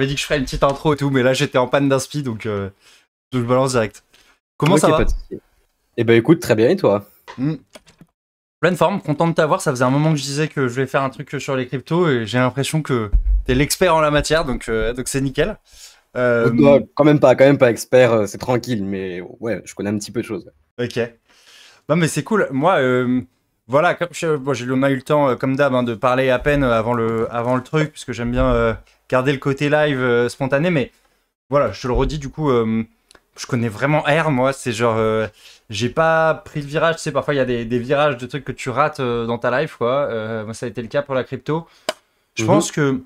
J'avais dit que je ferais une petite intro et tout, mais là j'étais en panne d'inspi, donc euh, je balance direct. Comment ça va Eh ben écoute, très bien et toi hmm. Pleine forme, content de t'avoir. Ça faisait un moment que je disais que je vais faire un truc sur les cryptos et j'ai l'impression que t'es l'expert en la matière, donc euh, donc c'est nickel. Euh, quand même pas, quand même pas expert, c'est tranquille, mais ouais, je connais un petit peu de choses. Ok. Non mais c'est cool. Moi, voilà, comme je, bon, on a eu le temps, comme d'hab, hein, de parler à peine avant le avant le truc, puisque j'aime bien garder le côté live euh, spontané, mais voilà, je te le redis, du coup, euh, je connais vraiment R, moi. C'est genre, euh, j'ai pas pris le virage. c'est parfois, il y a des, virages de trucs que tu rates dans ta life, quoi. moi, ça a été le cas pour la crypto. Je mhm. pense que,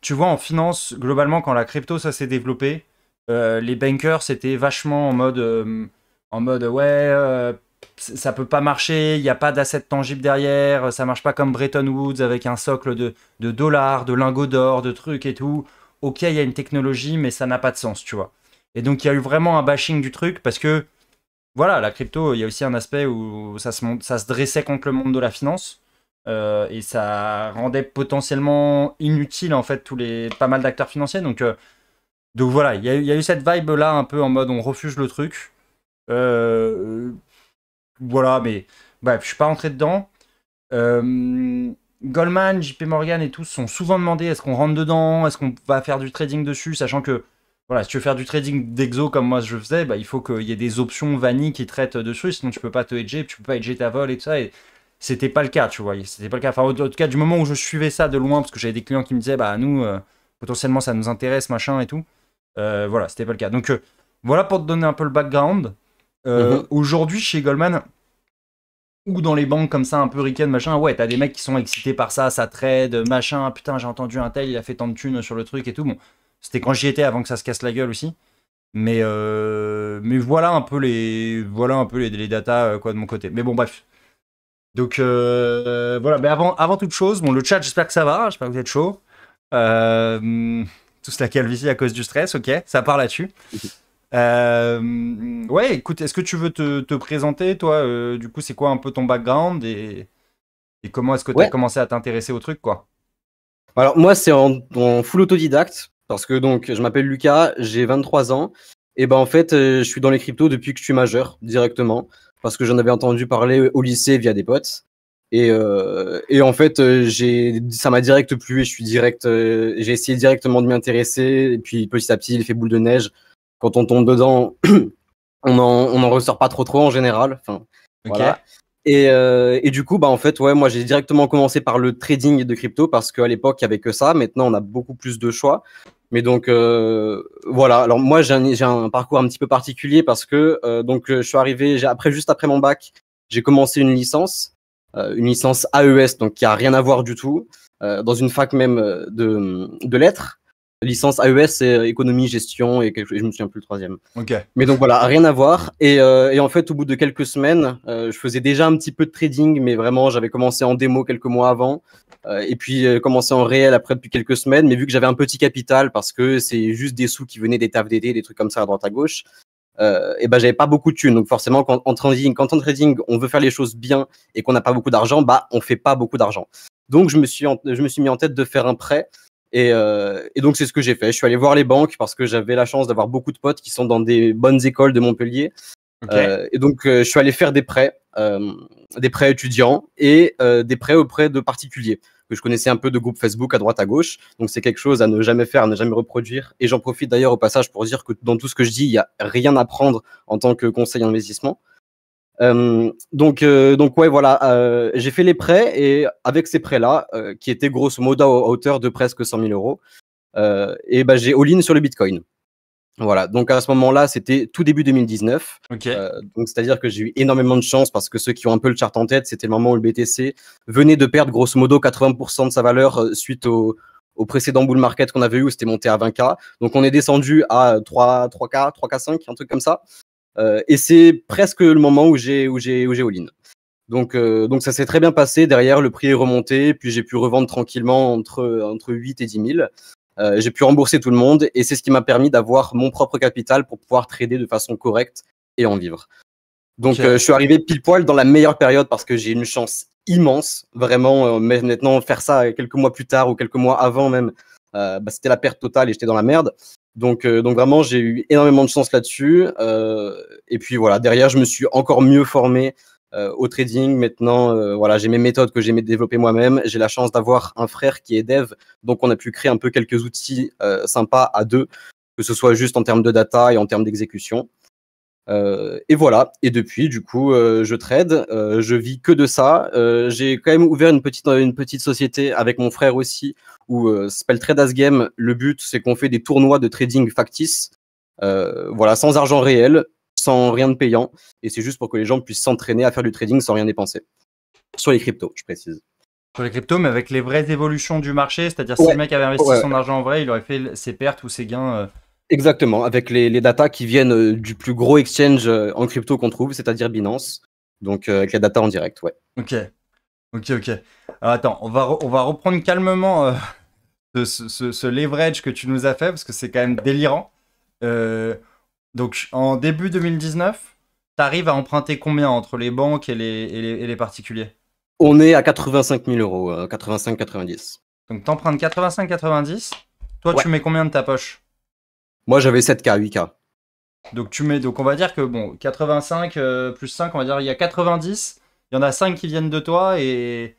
tu vois, en finance, globalement, quand la crypto, ça s'est développé, les bankers, c'était vachement en mode, en mode ouais, ça peut pas marcher, il n'y a pas d'asset tangible derrière, ça marche pas comme Bretton Woods avec un socle de, dollars, de lingots d'or, de trucs et tout. Ok, il y a une technologie, mais ça n'a pas de sens, tu vois. Et donc il y a eu vraiment un bashing du truc parce que, voilà, la crypto, il y a aussi un aspect où ça se, ça se dressait contre le monde de la finance. Euh, et ça rendait potentiellement inutile en fait tous les pas mal d'acteurs financiers. Donc, euh, donc voilà, il y, a eu cette vibe là un peu en mode on refuge le truc. Euh, voilà, mais bref, je suis pas entré dedans. Euh, Goldman, JP Morgan et tous sont souvent demandés est-ce qu'on rentre dedans, est-ce qu'on va faire du trading dessus, sachant que voilà, si tu veux faire du trading d'exo comme moi je faisais, bah, il faut qu'il y ait des options vanille qui traitent dessus, sinon tu peux pas te hedger, tu peux pas hedger ta vol et tout ça. Et c'était pas le cas, tu vois. C'était pas le cas. Enfin, en tout cas, du moment où je suivais ça de loin, parce que j'avais des clients qui me disaient, bah nous, euh, potentiellement ça nous intéresse, machin et tout. Euh, voilà, c'était pas le cas. Donc euh, voilà pour te donner un peu le background. Euh, mhm. Aujourd'hui, chez Goldman, ou dans les banques comme ça, un peu ricaine, machin, ouais, t'as des mecs qui sont excités par ça, ça trade, machin, putain, j'ai entendu un tel, il a fait tant de thunes sur le truc et tout. Bon, c'était quand j'y étais avant que ça se casse la gueule aussi. Mais, euh, mais voilà un peu les, voilà un peu les, datas euh, quoi, de mon côté. Mais bon, bref. Donc voilà, mais avant, avant toute chose, bon, le chat, j'espère que ça va, j'espère que vous êtes chaud. Euh, tous la calvitie à cause du stress, ok, ça part là-dessus. Mhm. Euh, ouais, écoute, est-ce que tu veux te, présenter, toi euh, Du coup, c'est quoi un peu ton background et, comment est-ce que tu as commencé à t'intéresser au truc, quoi Alors, moi, c'est en, full autodidacte parce que donc, je m'appelle Lucas, j'ai 23 ans. Et ben, en fait, euh, je suis dans les cryptos depuis que je suis majeur directement parce que j'en avais entendu parler au lycée via des potes. Et, et en fait, j'ai, ça m'a direct plu et je suis direct, j'ai essayé directement de m'y intéresser. Et puis petit à petit, il fait boule de neige quand on tombe dedans, on en, on en ressort pas trop trop en général. Enfin, voilà. Et, euh, et, du coup, bah en fait, ouais, moi j'ai directement commencé par le trading de crypto parce qu'à l'époque il y avait que ça. Maintenant, on a beaucoup plus de choix. Mais donc euh, voilà. Alors moi j'ai un, un, parcours un petit peu particulier parce que euh, donc je suis arrivé après juste après mon bac, j'ai commencé une licence, euh, une licence AES donc qui a rien à voir du tout euh, dans une fac même euh, de, de lettres licence AES, euh, économie, gestion et, quelque... je me souviens plus le troisième. Ok. Mais donc voilà, rien à voir. Et, euh, et en fait, au bout de quelques semaines, euh, je faisais déjà un petit peu de trading, mais vraiment, j'avais commencé en démo quelques mois avant et puis commencé en réel après depuis quelques semaines. Mais vu que j'avais un petit capital parce que c'est juste des sous qui venaient des taf des trucs comme ça à droite à gauche. et ben j'avais pas beaucoup de thunes donc forcément quand en trading quand en trading on veut faire les choses bien et qu'on n'a pas beaucoup d'argent bah on fait pas beaucoup d'argent donc je me suis je me suis mis en tête de faire un prêt euh, et, donc c'est ce que j'ai fait. Je suis allé voir les banques parce que j'avais la chance d'avoir beaucoup de potes qui sont dans des bonnes écoles de Montpellier. Euh, et donc euh, je suis allé faire des prêts, des prêts étudiants et des prêts auprès de particuliers que je connaissais un peu de groupe Facebook à droite à gauche. Donc c'est quelque chose à ne jamais faire, à ne jamais reproduire. Et j'en profite d'ailleurs au passage pour dire que dans tout ce que je dis, il n'y a rien à prendre en tant que conseil d'investissement. Euh, donc, euh, donc ouais, voilà, euh, j'ai fait les prêts et avec ces prêts-là, qui étaient grosso modo à hauteur de presque 100 000 euros, et ben j'ai all-in sur le Bitcoin. Voilà, donc à ce moment-là, c'était tout début 2019. donc c'est-à-dire que j'ai eu énormément de chance parce que ceux qui ont un peu le chart en tête, c'était le moment où le BTC venait de perdre grosso modo 80% de sa valeur suite au, au précédent bull market qu'on avait eu où c'était monté à 20K. Donc on est descendu à 3, 3K, 3K5, un truc comme ça. Euh, et c'est presque le moment où j'ai où j'ai où j'ai all-in. Donc euh, donc ça s'est très bien passé. Derrière, le prix est remonté, puis j'ai pu revendre tranquillement entre entre 8 et 10 000. Euh, j'ai pu rembourser tout le monde et c'est ce qui m'a permis d'avoir mon propre capital pour pouvoir trader de façon correcte et en vivre. Donc je suis arrivé pile poil dans la meilleure période parce que j'ai une chance immense, vraiment. mais maintenant faire ça quelques mois plus tard ou quelques mois avant même, bah, c'était la perte totale et j'étais dans la merde. Donc, euh, donc vraiment, j'ai eu énormément de chance là-dessus. Euh, et puis voilà, derrière, je me suis encore mieux formé euh, au trading. Maintenant, voilà, j'ai mes méthodes que j'ai développées moi-même. J'ai la chance d'avoir un frère qui est dev, donc on a pu créer un peu quelques outils sympas à deux, que ce soit juste en termes de data et en termes d'exécution. Euh, et voilà. Et depuis, du coup, euh, je trade. Euh, je vis que de ça. j'ai quand même ouvert une petite, une petite société avec mon frère aussi, où ça s'appelle Trade As Game. Le but, c'est qu'on fait des tournois de trading factice. voilà, sans argent réel, sans rien de payant. Et c'est juste pour que les gens puissent s'entraîner à faire du trading sans rien dépenser. Sur les cryptos, je précise. Sur les cryptos, mais avec les vraies évolutions du marché, c'est-à-dire si le mec avait investi son argent en vrai, il aurait fait ses pertes ou ses gains Exactement, avec les, les datas qui viennent euh, du plus gros exchange euh, en crypto qu'on trouve, c'est-à-dire Binance. Donc euh, avec les data en direct, ouais. Ok, ok, ok. Alors, attends, on va, on va reprendre calmement ce, leverage que tu nous as fait, parce que c'est quand même délirant. donc en début 2019, tu arrives à emprunter combien entre les banques et les, et les, particuliers On est à 85 000 euros, 85-90. Donc t'empruntes 85-90, toi tu mets combien de ta poche moi, j'avais 7K, 8K. Donc, tu mets, donc on va dire que bon, 85 euh, plus 5, on va dire il y a 90. Il y en a 5 qui viennent de toi et.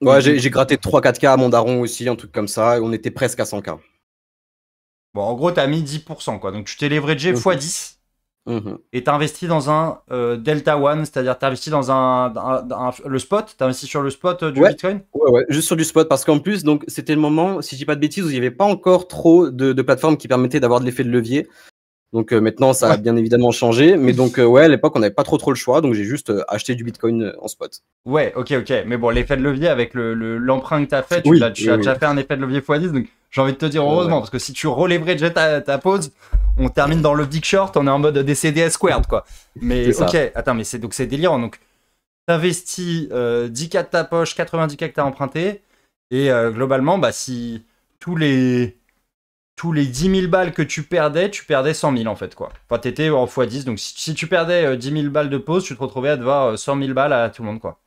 Ouais, j'ai gratté 3-4K à mon daron aussi, un truc comme ça. Et on était presque à 100K. Bon, en gros, t'as mis 10%, quoi. Donc, tu t'es leveragé x10. Mhm. Et tu investis dans un euh, Delta One, c'est-à-dire tu investi dans un, le spot, tu investi sur le spot euh, du Bitcoin Ouais, ouais, juste sur du spot, parce qu'en plus, donc c'était le moment, si je dis pas de bêtises, où il n'y avait pas encore trop de plateformes qui permettaient d'avoir de l'effet de levier. Donc euh, maintenant, ça a bien évidemment changé. Mais donc, euh, ouais, à l'époque, on n'avait pas trop trop le choix. Donc j'ai juste euh, acheté du Bitcoin en spot. Ouais, ok, ok. Mais bon, l'effet de levier avec l'emprunt le, que tu as fait, tu, as, déjà fait un effet de levier x10. Donc j'ai envie de te dire heureusement, parce que si tu relèverais déjà ta, ta pause, on termine dans le big short, on est en mode DCDS squared, quoi. Mais ok, attends, mais c'est donc c'est délirant. Donc t'investis 10K de ta poche, 90K que t'as emprunté. Et globalement, bah si tous les tous les 10 000 balles que tu perdais, tu perdais 100 000 en fait. Quoi. Enfin, t'étais en x10, donc si, tu perdais 10 euh, 000 balles de pause, tu te retrouvais à devoir 100 euh, 000 balles à tout le monde. quoi.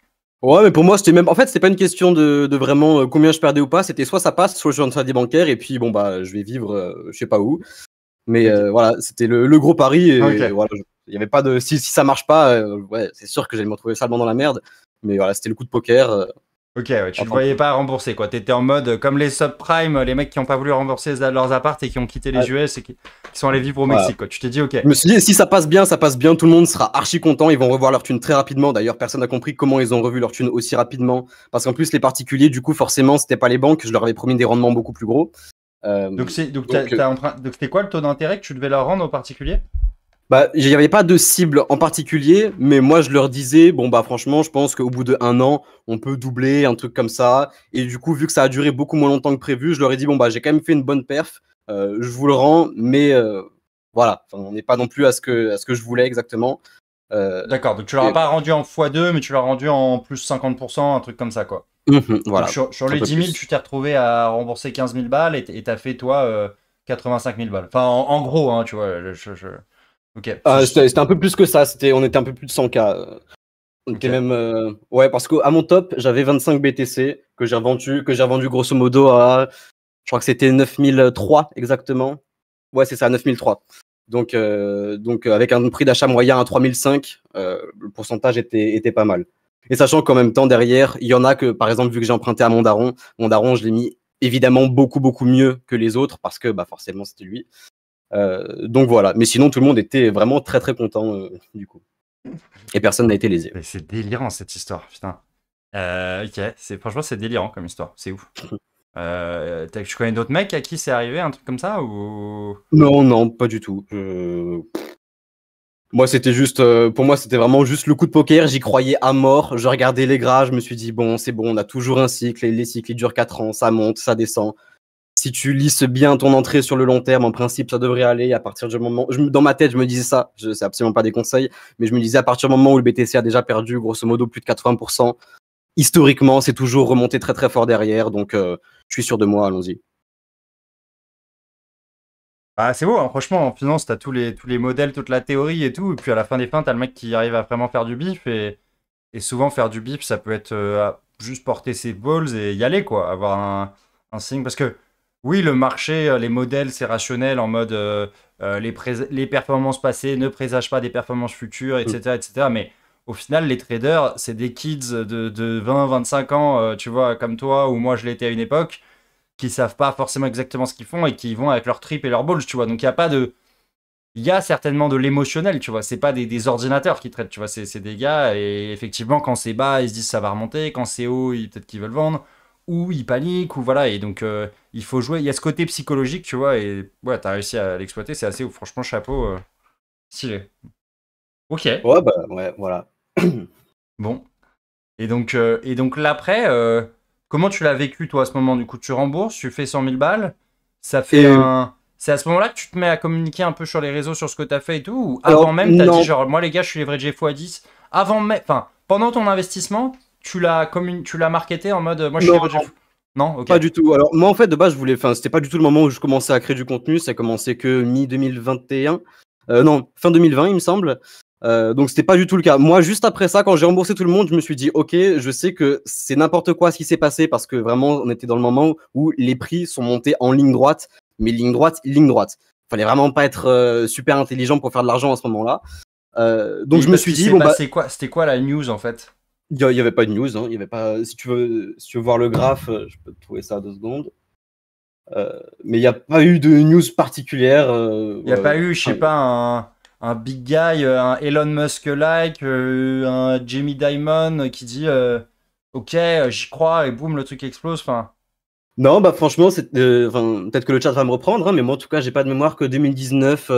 Ouais, mais pour moi, c'était même. En fait, c'était pas une question de, vraiment euh, combien je perdais ou pas. C'était soit ça passe, soit je rentre de des bancaire, et puis bon, bah, je vais vivre je sais pas où. Mais voilà, c'était le, gros pari. Et, voilà, il y avait pas de. Si, si ça marche pas, ouais, c'est sûr que j'allais me retrouver salement dans la merde. Mais voilà, c'était le coup de poker. Ok, tu ne voyais pas rembourser quoi. Tu étais en mode comme les subprimes, les mecs qui n'ont pas voulu rembourser leurs appartes et qui ont quitté les ah. US et qui, sont allés vivre au Mexique. Quoi. Tu t'es dit, ok. Je me suis dit, si ça passe bien, ça passe bien, tout le monde sera archi content. Ils vont revoir leur thune très rapidement. D'ailleurs, personne n'a compris comment ils ont revu leur thune aussi rapidement. Parce qu'en plus, les particuliers, du coup, forcément, c'était pas les banques. Je leur avais promis des rendements beaucoup plus gros. Euh, donc, euh, donc c'était quoi le taux d'intérêt que tu devais leur rendre aux particuliers bah, il n'y avait pas de cible en particulier, mais moi je leur disais, bon bah franchement, je pense qu'au bout de an, on peut doubler un truc comme ça. Et du coup, vu que ça a duré beaucoup moins longtemps que prévu, je leur ai dit, bon bah j'ai quand même fait une bonne perf, euh, je vous le rends, mais euh, voilà, on n'est pas non plus à ce que, à ce que je voulais exactement. Euh, D'accord, donc tu ne pas rendu en x2, mais tu l'as rendu en plus 50%, un truc comme ça quoi. Mhm, voilà. Sur, les 10 000, tu t'es retrouvé à rembourser 15 000 balles et tu as fait toi 85 000 balles. Enfin, en, gros, hein, tu vois, je... Ok. Ah, c'était un peu plus que ça. C'était, on était un peu plus de 100K. On même. Euh, ouais, parce qu'à mon top, j'avais 25 BTC que j'ai vendu, que j'ai vendu grosso modo à. Je crois que c'était 9003 exactement. Ouais, c'est ça, 9003. Donc, euh, donc euh, avec un prix d'achat moyen à 3005, euh, le pourcentage était, était pas mal. Et sachant qu'en même temps, derrière, il y en a que, par exemple, vu que j'ai emprunté à mon daron, mon je l'ai mis évidemment beaucoup, beaucoup mieux que les autres parce que bah, forcément, c'était lui. Euh, donc voilà. Mais sinon, tout le monde était vraiment très très content euh, du coup. Et personne n'a été lésé. C'est délirant cette histoire, putain. Euh, ok, franchement, c'est délirant comme histoire. C'est ouf. tu connais d'autres mecs à qui c'est arrivé un truc comme ça ou Non, non, pas du tout. Moi, c'était juste, pour moi, c'était vraiment juste le coup de poker. J'y croyais à mort. Je regardais les gras, je me suis dit bon, c'est bon, on a toujours un cycle et les cycles ils durent 4 ans, ça monte, ça descend si tu lisses bien ton entrée sur le long terme, en principe, ça devrait aller. À partir du moment, dans ma tête, je me disais ça. Je sais absolument pas des conseils, mais je me disais à partir du moment où le BTC a déjà perdu grosso modo plus de 80%, historiquement, c'est toujours remonté très très fort derrière. Donc, euh, je suis sûr de moi. Allons-y. Bah, c'est beau, hein. franchement, en finance, tu as tous les, tous les modèles, toute la théorie et tout. Et puis à la fin des fins, tu as le mec qui arrive à vraiment faire du bif. Et, souvent, faire du bif, ça peut être euh, juste porter ses balls et y aller, quoi. Avoir un, un signe. Parce que oui, le marché, euh, les modèles, c'est rationnel en mode euh, euh, les, performances passées ne présagent pas des performances futures, etc. etc. mais au final, les traders, c'est des kids de, 20-25 ans, tu vois, comme toi ou moi, je l'étais à une époque, qui savent pas forcément exactement ce qu'ils font et qui vont avec leur trip et leur balls, tu vois. Donc, il n'y a pas de. Il y a certainement de l'émotionnel, tu vois. C'est pas des, ordinateurs qui traitent, tu vois. C'est des gars, et effectivement, quand c'est bas, ils se disent ça va remonter. Quand c'est haut, ils, peut-être qu'ils veulent vendre ou il panique, ou voilà. Et donc, euh, il faut jouer. Il y a ce côté psychologique, tu vois, et ouais, t'as réussi à l'exploiter. C'est assez, franchement, chapeau. Euh, stylé. Ok. Ouais, bah, ouais, voilà. bon. Et donc, euh, et donc l'après, euh, comment tu l'as vécu, toi, à ce moment Du coup, tu rembourses, tu fais 100 000 balles. Ça fait un. C'est à ce moment-là que tu te mets à communiquer un peu sur les réseaux, sur ce que tu as fait et tout Ou avant même, t'as dit genre, moi les gars, je suis j'ai x10 Avant mais enfin, pendant ton investissement, tu l'as tu l'as marketé en mode moi je suis non, pas du tout. Alors moi en fait de base je voulais, enfin c'était pas du tout le moment où je commençais à créer du contenu. Ça a commencé que mi 2021, euh, non fin 2020 il me semble. Euh, donc c'était pas du tout le cas. Moi juste après ça, quand j'ai remboursé tout le monde, je me suis dit ok, je sais que c'est n'importe quoi ce qui s'est passé parce que vraiment on était dans le moment où les prix sont montés en ligne droite, mais ligne droite, ligne droite. Fallait vraiment pas être euh, super intelligent pour faire de l'argent à ce moment-là. donc je me suis dit bon bah quoi C'était quoi la news en fait il n'y avait pas de news. Hein, y avait pas... si, tu veux, si tu veux voir le graphe, euh, je peux te trouver ça à deux secondes. Euh, mais il n'y a pas eu de news particulière. Euh, il n'y a pas eu, je sais pas, un, un, big guy, un Elon Musk-like, un Jamie Diamond qui dit Ok, j'y crois, et boum, le truc explose. Enfin. Non, bah franchement, peut-être que le chat va me reprendre, hein, mais moi en tout cas, j'ai pas de mémoire que 2019,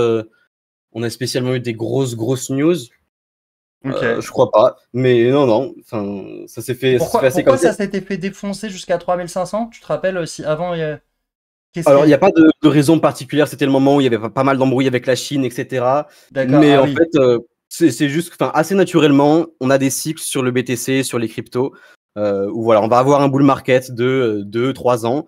on a spécialement eu des grosses, grosses news. Euh, je crois pas, mais non, non, enfin, ça s'est fait, pourquoi, ça s'est fait pourquoi ça. s'était fait défoncer jusqu'à 3500 Tu te rappelles aussi euh, avant il y a... Alors, il n'y a pas de, raison particulière, c'était le moment où il y avait pas, mal d'embrouilles avec la Chine, etc. Mais ah en fait, euh, c'est, juste, juste, assez naturellement, on a des cycles sur le BTC, sur les cryptos, ou où voilà, on va avoir un bull market de 2-3 ans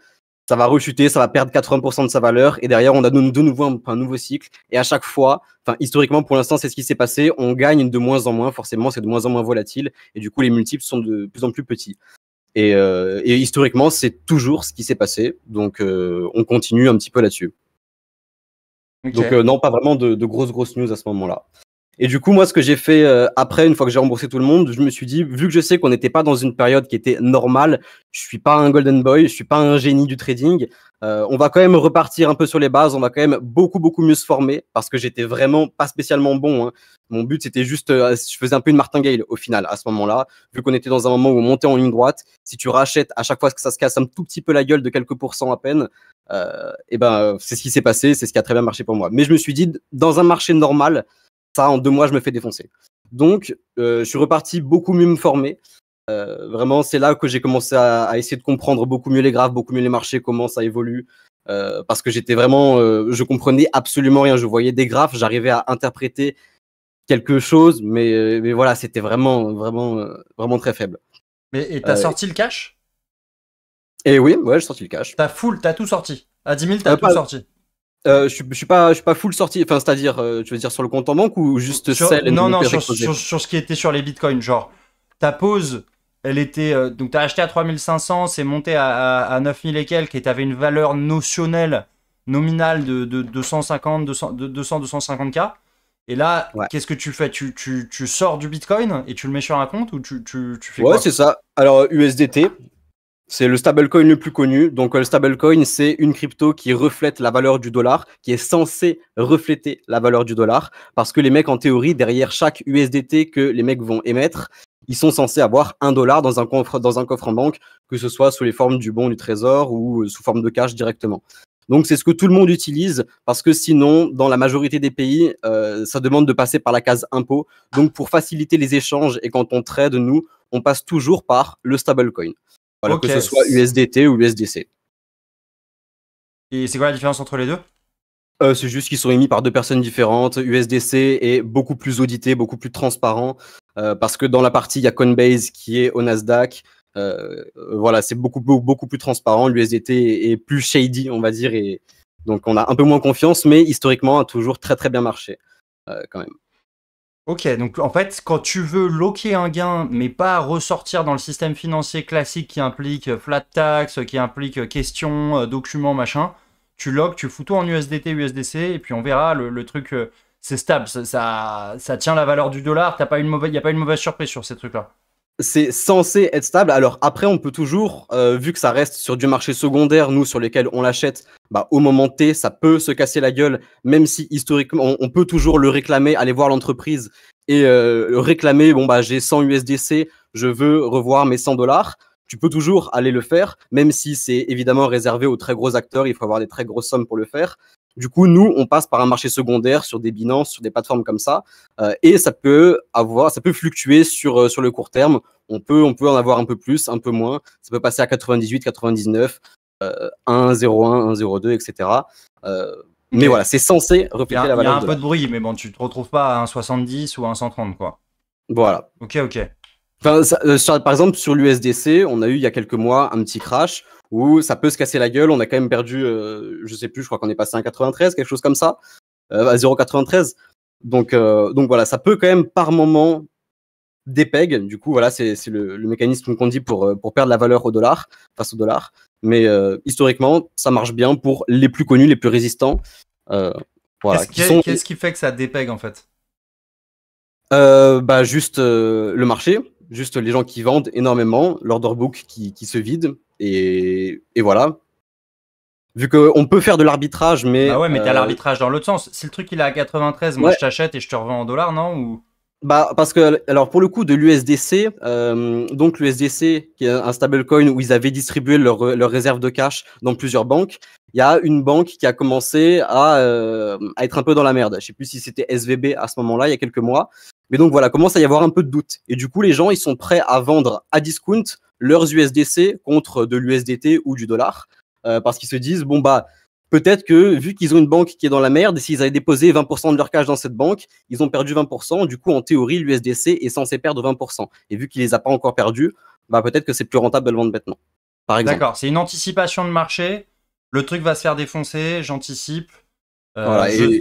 ça va rechuter, ça va perdre 80% de sa valeur, et derrière, on a de, nouveau un, nouveau cycle. Et à chaque fois, enfin, historiquement, pour l'instant, c'est ce qui s'est passé. On gagne de moins en moins, forcément, c'est de moins en moins volatile, et du coup, les multiples sont de plus en plus petits. Et, euh, historiquement, c'est toujours ce qui s'est passé, donc euh, on continue un petit peu là-dessus. Donc, euh, non, pas vraiment de, de grosses, grosses news à ce moment-là. Et du coup, moi, ce que j'ai fait euh, après, une fois que j'ai remboursé tout le monde, je me suis dit, vu que je sais qu'on n'était pas dans une période qui était normale, je suis pas un golden boy, je suis pas un génie du trading. Euh, on va quand même repartir un peu sur les bases, on va quand même beaucoup beaucoup mieux se former parce que j'étais vraiment pas spécialement bon. Hein. Mon but c'était juste, euh, je faisais un peu une martingale au final à ce moment-là, vu qu'on était dans un moment où on montait en ligne droite. Si tu rachètes à chaque fois que ça se casse un tout petit peu la gueule de quelques pourcents à peine, et eh ben c'est ce qui s'est passé, c'est ce qui a très bien marché pour moi. Mais je me suis dit, dans un marché normal ça, en deux mois, je me fais défoncer. Donc, euh, je suis reparti beaucoup mieux me former. Euh, vraiment, c'est là que j'ai commencé à, essayer de comprendre beaucoup mieux les graphes, beaucoup mieux les marchés, comment ça évolue. Euh, parce que j'étais vraiment, je comprenais absolument rien. Je voyais des graphes, j'arrivais à interpréter quelque chose, mais, voilà, c'était vraiment, vraiment, vraiment très faible. Mais et t'as sorti le cash Eh oui, ouais, j'ai sorti le cash. T'as full, t'as tout sorti. À 10 000, t'as tout sorti. Euh, je, ne suis pas, je suis pas full sorti. Enfin, c'est-à-dire, tu euh, veux dire sur le compte en banque ou juste sur, celle Non, non, sur, ce qui était sur les bitcoins. Genre, ta pause, elle était. Euh, donc, tu as acheté à 3500, c'est monté à, 9000 et quelques, et tu une valeur notionnelle, nominale de, 250, 200, 250K. Et là, qu'est-ce que tu fais tu, tu, tu, sors du bitcoin et tu le mets sur un compte ou tu, tu fais quoi Ouais, c'est ça. Alors, USDT, c'est le stablecoin le plus connu. Donc, euh, le stablecoin, c'est une crypto qui reflète la valeur du dollar, qui est censée refléter la valeur du dollar, parce que les mecs, en théorie, derrière chaque USDT que les mecs vont émettre, ils sont censés avoir un dollar dans un coffre, dans un coffre en banque, que ce soit sous les formes du bon du trésor ou euh, sous forme de cash directement. Donc, c'est ce que tout le monde utilise, parce que sinon, dans la majorité des pays, euh, ça demande de passer par la case impôt. Donc, pour faciliter les échanges et quand on trade, nous, on passe toujours par le stablecoin que ce soit USDT ou USDC. Et c'est quoi la différence entre les deux euh, C'est juste qu'ils sont émis par deux personnes différentes. USDC est beaucoup plus audité, beaucoup plus transparent, euh, parce que dans la partie, il y a Coinbase qui est au Nasdaq. Euh, voilà, c'est beaucoup, beaucoup, plus transparent. L'USDT est, plus shady, on va dire, et donc on a un peu moins confiance, mais historiquement, a toujours très, très bien marché, quand même. Ok, donc en fait, quand tu veux loquer un gain, mais pas ressortir dans le système financier classique qui implique euh, flat tax, qui implique euh, questions, euh, documents, machin, tu loques, tu fous tout en USDT, USDC, et puis on verra, le, truc, c'est stable, ça, ça, tient la valeur du dollar, il n'y a pas une mauvaise surprise sur ces trucs-là c'est censé être stable. Alors après, on peut toujours, euh, vu que ça reste sur du marché secondaire, nous sur lesquels on l'achète, bah, au moment T, ça peut se casser la gueule, même si historiquement, on, peut toujours le réclamer, aller voir l'entreprise et euh, réclamer, bon bah j'ai 100 USDC, je veux revoir mes 100 dollars. Tu peux toujours aller le faire, même si c'est évidemment réservé aux très gros acteurs, il faut avoir des très grosses sommes pour le faire. Du coup, nous, on passe par un marché secondaire sur des Binance, sur des plateformes comme ça, euh, et ça peut avoir, ça peut fluctuer sur, euh, sur le court terme. On peut, on peut en avoir un peu plus, un peu moins. Ça peut passer à 98, 99, euh, 1, 0,1, 1,02, etc. mais voilà, c'est censé refléter la valeur. Il y a un peu de bruit, mais bon, tu te retrouves pas à 1,70 ou à 130 quoi. Voilà. Ok, ok. Euh, par exemple, sur l'USDC, on a eu il y a quelques mois un petit crash où ça peut se casser la gueule. On a quand même perdu, euh, je sais plus, je crois qu'on est passé à 93, quelque chose comme ça, euh, à 0,93. Donc, euh, donc voilà, ça peut quand même par moment dépeg. Du coup, voilà, c'est le, le, mécanisme qu'on dit pour, pour perdre la valeur au dollar, face au dollar. Mais historiquement, ça marche bien pour les plus connus, les plus résistants. voilà, Qu'est-ce qui, qui, fait que ça dépeg en fait bah juste le marché, juste les gens qui vendent énormément, l'order book qui, qui se vide, et, voilà. Vu qu'on peut faire de l'arbitrage, mais. Ah ouais, mais t'as euh... l'arbitrage dans l'autre sens. Si le truc il est à 93, moi je t'achète et je te revends en dollars, non Ou... Bah, parce que, alors pour le coup, de l'USDC, euh, donc l'USDC, qui est un stablecoin où ils avaient distribué leurs leur réserves de cash dans plusieurs banques, il y a une banque qui a commencé à, euh, être un peu dans la merde. Je ne sais plus si c'était SVB à ce moment-là, il y a quelques mois. Mais donc voilà, commence à y avoir un peu de doute. Et du coup, les gens, ils sont prêts à vendre à discount leurs USDC contre de l'USDT ou du dollar. Euh, parce qu'ils se disent, bon, bah, peut-être que vu qu'ils ont une banque qui est dans la merde, s'ils avaient déposé 20% de leur cash dans cette banque, ils ont perdu 20%. Du coup, en théorie, l'USDC est censé perdre 20%. Et vu qu'il les a pas encore perdus, bah, peut-être que c'est plus rentable de le vendre maintenant. D'accord, c'est une anticipation de marché le truc va se faire défoncer, j'anticipe. Euh, et,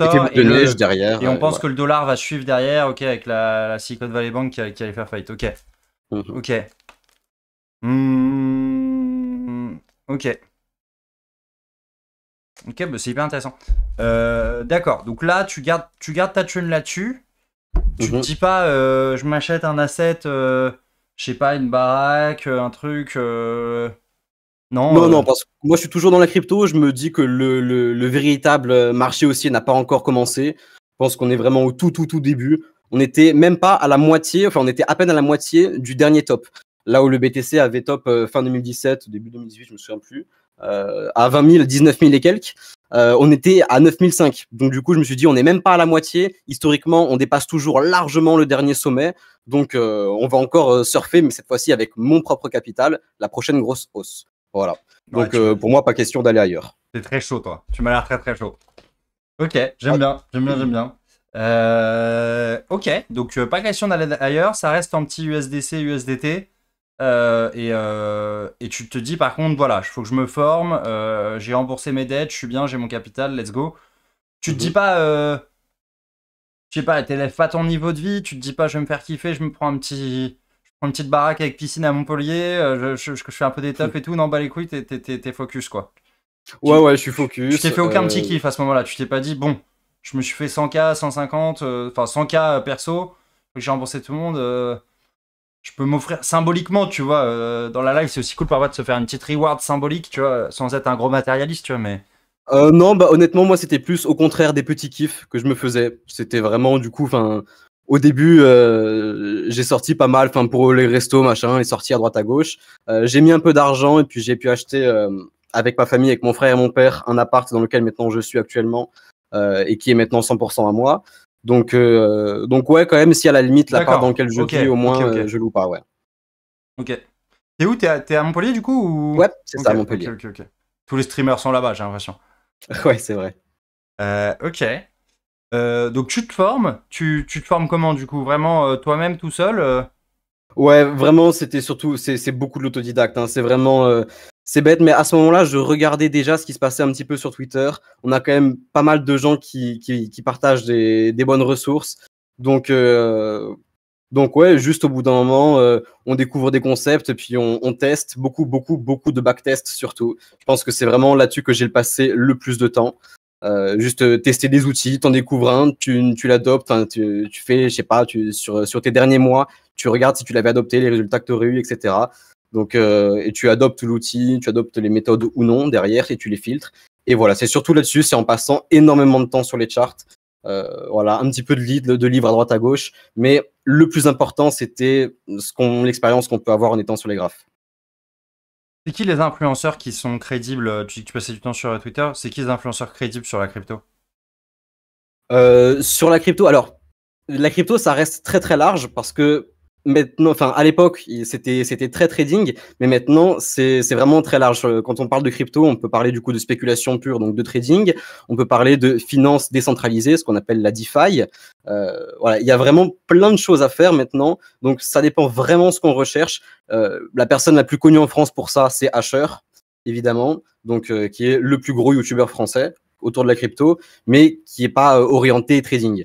derrière. Et on euh, pense que le dollar va suivre derrière, ok, avec la, Silicon Valley Bank qui, allait faire faillite, ok. Mhm. Hmm, ok. ok. Ok, bah, c'est hyper intéressant. Euh, d'accord, donc là, tu gardes, tu gardes ta thune là-dessus. Tu ne mhm. te dis pas, je m'achète un asset, je sais pas, une baraque, un truc non, non, euh, parce que moi je suis toujours dans la crypto. Je me dis que le, véritable marché haussier n'a pas encore commencé. Je pense qu'on est vraiment au tout, tout, tout début. On n'était même pas à la moitié, enfin on était à peine à la moitié du dernier top. Là où le BTC avait top euh, fin 2017, début 2018, je me souviens plus, euh, à 20 000, 19 000 et quelques. on était à 9 500 Donc du coup, je me suis dit, on n'est même pas à la moitié. Historiquement, on dépasse toujours largement le dernier sommet. Donc on va encore surfer, mais cette fois-ci avec mon propre capital, la prochaine grosse hausse. Voilà. Donc euh, pour moi, pas question d'aller ailleurs. T'es très chaud, toi. Tu m'as l'air très très chaud. Ok, j'aime ah. bien, j'aime bien, j'aime bien. Euh, ok, donc euh, pas question d'aller ailleurs, ça reste un petit USDC, USDT. et, tu te dis par contre, voilà, il faut que je me forme, j'ai remboursé mes dettes, je suis bien, j'ai mon capital, let's go. Tu te mhm. dis pas, je sais pas, t'élèves pas ton niveau de vie, tu te dis pas, je vais me faire kiffer, je me prends un petit, une petite baraque avec piscine à Montpellier, euh, je, je, je fais un peu d'étape hmm. et tout. Non, bah les couilles, t'es focus quoi. Ouais, ouais, je suis focus. Tu t'es fait aucun petit euh. kiff à ce moment-là. Tu t'es pas dit, bon, je me suis fait 100K, 150, euh, enfin 100K perso, j'ai remboursé tout le monde je peux m'offrir symboliquement, tu vois, dans la live, c'est aussi cool parfois de se faire une petite reward symbolique, tu vois, sans être un gros matérialiste, tu vois, mais. non, bah honnêtement, moi, c'était plus au contraire des petits kiffs que je me faisais. C'était vraiment, du coup, enfin, au début, euh, j'ai sorti pas mal, enfin pour les restos, machin, et sorti à droite à gauche. Euh, j'ai mis un peu d'argent et puis j'ai pu acheter euh, avec ma famille, avec mon frère et mon père, un appart dans lequel maintenant je suis actuellement et qui est maintenant 100% à moi. Donc, donc ouais, quand même, si à la limite la dans lequel je vis, au moins je loue pas, ouais. Ok. T'es où T'es à, Montpellier du coup Ouais, c'est ça, Montpellier. Tous les streamers sont là-bas, j'ai l'impression. ouais, c'est vrai. ok. Euh, donc tu te formes, tu, tu, te formes comment du coup Vraiment euh, toi-même tout seul euh? Ouais, vraiment, c'était surtout, c'est beaucoup de l'autodidacte. Hein. C'est vraiment, c'est bête, mais à ce moment-là, je regardais déjà ce qui se passait un petit peu sur Twitter. On a quand même pas mal de gens qui, qui, partagent des, des, bonnes ressources. Donc, donc ouais, juste au bout d'un moment, on découvre des concepts, puis on, on, teste beaucoup, beaucoup, beaucoup de backtests surtout. Je pense que c'est vraiment là-dessus que j'ai passé le plus de temps. Euh, juste euh, tester des outils, t'en découvres un, tu, tu l'adoptes, hein, tu, fais, je sais pas, tu, sur, sur tes derniers mois, tu regardes si tu l'avais adopté, les résultats que tu aurais eu, etc. Donc, euh, et tu adoptes l'outil, tu adoptes les méthodes ou non derrière et tu les filtres. Et voilà, c'est surtout là-dessus, c'est en passant énormément de temps sur les charts. voilà, un petit peu de, lead, de livres à droite à gauche. Mais le plus important, c'était ce qu'on, l'expérience qu'on peut avoir en étant sur les graphes. C'est qui les influenceurs qui sont crédibles euh, Tu dis que tu passais du temps sur euh, Twitter. C'est qui les influenceurs crédibles sur la crypto euh, Sur la crypto, alors, la crypto, ça reste très très large parce que maintenant, enfin à l'époque, c'était c'était très trading, mais maintenant c'est c'est vraiment très large. Euh, quand on parle de crypto, on peut parler du coup de spéculation pure, donc de trading. On peut parler de finance décentralisée, ce qu'on appelle la DeFi. Euh, voilà, il y a vraiment plein de choses à faire maintenant. Donc ça dépend vraiment ce qu'on recherche. Euh, la personne la plus connue en France pour ça, c'est Asher, évidemment, donc qui est le plus gros YouTuber français autour de la crypto, mais qui est pas orienté trading.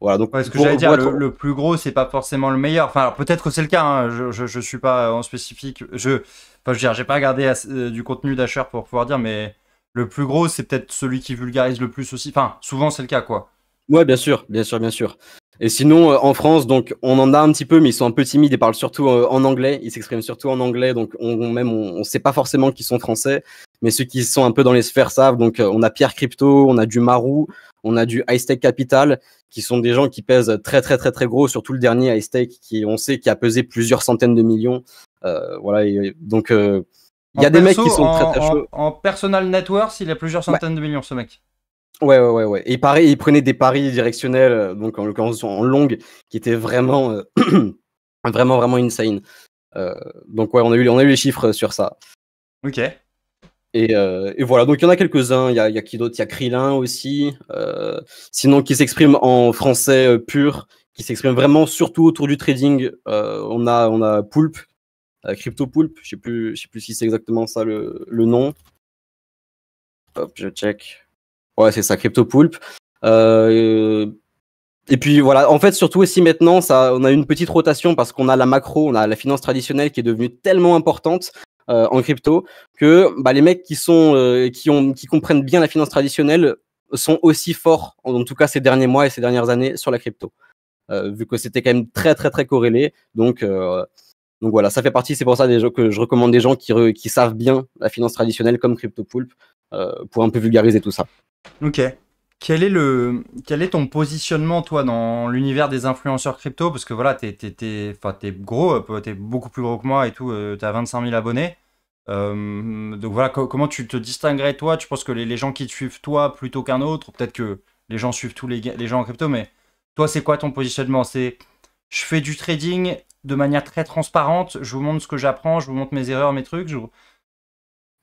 Voilà, donc ce que j'allais dire, le, plus gros, c'est pas forcément le meilleur. Enfin, peut-être que c'est le cas. Hein, je, je, suis pas en spécifique. Je, enfin, je veux dire, j'ai pas regardé euh, du contenu d'Asher pour pouvoir dire, mais le plus gros, c'est peut-être celui qui vulgarise le plus aussi. Enfin, souvent c'est le cas, quoi. Ouais, bien sûr, bien sûr, bien sûr. Et sinon, euh, en France, donc on en a un petit peu, mais ils sont un peu timides. Ils parlent surtout euh, en anglais. Ils s'expriment surtout en anglais, donc on, même on sait pas forcément qu'ils sont français mais ceux qui sont un peu dans les sphères savent. Donc, euh, on a Pierre Crypto, on a du Marou, on a du High Stake Capital, qui sont des gens qui pèsent très, très, très, très gros, surtout le dernier High Stake, qui, on sait, qui a pesé plusieurs centaines de millions. Euh, voilà, euh, donc, il y a des mecs qui sont très, très chauds. En, personal networks, il a plusieurs centaines de millions, ce mec. Ouais, ouais, ouais, ouais. Et pareil, il prenait des paris directionnels, donc en en longue, qui étaient vraiment, vraiment, vraiment insane. donc, ouais, on a, eu, on a eu les chiffres sur ça. Ok. Euh, et, voilà, donc il y en a quelques-uns. Il y a, qui d'autre Il y a Krillin aussi. Euh, sinon, qui s'exprime en français euh, pur, qui s'exprime vraiment surtout autour du trading. on, a, on a Poulpe, Crypto Je ne sais, plus, si c'est exactement ça le, nom. Hop, je check. Ouais, c'est ça, Crypto Poulpe. et puis voilà, en fait, surtout aussi maintenant, ça, on a une petite rotation parce qu'on a la macro, on a la finance traditionnelle qui est devenue tellement importante euh, en crypto que bah, les mecs qui sont euh, qui ont qui comprennent bien la finance traditionnelle sont aussi forts en, tout cas ces derniers mois et ces dernières années sur la crypto euh, vu que c'était quand même très très très corrélé donc donc voilà ça fait partie c'est pour ça que je recommande des gens qui savent bien la finance traditionnelle comme CryptoPulp pour un peu vulgariser tout ça ok quel est, le, quel est ton positionnement, toi, dans l'univers des influenceurs crypto Parce que voilà, t'es, t'es, tu es gros, euh, t'es beaucoup plus gros que moi et tout, euh, t'as 25 000 abonnés. Euh, donc voilà, comment tu te distinguerais, toi Tu penses que les, gens qui te suivent, toi, plutôt qu'un autre, peut-être que les gens suivent tous les, les gens en crypto, mais toi, c'est quoi ton positionnement C'est je fais du trading de manière très transparente, je vous montre ce que j'apprends, je vous montre mes erreurs, mes trucs.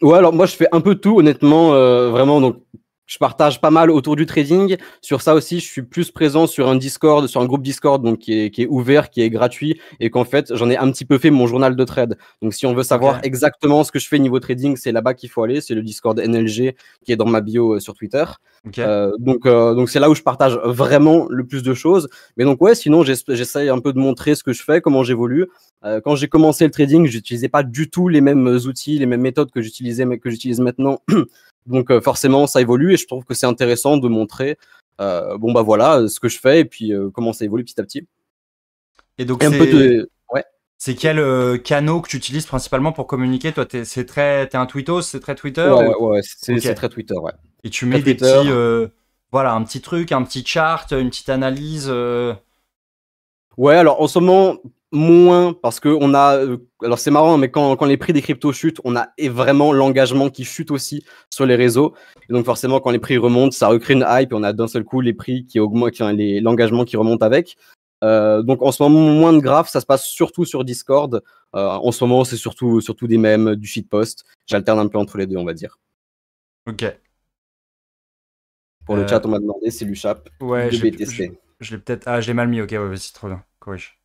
Ouais, alors moi, je fais un peu tout, honnêtement, vraiment, donc je partage pas mal autour du trading. Sur ça aussi, je suis plus présent sur un Discord, sur un groupe Discord donc qui est, ouvert, qui est gratuit et qu'en fait, j'en ai un petit peu fait mon journal de trade. Donc, si on veut savoir exactement ce que je fais niveau trading, c'est là-bas qu'il faut aller. C'est le Discord NLG qui est dans ma bio euh, sur Twitter. Euh, donc, euh, donc c'est là où je partage vraiment le plus de choses. Mais donc, ouais, sinon, j'essaye un peu de montrer ce que je fais, comment j'évolue. quand j'ai commencé le trading, j'utilisais pas du tout les mêmes outils, les mêmes méthodes que j'utilisais, que j'utilise maintenant Donc euh, forcément, ça évolue et je trouve que c'est intéressant de montrer, euh, bon bah voilà, ce que je fais et puis euh, comment ça évolue petit à petit. Et donc c'est de... ouais. quel canot que tu utilises principalement pour communiquer Toi, es, c'est très, t'es un tweetos, c'est très Twitter. Ouais, c'est très Twitter, Et tu mets des petits, voilà, un petit truc, un petit chart, une petite analyse. Ouais, alors en ce moment, moins parce que on a euh, alors c'est marrant hein, mais quand, quand, les prix des cryptos chutent on a vraiment l'engagement qui chute aussi sur les réseaux et donc forcément quand les prix remontent ça recrée une hype et on a d'un seul coup les prix qui augmentent enfin, l'engagement qui remonte avec euh, donc en ce moment moins de graphes ça se passe surtout sur Discord euh, en ce moment c'est surtout surtout des mèmes du shitpost j'alterne un peu entre les deux on va dire ok pour le chat on m'a demandé c'est l'uchap ouais je, BTC. je, je l'ai peut-être ah j'ai mal mis ok ouais, c'est trop bien corrige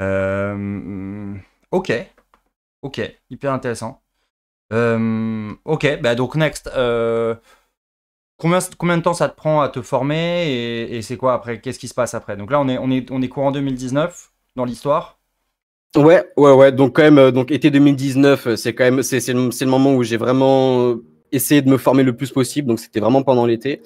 euh, ok. Ok, hyper intéressant. Euh, ok, bah donc next. Euh, combien, combien, de temps ça te prend à te former et, c'est quoi après Qu'est-ce qui se passe après Donc là, on est, on est, on est courant 2019 dans l'histoire. Ouais, ouais, ouais. Donc quand même, donc été 2019, c'est quand même, c'est le moment où j'ai vraiment essayé de me former le plus possible. Donc c'était vraiment pendant l'été.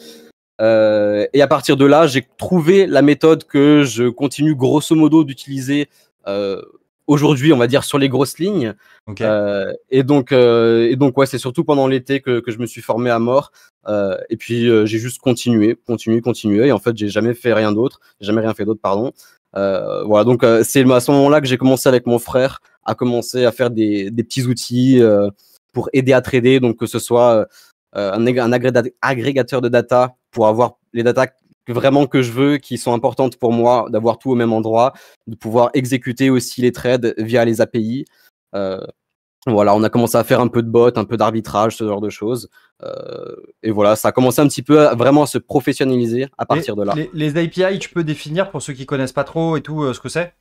Euh, et à partir de là, j'ai trouvé la méthode que je continue grosso modo d'utiliser euh, aujourd'hui, on va dire, sur les grosses lignes. Euh, et donc, et donc ouais, c'est surtout pendant l'été que, je me suis formé à mort. et puis j'ai juste continué, continué, continué. Et en fait, j'ai jamais fait rien d'autre, jamais rien fait d'autre, pardon. voilà, donc c'est à ce moment-là que j'ai commencé avec mon frère à commencer à faire des, petits outils pour aider à trader, donc que ce soit un, un agrégateur de data pour avoir les data vraiment que je veux, qui sont importantes pour moi, d'avoir tout au même endroit, de pouvoir exécuter aussi les trades via les API. Euh, voilà, on a commencé à faire un peu de bot, un peu d'arbitrage, ce genre de choses. Euh, et voilà, ça a commencé un petit peu vraiment à se professionnaliser à partir de là. Les, API, tu peux définir pour ceux qui connaissent pas trop et tout euh, ce que c'est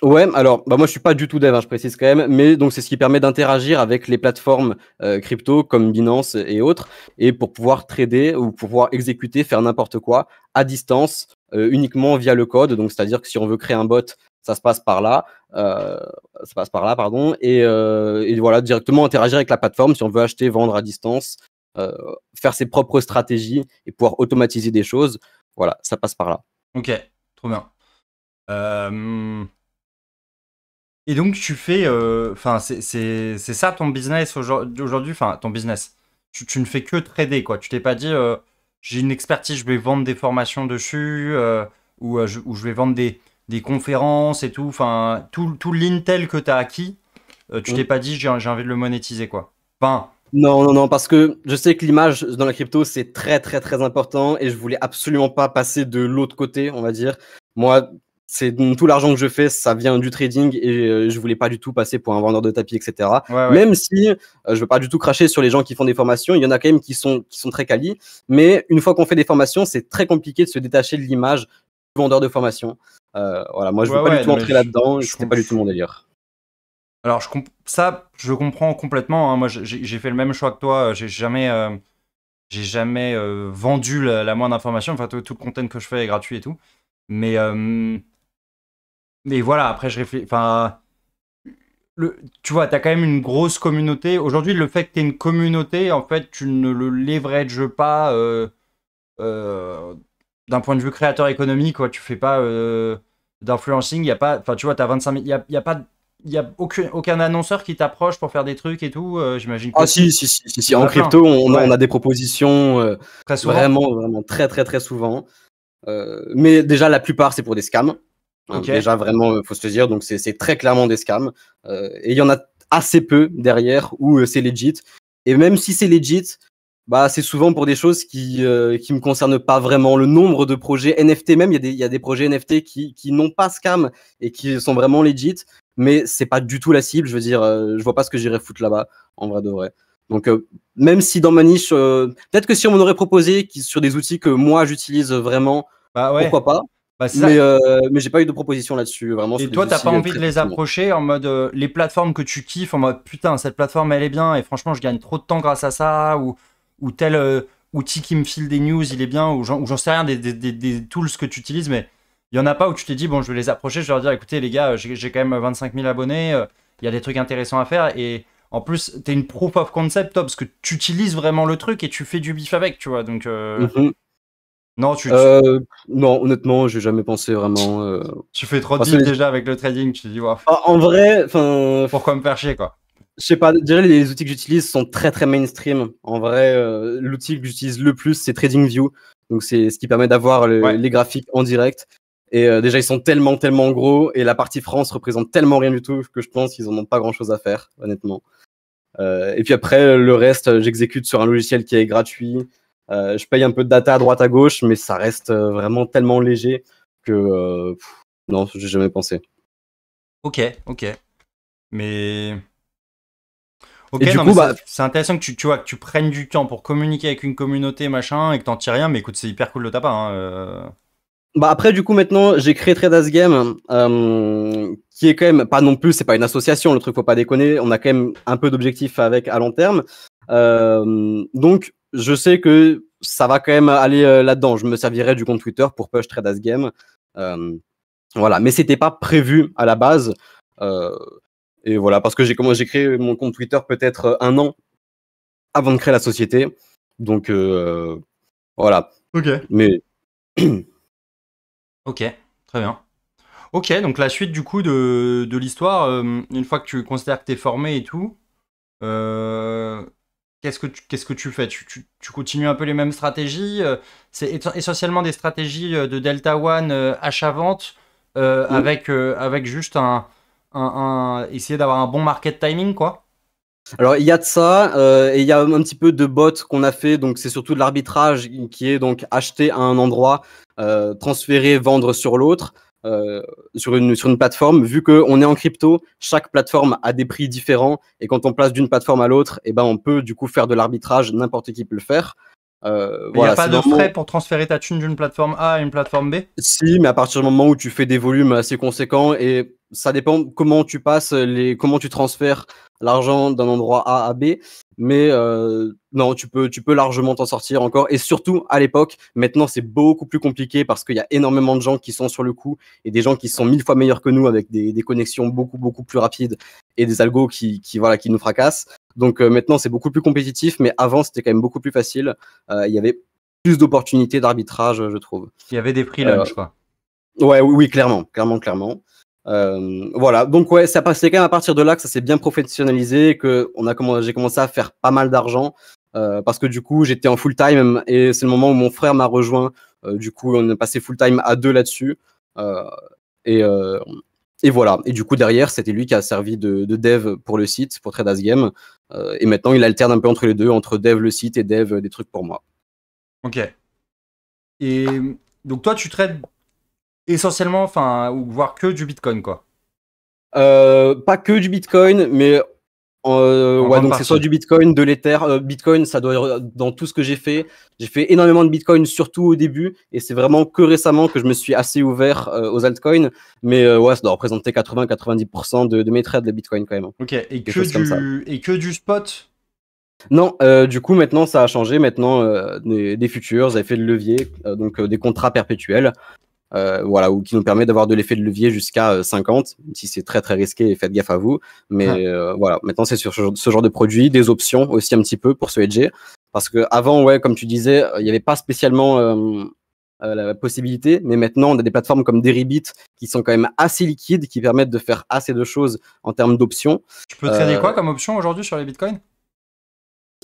Ouais, alors bah, moi je suis pas du tout dev, hein, je précise quand même, mais donc c'est ce qui permet d'interagir avec les plateformes euh, crypto comme Binance et autres, et pour pouvoir trader ou pouvoir exécuter, faire n'importe quoi à distance euh, uniquement via le code. Donc c'est-à-dire que si on veut créer un bot, ça se passe par là, euh, ça passe par là, pardon, et, et, voilà directement interagir avec la plateforme si on veut acheter, vendre à distance, faire ses propres stratégies et pouvoir automatiser des choses. Voilà, ça passe par là. Ok, trop bien. Et donc, tu fais. Euh, enfin, c'est ça ton business aujourd'hui. Enfin, ton business. Tu, ne fais que trader, quoi. Tu t'es pas dit, euh, j'ai une expertise, je vais vendre des formations dessus, euh, ou, je, vais vendre des, des conférences et tout. Enfin, tout, tout l'intel que tu as acquis, tu t'es pas dit, j'ai envie de le monétiser, quoi. Enfin. Non, non, non, parce que je sais que l'image dans la crypto, c'est très, très, très important et je voulais absolument pas passer de l'autre côté, on va dire. Moi, c'est tout l'argent que je fais, ça vient du trading et euh, je voulais pas du tout passer pour un vendeur de tapis, etc. Même si euh, je veux pas du tout cracher sur les gens qui font des formations, il y en a quand même qui sont qui sont très qualis, mais une fois qu'on fait des formations, c'est très compliqué de se détacher de l'image du vendeur de formation. Euh, voilà, moi je veux pas du tout entrer là-dedans, c'était pas du tout mon délire. Alors je ça, je comprends complètement. Hein. Moi, j'ai fait le même choix que toi. J'ai jamais j'ai jamais vendu la, moindre information. Enfin, tout, tout, le content que je fais est gratuit et tout. Mais mais voilà, après, je réfléchis. Enfin, le, tu vois, tu as quand même une grosse communauté. Aujourd'hui, le fait que tu aies une communauté, en fait, tu ne le leverages pas euh, euh, d'un point de vue créateur économique. Quoi. Tu fais pas euh, d'influencing. Il a pas. Enfin, tu vois, tu as 25 000. Il n'y a, y a pas il a aucun, aucun, annonceur qui t'approche pour faire des trucs et tout, j'imagine. Ah si, si, si, en crypto, on, a des propositions très souvent. vraiment, vraiment très, très, très souvent. mais déjà, la plupart, c'est pour des scams. Euh, déjà, vraiment, il euh, faut se le dire. Donc, c'est très clairement des scams. Euh, et il y en a assez peu derrière où c'est legit. Et même si c'est legit, bah, c'est souvent pour des choses qui ne qui me concernent pas vraiment. Le nombre de projets NFT, même, il y, y, a des projets NFT qui, qui n'ont pas scam et qui sont vraiment legit. Mais c'est pas du tout la cible. Je veux dire, je vois pas ce que j'irais foutre là-bas, en vrai de vrai. Donc, même si dans ma niche, peut-être que si on m'en aurait proposé sur des outils que moi j'utilise vraiment, bah ouais. pourquoi pas. Bah, euh, mais, j'ai pas eu de proposition là-dessus, vraiment. Et toi, t'as pas envie de les approcher en mode euh, les plateformes que tu kiffes, en mode putain, cette plateforme elle est bien et franchement, je gagne trop de temps grâce à ça, ou, ou tel euh, outil qui me file des news, il est bien, ou j'en sais rien, des, des, des, tools que tu utilises, mais il y en a pas où tu t'es dit, bon, je vais les approcher, je vais leur dire, écoutez les gars, j'ai quand même 25 000 abonnés, il y a des trucs intéressants à faire, et en plus, t'es une proof of concept, parce que tu utilises vraiment le truc et tu fais du bif avec, tu vois, donc. Mm-hmm. Non, tu, euh, non, honnêtement, j'ai jamais pensé vraiment. Euh, tu fais trop de déjà avec le trading, tu dis, waouh. Ah, en vrai, enfin. Pourquoi me faire chier, quoi Je sais pas, déjà les outils que j'utilise sont très très mainstream. En vrai, euh, l'outil que j'utilise le plus, c'est TradingView. Donc, c'est ce qui permet d'avoir les graphiques en direct. Et déjà, ils sont tellement, tellement gros. Et la partie France représente tellement rien du tout que je pense qu'ils en ont pas grand chose à faire, honnêtement. et puis après, le reste, j'exécute sur un logiciel qui est gratuit. Euh, je paye un peu de data à droite à gauche, mais ça reste euh, vraiment tellement léger que euh, non, j'ai jamais pensé. Ok, ok. Mais Ok, bah c'est intéressant que tu, vois, que tu prennes du temps pour communiquer avec une communauté, machin, et que t'en tires rien, mais écoute, c'est hyper cool le ta hein, Bah après, du coup, maintenant, j'ai créé As Game, qui est quand même pas non plus, c'est pas une association, le truc, faut pas déconner, on a quand même un peu d'objectifs avec à long terme. donc, je sais que ça va quand même aller euh, là-dedans. Je me servirai du compte Twitter pour push trade as game. Euh, voilà, mais c'était pas prévu à la base. Euh, et voilà, parce que j'ai créé mon compte Twitter peut-être un an avant de créer la société. Donc voilà. Ok. Mais ok, très bien. Ok, donc la suite du coup de, de l'histoire, une fois que tu considères que tu es formé et tout, qu'est-ce que tu, qu'est-ce que tu fais tu, tu, tu, continues un peu les mêmes stratégies euh, C'est essentiellement des stratégies euh, de Delta One euh, achat-vente avec, avec juste un, essayer d'avoir un bon market timing, quoi. Alors il y a de ça et il y a un petit peu de bots qu'on a fait donc c'est surtout de l'arbitrage qui est donc acheter à un endroit, transférer, vendre sur l'autre. Euh, sur, une, sur une plateforme, vu qu'on est en crypto, chaque plateforme a des prix différents et quand on place d'une plateforme à l'autre, et eh ben, on peut du coup faire de l'arbitrage, n'importe qui peut le faire. Euh, il n'y a pas de frais pour transférer ta thune d'une plateforme A à une plateforme B Si, mais à partir du moment où tu fais des volumes assez conséquents et ça dépend comment tu passes, comment tu transfères l'argent d'un endroit A à B. Mais euh, non, tu peux, largement t'en sortir encore. Et surtout, à l'époque, maintenant, c'est beaucoup plus compliqué parce qu'il y a énormément de gens qui sont sur le coup et des gens qui sont mille fois meilleurs que nous avec des, connexions beaucoup, beaucoup plus rapides et des algos qui, qui, voilà, qui nous fracassent. Donc euh, maintenant, c'est beaucoup plus compétitif, mais avant, c'était quand même beaucoup plus facile. Euh, il y avait plus d'opportunités d'arbitrage, je trouve. Il y avait des prix là crois. Ouais, oui, oui, clairement, clairement, clairement. Euh, voilà, donc ouais, ça quand même à partir de là que ça s'est bien professionnalisé, que on a commencé, j'ai commencé à faire pas mal d'argent euh, parce que du coup j'étais en full time et c'est le moment où mon frère m'a rejoint. Euh, du coup, on est passé full time à deux là-dessus et, et voilà. Et du coup derrière, c'était lui qui a servi de, dev pour le site, pour Trade As Game et maintenant il alterne un peu entre les deux, entre dev le site et dev des trucs pour moi. Ok. Et donc toi, tu trades essentiellement, enfin, voire que du Bitcoin, quoi. Euh, pas que du Bitcoin, mais euh, ouais, donc c'est soit du Bitcoin, de l'Ether. Euh, Bitcoin, ça doit être dans tout ce que j'ai fait. J'ai fait énormément de Bitcoin, surtout au début, et c'est vraiment que récemment que je me suis assez ouvert aux altcoins. Mais ouais, ça doit représenter 80-90% de, mes trades de Bitcoin quand même. Hein. Ok, et que, du... spot non, du coup maintenant ça a changé. Maintenant des, futures, futurs, j'avais fait le levier, donc des contrats perpétuels. Euh, voilà, ou qui nous permet d'avoir de l'effet de levier jusqu'à 50, euh, si c'est très très risqué, faites gaffe à vous. Mais euh, voilà, maintenant c'est sur ce genre de produit, des options aussi un petit peu pour se hedger. Parce que avant, ouais, comme tu disais, il n'y avait pas spécialement la possibilité, mais maintenant on a des plateformes comme Deribit qui sont quand même assez liquides, qui permettent de faire assez de choses en termes d'options. Tu peux trader quoi comme option aujourd'hui sur les bitcoins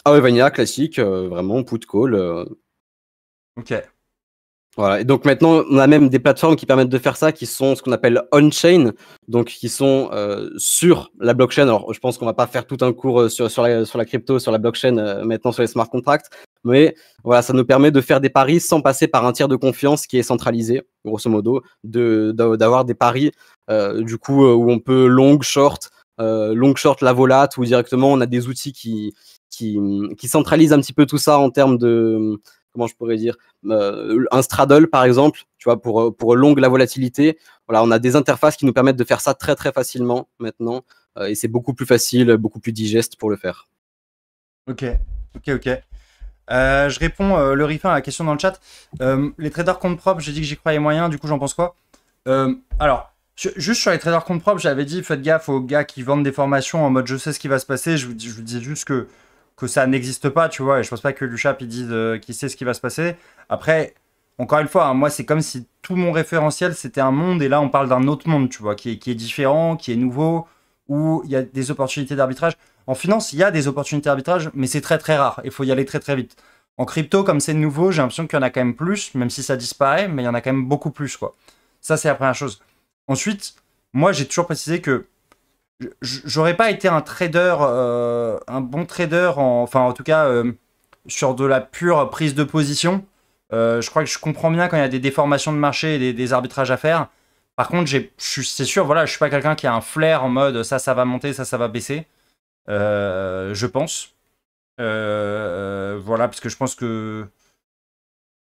Ah ouais, Vanilla classique, vraiment put call. Ok. Voilà. Et donc maintenant, on a même des plateformes qui permettent de faire ça, qui sont ce qu'on appelle on-chain, donc qui sont euh, sur la blockchain. Alors, je pense qu'on va pas faire tout un cours euh, sur, sur, la, crypto, sur la blockchain, euh, maintenant sur les smart contracts, mais voilà, ça nous permet de faire des paris sans passer par un tiers de confiance qui est centralisé, grosso modo, d'avoir de, d'avoir des paris du coup où on peut long, short, long, short la volate, ou directement on a des outils qui, qui, qui centralisent un petit peu tout ça en termes de comment je pourrais dire, euh, un straddle par exemple, tu vois, pour, pour longue la volatilité. Voilà, on a des interfaces qui nous permettent de faire ça très très facilement maintenant, euh, et c'est beaucoup plus facile, beaucoup plus digeste pour le faire. Ok, ok, ok. Euh, je réponds le rifin à la question dans le chat. les traders compte propre, j'ai dit que j'y croyais moyen, du coup j'en pense quoi Alors, Juste sur les traders compte propre, j'avais dit faites gaffe aux gars qui vendent des formations en mode je sais ce qui va se passer. Je vous je vous dis juste que que ça n'existe pas, tu vois. Et je pense pas que Luchap il dise euh, qui sait ce qui va se passer. Après, encore une fois, hein, moi c'est comme si tout mon référentiel c'était un monde et là on parle d'un autre monde, tu vois, qui est, qui est différent, qui est nouveau, où il y a des opportunités d'arbitrage. En finance, il y a des opportunités d'arbitrage, mais c'est très très rare. Il faut y aller très très vite. En crypto, comme c'est nouveau, j'ai l'impression qu'il y en a quand même plus, même si ça disparaît, mais il y en a quand même beaucoup plus, quoi. Ça, c'est la première chose. Ensuite, moi, j'ai toujours précisé que j'aurais pas été un trader, euh, un bon trader, enfin en tout cas euh, sur de la pure prise de position. Euh, je crois que je comprends bien quand il y a des déformations de marché et des, arbitrages à faire. Par contre, c'est sûr, voilà, je suis pas quelqu'un qui a un flair en mode ça, ça va monter, ça, ça va baisser. je pense. voilà, parce que je pense que.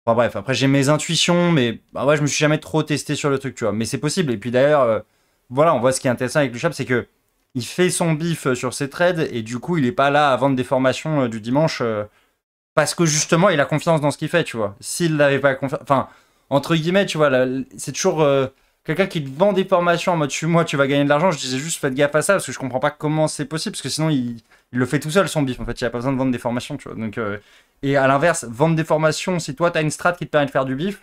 Enfin bref, après j'ai mes intuitions, mais bah ouais, je me suis jamais trop testé sur le truc, tu vois. Mais c'est possible. Et puis d'ailleurs, voilà, on voit ce qui est intéressant avec le chat c'est que il fait son bif euh, sur ses trades et du coup, il n'est pas là à vendre des formations euh, du dimanche euh, parce que justement, il a confiance dans ce qu'il fait, tu vois. S'il n'avait pas confiance. Enfin, entre guillemets, tu vois, c'est toujours. Quelqu'un qui te vend des formations en mode suis moi, tu vas gagner de l'argent, je disais juste faites gaffe à ça parce que je comprends pas comment c'est possible parce que sinon il, le fait tout seul son bif en fait, il a pas besoin de vendre des formations, tu vois. Donc, et à l'inverse, vendre des formations, si toi tu as une strat qui te permet de faire du bif,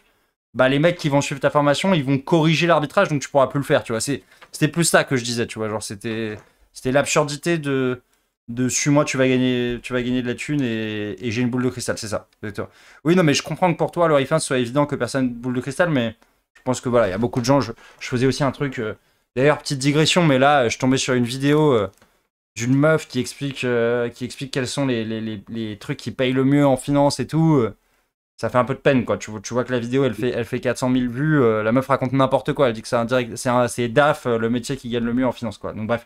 bah, les mecs qui vont suivre ta formation, ils vont corriger l'arbitrage, donc tu pourras plus le faire, tu vois. C'était plus ça que je disais, tu vois. Genre, c'était c'était l'absurdité de, de suis-moi, tu, vas gagner, tu vas gagner de la thune et, j'ai une boule de cristal, c'est ça. Oui, non, mais je comprends que pour toi, le rifin, ce soit évident que personne boule de cristal, mais je pense que voilà, il y a beaucoup de gens. Je, faisais aussi un truc. Euh, d'ailleurs, petite digression, mais là, je tombais sur une vidéo euh, d'une meuf qui explique, euh, qui explique quels sont les, les, les, les, trucs qui payent le mieux en finance et tout ça fait un peu de peine, quoi. Tu, tu vois que la vidéo, elle fait, elle fait 400 000 vues, euh, la meuf raconte n'importe quoi, elle dit que c'est direct, c'est DAF, euh, le métier qui gagne le mieux en finance, quoi. Donc bref,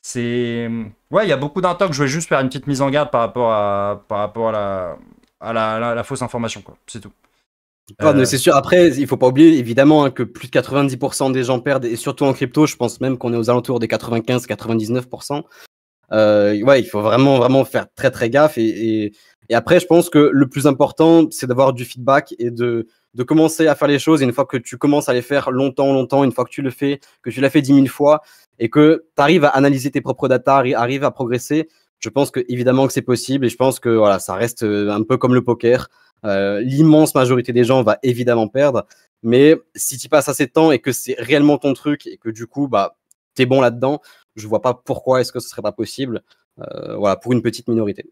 c'est, ouais, il y a beaucoup d'intox. Je vais juste faire une petite mise en garde par rapport à, par rapport à la, à la, fausse information, quoi. C'est tout. Euh. C'est sûr, après, il faut pas oublier évidemment hein, que plus de 90% des gens perdent, et surtout en crypto, je pense même qu'on est aux alentours des 95-99%. ouais, il faut vraiment, vraiment faire très très gaffe. et et après, je pense que le plus important, c'est d'avoir du feedback et de, de commencer à faire les choses. Et une fois que tu commences à les faire longtemps, longtemps, une fois que tu le fais, que tu l'as fait dix mille fois et que tu arrives à analyser tes propres data, arrives à progresser, je pense que évidemment que c'est possible. Et je pense que voilà, ça reste euh, un peu comme le poker. Euh, l'immense majorité des gens va évidemment perdre. Mais si tu passes assez de temps et que c'est réellement ton truc et que du coup, bah, es bon là-dedans, je vois pas pourquoi est-ce que ce serait pas possible. Euh, voilà, pour une petite minorité.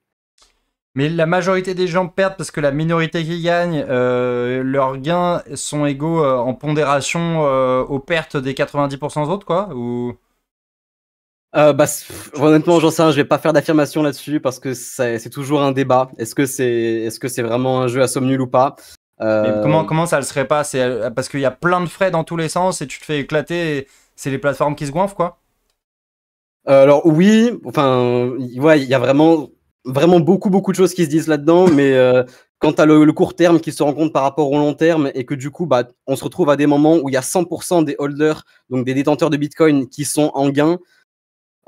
Mais la majorité des gens perdent parce que la minorité qui gagne, euh, leurs gains sont égaux euh, en pondération euh, aux pertes des 90% autres, quoi ou... Bah, honnêtement, j'en sais je vais pas faire d'affirmation là-dessus parce que c'est toujours un débat. Est-ce que c'est est -ce c'est vraiment un jeu à somme nulle ou pas comment, comment ça le serait pas Parce qu'il y a plein de frais dans tous les sens et tu te fais éclater, c'est les plateformes qui se goinfrent, quoi alors oui, enfin, ouais, il y a vraiment vraiment beaucoup, beaucoup de choses qui se disent là-dedans, mais quant euh, quand tu as le, court terme qui se rencontre par rapport au long terme et que du coup, bah, on se retrouve à des moments où il y a 100% des holders, donc des détenteurs de Bitcoin qui sont en gain,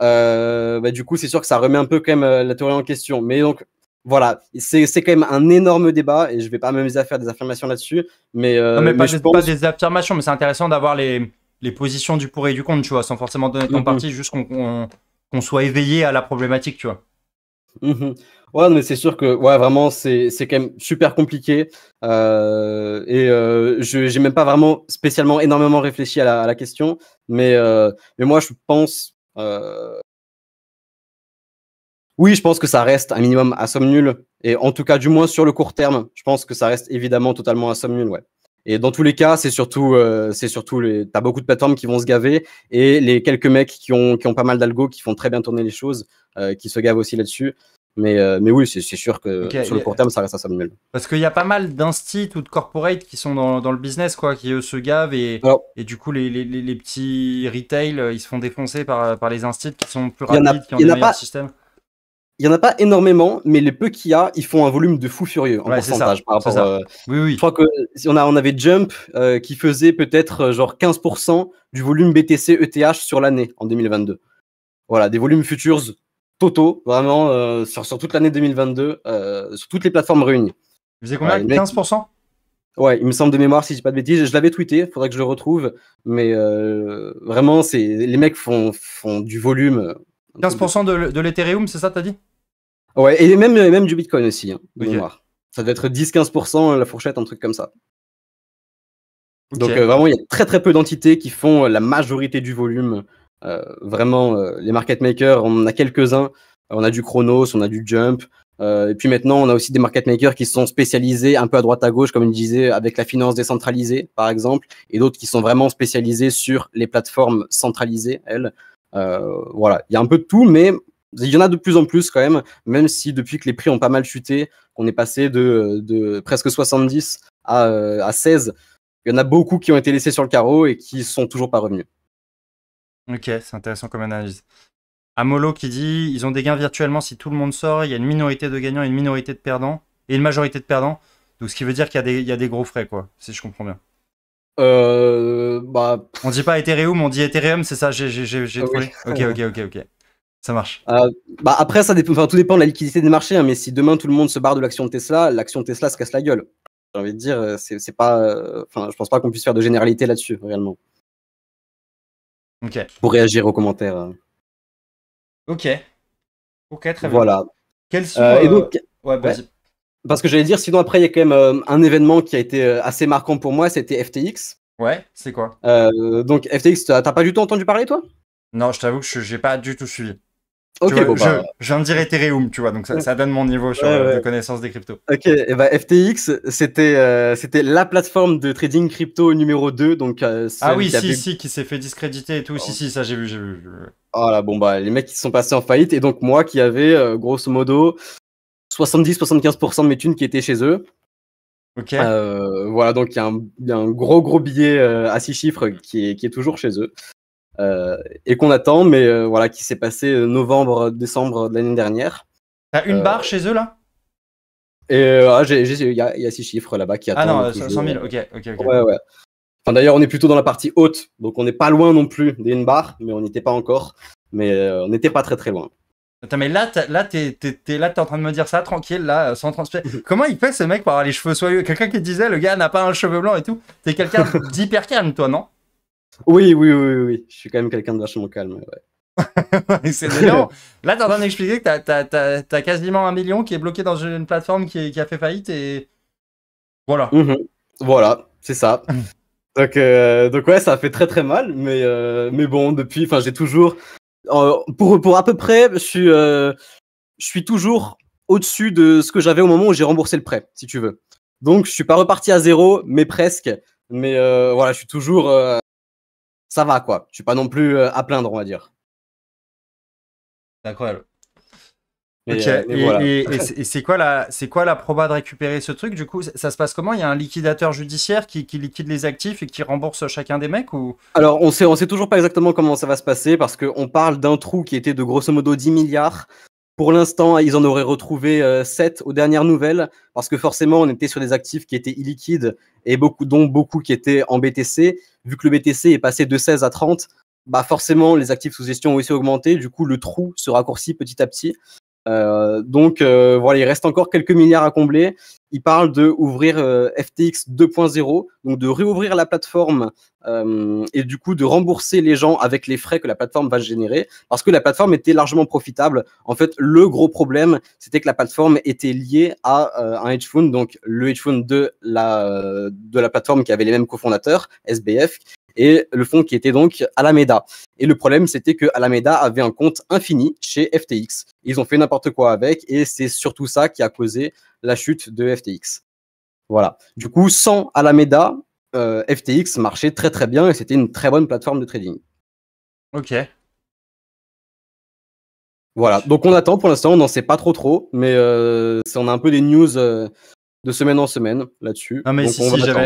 euh, bah, du coup, c'est sûr que ça remet un peu quand même euh, la théorie en question. Mais donc, voilà, c'est quand même un énorme débat et je vais pas m'amuser à faire des affirmations là-dessus. Mais, non, mais, pas, des, pense... affirmations, mais c'est intéressant d'avoir les, les positions du pour et du contre, tu vois, sans forcément donner ton mm-hmm. parti, juste qu'on soit éveillé à la problématique, tu vois. Mmh ouais, mais c'est sûr que ouais, vraiment, c'est quand même super compliqué. Euh, et euh, je n'ai même pas vraiment spécialement énormément réfléchi à la, question. Mais, euh, mais moi, je pense. Oui, je pense que ça reste un minimum à somme nulle. Et en tout cas, du moins sur le court terme, je pense que ça reste évidemment totalement à somme nulle. Ouais. Et dans tous les cas, c'est surtout, euh, surtout, t'as beaucoup de plateformes qui vont se gaver et les quelques mecs qui ont, pas mal d'algo, qui font très bien tourner les choses, euh, qui se gavent aussi là-dessus. Mais, euh, mais oui, c'est sûr que sur le court terme, ça reste à Samuel. Parce qu'il y a pas mal d'instituts ou de corporate qui sont dans, le business, quoi, qui eux se gavent et, et du coup, les, petits retail, ils se font défoncer par, par les instituts qui sont plus rapides, qui ont pas il n'y en a pas énormément, mais les peu qu'il y a, ils font un volume de fou furieux en pourcentage euh, oui, oui. Je crois que on a, on avait Jump euh, qui faisait peut-être euh, genre 15% du volume BTC ETH sur l'année en 2022. Voilà, des volumes futures totaux vraiment sur, sur toute l'année 2022 sur toutes les plateformes réunies. Vous avez combien 15% Ouais, il me semble de mémoire, si je dis pas de bêtises, je l'avais tweeté, il faudrait que je le retrouve, mais vraiment, c'est les mecs font, font du volume 15% de, l'Ethereum, c'est ça, t'as dit Ouais, et même, même du Bitcoin aussi, hein, Ça doit être 10-15% la fourchette, un truc comme ça. Donc euh, vraiment, il y a très très peu d'entités qui font euh, la majorité du volume. Euh, vraiment, les market makers, on en a quelques-uns. On a du Chronos, on a du Jump. et puis maintenant, on a aussi des market makers qui sont spécialisés un peu à droite à gauche, comme on disait avec la finance décentralisée, par exemple, et d'autres qui sont vraiment spécialisés sur les plateformes centralisées, elles. Euh, voilà, il y a un peu de tout, mais il y en a de plus en plus quand même, même si depuis que les prix ont pas mal chuté, qu'on est passé de, presque 70 à, 16, euh, il y en a beaucoup qui ont été laissés sur le carreau et qui sont toujours pas revenus. Ok, c'est intéressant comme analyse. Amolo qui dit ils ont des gains virtuellement si tout le monde sort, il y a une minorité de gagnants, et une minorité de perdants et une majorité de perdants. Donc ce qui veut dire qu'il y, y, a des gros frais, quoi, si je comprends bien. Euh, bah, on dit pas Ethereum, on dit Ethereum, c'est ça, j'ai ah trouvé. Ok, ok, ok, ok. Ça marche. Euh, bah, après, ça dépend, tout dépend de la liquidité des marchés, hein, mais si demain tout le monde se barre de l'action Tesla, l'action Tesla se casse la gueule. J'ai envie de dire, euh, c'est pas. Enfin, je pense pas qu'on puisse faire de généralité là-dessus, réellement. Ok. Pour réagir aux commentaires. Hein. Ok. Ok, très bien. Voilà. Parce que j'allais dire, sinon après, il y a quand même euh, un événement qui a été euh, assez marquant pour moi, c'était FTX. Ouais, c'est quoi euh, Donc FTX, t'as pas du tout entendu parler, toi Non, je t'avoue que je j'ai pas du tout suivi. Ok, bon, je, bah... je, viens de Ethereum, tu vois, donc ça, donne mon niveau de connaissance des cryptos. Ok, et bah FTX, c'était la plateforme de trading crypto numéro 2. Donc, ah oui, si, si, qui s'est fait discréditer et tout. Si, oh. si, ça j'ai vu, j'ai vu. Oh là, bon, bah les mecs qui sont passés en faillite. Et donc, moi qui avais grosso modo 70-75% de mes thunes qui étaient chez eux. Ok. Euh, voilà, donc il y, a un gros gros billet euh, à six chiffres qui est, toujours chez eux euh, et qu'on attend, mais voilà, qui s'est passé novembre, décembre de l'année dernière. T'as une barre chez eux là Et ah, il y, a six chiffres là-bas qui attendent. Ah non, 100 000, ok, Ouais, ouais. d'ailleurs, on est plutôt dans la partie haute, donc on n'est pas loin non plus d'une barre, mais on n'était pas encore, mais on n'était pas très très loin. Attends, mais là, t'es, là, t'es, là, en train de me dire ça tranquille, là, sans transpirer. Comment il fait ce mec pour avoir les cheveux soyeux Quelqu'un qui disait le gars n'a pas un cheveu blanc et tout. T'es quelqu'un d'hyper calme, toi, non oui, oui, oui, oui, Je suis quand même quelqu'un de vachement calme. Ouais. c'est délirant. Là, t'es en train d'expliquer que t'as, quasiment un million qui est bloqué dans une plateforme qui, a fait faillite et. Voilà. Mhm. Voilà, c'est ça. donc, euh, donc, ouais, ça fait très très mal, mais, euh, mais bon, depuis, enfin, j'ai toujours euh, pour, pour à peu près, je suis, euh, je suis toujours au-dessus de ce que j'avais au moment où j'ai remboursé le prêt, si tu veux. Donc, je suis pas reparti à zéro, mais presque. Mais euh, voilà, je suis toujours. ça va, quoi. Je suis pas non plus à plaindre, on va dire. Incroyable et, c'est quoi la c'est quoi la proba de récupérer ce truc du coup ça, se passe comment Il y a un liquidateur judiciaire qui, liquide les actifs et qui rembourse chacun des mecs ou Alors on sait on sait toujours pas exactement comment ça va se passer parce qu'on parle d'un trou qui était de grosso modo 10 milliards. Pour l'instant, ils en auraient retrouvé 7 euh, aux dernières nouvelles parce que forcément on était sur des actifs qui étaient illiquides et beaucoup dont beaucoup qui étaient en BTC. Vu que le BTC est passé de 16 à 30, bah forcément les actifs sous gestion ont aussi augmenté. Du coup le trou se raccourcit petit à petit. Euh, donc euh, voilà, il reste encore quelques milliards à combler. Il parle de ouvrir euh, FTX 2.0, donc de réouvrir la plateforme et du coup de rembourser les gens avec les frais que la plateforme va générer, parce que la plateforme était largement profitable. En fait, le gros problème, c'était que la plateforme était liée à un hedge fund, donc le hedge fund de la plateforme qui avait les mêmes cofondateurs, SBF, et le fonds qui était donc Alameda. Et le problème, c'était que Alameda avait un compte infini chez FTX. Ils ont fait n'importe quoi avec et c'est surtout ça qui a causé la chute de FTX. Voilà. Du coup, sans Alameda, euh, FTX marchait très très bien et c'était une très bonne plateforme de trading. Ok. Voilà, donc on attend pour l'instant, on n'en sait pas trop trop, mais euh, on a un peu des news euh, de semaine en semaine là-dessus. Non ah, mais si,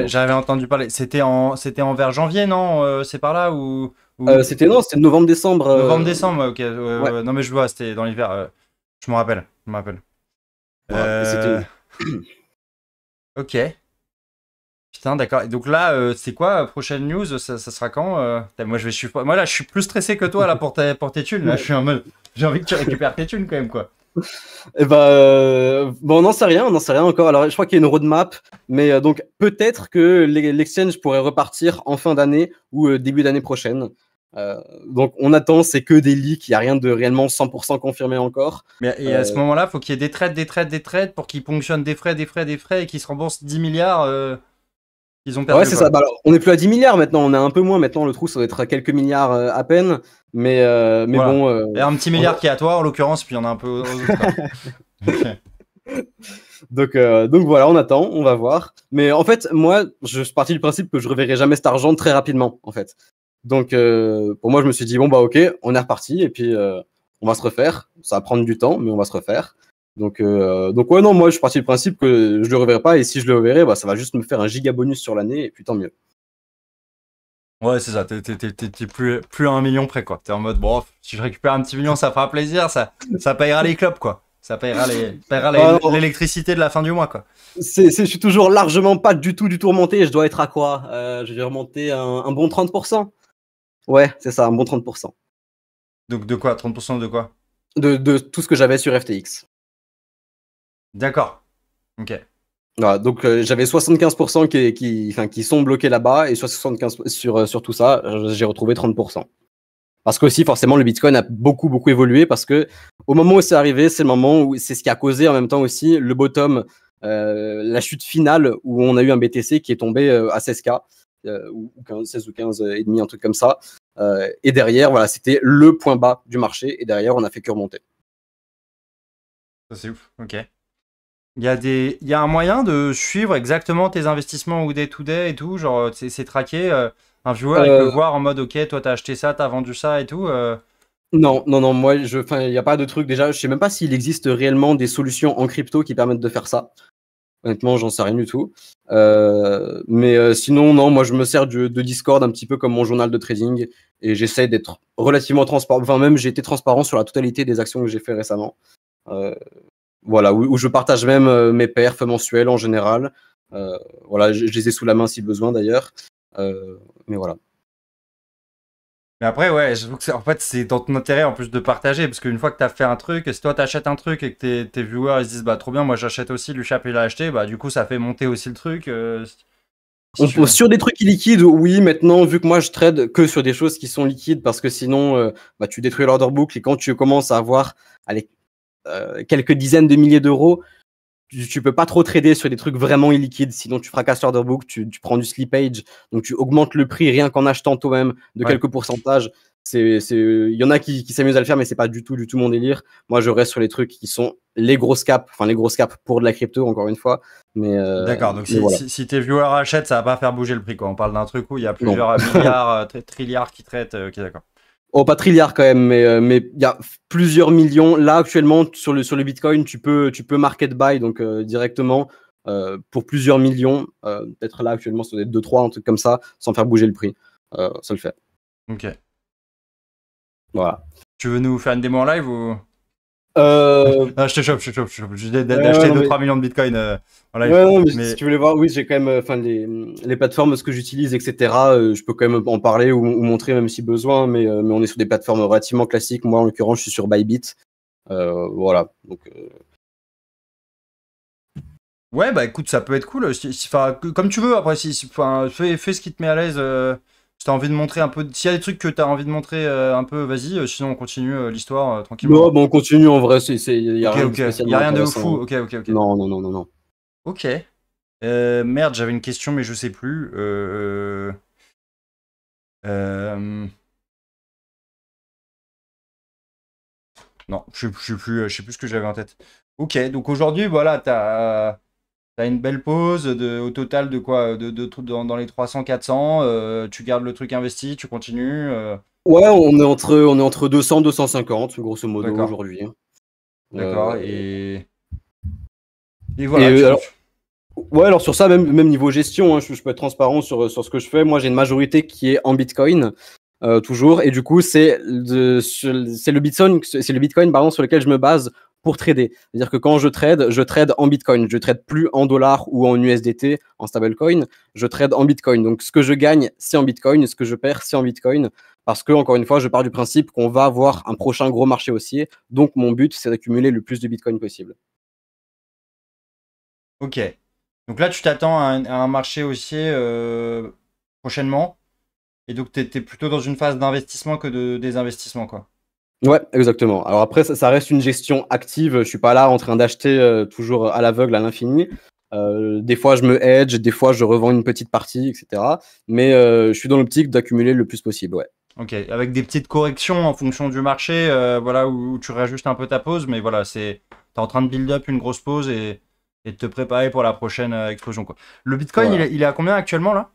j'avais entendu parler. C'était en c'était vers janvier non euh, C'est par là ou, euh, C'était non, c'était novembre décembre. Euh, novembre décembre, ok. non mais je vois, c'était dans l'hiver. je m'en rappelle, je m'en rappelle. ok. Putain, d'accord. Donc là, c'est quoi prochaine news ça, sera quand Moi, je vais, je suis, moi là, je suis plus stressé que toi là pour tes pour tes thunes. Là, je suis j'ai envie que tu récupères tes thunes quand même quoi. Eh ben, euh, bon, on n'en sait rien, on n'en sait rien encore. Alors, je crois qu'il y a une roadmap, mais euh, donc peut-être que l'exchange pourrait repartir en fin d'année ou euh, début d'année prochaine. donc, on attend, c'est que des leaks, il n'y a rien de réellement 100% confirmé encore. Mais, et à ce moment-là, il faut qu'il y ait des trades, des trades, des trades pour qu'ils ponctionnent des frais, des frais, des frais et qu'ils se remboursent 10 milliards Ouais, c'est ça. Bah, on est plus à 10 milliards maintenant, on est un peu moins. Maintenant, le trou, ça doit être à quelques milliards euh, à peine. Mais, euh, mais bon. Euh, un petit milliard qui est à toi, en l'occurrence, puis il y en a un peu Donc, donc voilà, on attend, on va voir. Mais en fait, moi, je suis parti du principe que je reverrai jamais cet argent très rapidement, en fait. Donc pour moi, je me suis dit, bon, bah ok, on est reparti. Et puis on va se refaire. Ça va prendre du temps, mais on va se refaire. Donc, euh, donc ouais, non, moi, je suis parti du principe que je le reverrai pas, et si je le reverrai, bah, ça va juste me faire un giga bonus sur l'année, et puis tant mieux. Ouais, c'est ça, t'es, plus, plus à un million près, quoi. T'es en mode, bon, si je récupère un petit million, ça fera plaisir, ça, ça payera les clubs, quoi. Ça payera, les, l'électricité de la fin du mois, quoi. C'est, je suis toujours largement pas du tout, du tout remonté, je dois être à quoi euh, Je vais remonter un, un bon 30%. Ouais, c'est ça, un bon 30%. Donc de quoi 30% de quoi de, tout ce que j'avais sur FTX. D'accord. Ok. donc euh, j'avais 75% qui, qui, sont bloqués là-bas et sur euh, sur, tout ça, euh, j'ai retrouvé 30%. Parce que aussi forcément le Bitcoin a beaucoup beaucoup évolué parce que au moment où c'est arrivé, c'est le moment où c'est ce qui a causé en même temps aussi le bottom, la chute finale où on a eu un BTC qui est tombé à 16K ou 16 ou 15 et demi, un truc comme ça. et derrière, voilà, c'était le point bas du marché et derrière on a fait que remonter. c'est ouf. Ok. Il y, a des, il y a un moyen de suivre exactement tes investissements ou des today et tout, genre euh, c'est traqué. Euh, un viewer il peut euh. voir en mode ok, toi t'as acheté ça, t'as vendu ça et tout. Non, non, non, moi je, il n'y a pas de truc déjà. Je sais même pas s'il existe réellement des solutions en crypto qui permettent de faire ça. Honnêtement, j'en sais rien du tout. mais sinon, non, moi je me sers de Discord un petit peu comme mon journal de trading et j'essaie d'être relativement transparent. Enfin, même j'ai été transparent sur la totalité des actions que j'ai fait récemment. Euh, voilà, où, je partage même euh, mes perfs mensuels en général. Euh, voilà, je, les ai sous la main si besoin d'ailleurs. Euh, mais voilà. Mais après, ouais, je que en fait, c'est dans ton intérêt en plus de partager, parce qu'une fois que tu as fait un truc, et si toi tu achètes un truc et que tes, tes, viewers ils se disent, bah trop bien, moi j'achète aussi, Luchap il a acheté, bah du coup ça fait monter aussi le truc. sur des trucs liquides, oui, maintenant, vu que moi je trade que sur des choses qui sont liquides, parce que sinon, bah, tu détruis l'order book, et quand tu commences à avoir euh, quelques dizaines de milliers d'euros, tu, peux pas trop trader sur des trucs vraiment illiquides, sinon tu fracasses l'orderbook, book, tu prends du slippage, donc tu augmentes le prix rien qu'en achetant toi-même de quelques pourcentages. C'est, il y en a qui, qui s'amusent à le faire, mais c'est pas du tout, du tout mon délire. Moi, je reste sur les trucs qui sont les grosses caps, enfin les grosses caps pour de la crypto, encore une fois. Mais euh, d'accord. Donc si, tes viewers achètent, ça va pas faire bouger le prix. Quoi. On parle d'un truc où il y a plusieurs milliards, euh, trilliards qui traitent. ok, d'accord. Oh, pas trilliard quand même, euh, mais il y a plusieurs millions. Là, actuellement, sur le, sur le Bitcoin, tu peux, tu peux market buy donc euh, directement euh, pour plusieurs millions. Peut-être là, actuellement, sur des 2-3, un truc comme ça, sans faire bouger le prix. ça le fait. Ok. Voilà. Tu veux nous faire une démo en live ou euh, ah, je te je te je J'ai acheté 2-3 millions de bitcoins. Euh, si tu voulais voir, oui, j'ai quand même euh, enfin, les, plateformes, ce que j'utilise, etc. je peux quand même en parler ou, montrer, même si besoin, mais, on est sur des plateformes relativement classiques. Moi, en l'occurrence, je suis sur Bybit. voilà. Donc. Ouais, bah écoute, ça peut être cool. comme tu veux, après, si, fais, fais, ce qui te met à l'aise. Si t'as envie de montrer un peu, s'il y a des trucs que t'as envie de montrer euh, un peu, vas-y. Euh, sinon, on continue euh, l'histoire tranquillement. Non, bon, on continue en vrai. Il n'y a, rien de fou. Non, non, non, non, Ok. merde, j'avais une question, mais je sais plus. Non, je sais je sais plus ce que j'avais en tête. Ok, donc aujourd'hui, voilà, t'as T'as une belle pause au total de quoi de, de, dans, les 300-400, euh, tu gardes le truc investi, tu continues euh Ouais, on est entre, on est entre 200-250, grosso modo, aujourd'hui. Hein. D'accord, euh, et... voilà. Ouais, alors sur ça, même, niveau gestion, hein, je, peux être transparent sur, sur ce que je fais. Moi, j'ai une majorité qui est en Bitcoin. toujours et du coup c'est le, Bitcoin c'est le Bitcoin pardon, sur lequel je me base pour trader. C'est-à-dire que quand je trade, je trade en Bitcoin. Je trade plus en dollars ou en USDT, en stablecoin. Je trade en Bitcoin. Donc ce que je gagne, c'est en Bitcoin. Ce que je perds, c'est en Bitcoin. Parce que, encore une fois, je pars du principe qu'on va avoir un prochain gros marché haussier. Donc mon but, c'est d'accumuler le plus de Bitcoin possible. Ok. Donc là, tu t'attends à, un marché haussier euh, prochainement. Et donc, tu es, plutôt dans une phase d'investissement que de désinvestissement, quoi. Ouais, exactement. Alors après, ça, reste une gestion active. Je suis pas là en train d'acheter euh, toujours à l'aveugle à l'infini. Euh, des fois, je me hedge, des fois, je revends une petite partie, etc. Mais euh, je suis dans l'optique d'accumuler le plus possible, ouais. Ok, avec des petites corrections en fonction du marché, voilà où, tu réajustes un peu ta pause, mais voilà, c'est t'es en train de build up une grosse pause et, et de te préparer pour la prochaine explosion Le Bitcoin, il, est à combien actuellement là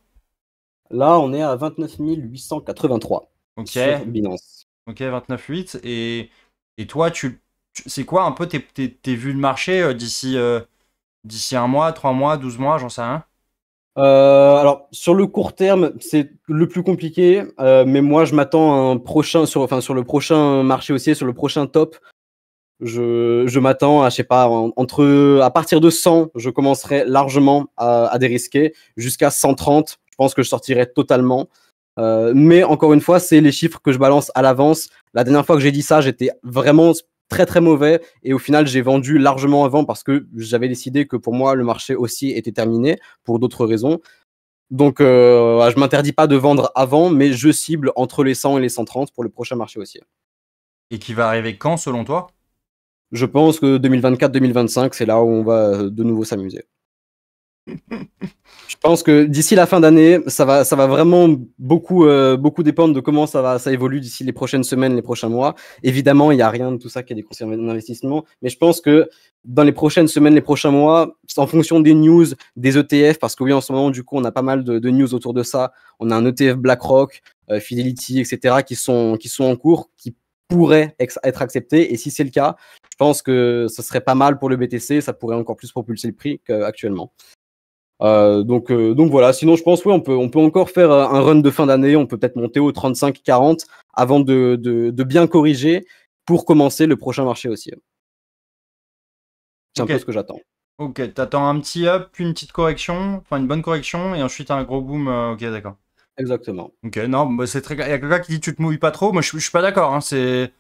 Là, on est à 29 883 sur Binance. Ok, 29,8. Et, et toi, tu, c'est quoi un peu tes, vues de marché euh, d'ici euh, d'ici un mois, trois mois, douze mois, j'en sais rien euh, alors sur le court terme, c'est le plus compliqué, mais moi je m'attends un prochain sur, enfin, sur le prochain marché haussier, sur le prochain top. Je, m'attends à je sais pas entre à partir de 100, je commencerai largement à, à dérisquer jusqu'à 130. Je pense que je sortirai totalement. Euh, mais encore une fois, c'est les chiffres que je balance à l'avance. La dernière fois que j'ai dit ça, j'étais vraiment très très mauvais et au final j'ai vendu largement avant parce que j'avais décidé que pour moi le marché aussi était terminé pour d'autres raisons. Donc euh, je m'interdis pas de vendre avant, mais je cible entre les 100 et les 130 pour le prochain marché haussier. Et qui va arriver quand selon toi Je pense que 2024-2025, c'est là où on va euh, de nouveau s'amuser je pense que d'ici la fin d'année, ça va, vraiment euh, beaucoup, dépendre de comment ça, va, ça évolue d'ici les prochaines semaines, les prochains mois. Évidemment, il n'y a rien de tout ça qui est des conseils d'investissement, mais je pense que dans les prochaines semaines, les prochains mois, en fonction des news, des ETF, parce que oui, en ce moment, du coup, on a pas mal de, news autour de ça. On a un ETF BlackRock, euh, Fidelity, etc., qui sont, qui sont en cours, qui pourraient être acceptés Et si c'est le cas, je pense que ce serait pas mal pour le BTC, ça pourrait encore plus propulser le prix qu'actuellement. Euh, donc, euh, donc voilà. Sinon, je pense, oui, on peut, on peut encore faire euh, un run de fin d'année. On peut peut-être monter au 35-40 avant de, de, bien corriger pour commencer le prochain marché aussi. C'est un peu ce que j'attends. Ok, t'attends un petit up, puis une petite correction, enfin une bonne correction, et ensuite un gros boom. ok, d'accord. Exactement. Ok, non, bah, c'est très. Il y a quelqu'un qui dit tu te mouilles pas trop. Moi, je, suis pas d'accord. Hein, c'est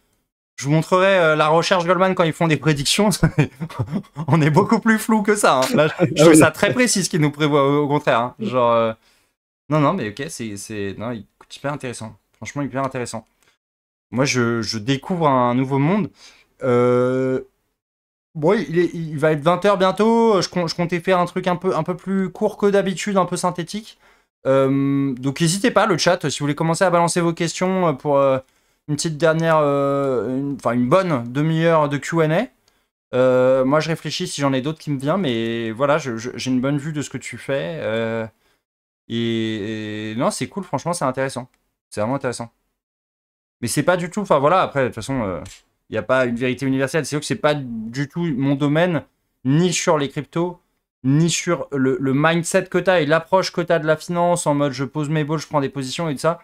je vous montrerai euh, la recherche Goldman quand ils font des prédictions. on est beaucoup plus flou que ça. Hein. je ah trouve ça très précis ce qu'ils nous prévoient, au, contraire. Hein. Genre, euh, Non, non, mais ok, c'est hyper intéressant. Franchement, hyper intéressant. Moi, je, découvre un nouveau monde. Euh, bon, il, va être 20h bientôt. Je, comptais faire un truc un peu, un peu plus court que d'habitude, un peu synthétique. donc n'hésitez pas, le chat, si vous voulez commencer à balancer vos questions pour, une petite dernière, euh, enfin une, bonne demi-heure de Q&A. Euh, moi, je réfléchis si j'en ai d'autres qui me viennent, mais voilà, j'ai une bonne vue de ce que tu fais. Euh, et, non, c'est cool, franchement, c'est intéressant. C'est vraiment intéressant. Mais c'est pas du tout, enfin voilà, après, de toute façon, il n'y a pas une vérité universelle. C'est sûr que c'est pas du tout mon domaine, ni sur les cryptos, ni sur le, le mindset que tu as et l'approche que tu as de la finance en mode je pose mes balles, je prends des positions et tout ça.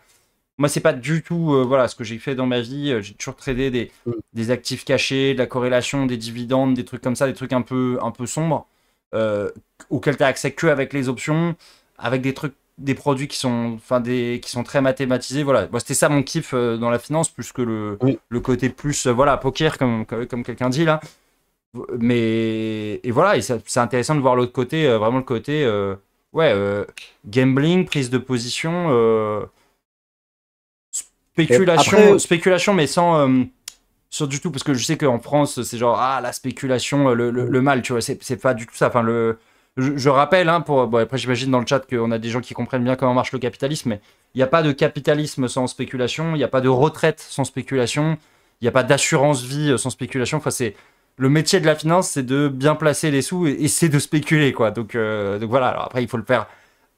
Moi, c'est pas du tout euh, voilà ce que j'ai fait dans ma vie. Euh, j'ai toujours tradé des, mm. des, actifs cachés, de la corrélation, des dividendes, des trucs comme ça, des trucs un peu, un peu sombres, euh, auxquels tu as accès que avec les options, avec des trucs des produits qui sont, enfin des, qui sont très mathématisés. Voilà, c'était ça mon kiff dans la finance, plus que le, le côté plus voilà poker comme, comme, quelqu'un dit là. Mais et voilà, et c'est intéressant de voir l'autre côté, vraiment le côté ouais gambling, prise de position. Spéculation, spéculation, mais sans, euh, surtout du tout, parce que je sais qu'en France, c'est genre, ah, la spéculation, euh, le, le, mal, tu vois, c'est pas du tout ça. Enfin, le, je, rappelle, hein, pour, après, j'imagine dans le chat qu'on a des gens qui comprennent bien comment marche le capitalisme, mais il n'y a pas de capitalisme sans spéculation, il n'y a pas de retraite sans spéculation, il n'y a pas d'assurance vie euh, sans spéculation. Enfin, c'est le métier de la finance, c'est de bien placer les sous et, c'est de spéculer, quoi. Donc, donc voilà, alors après, il faut le faire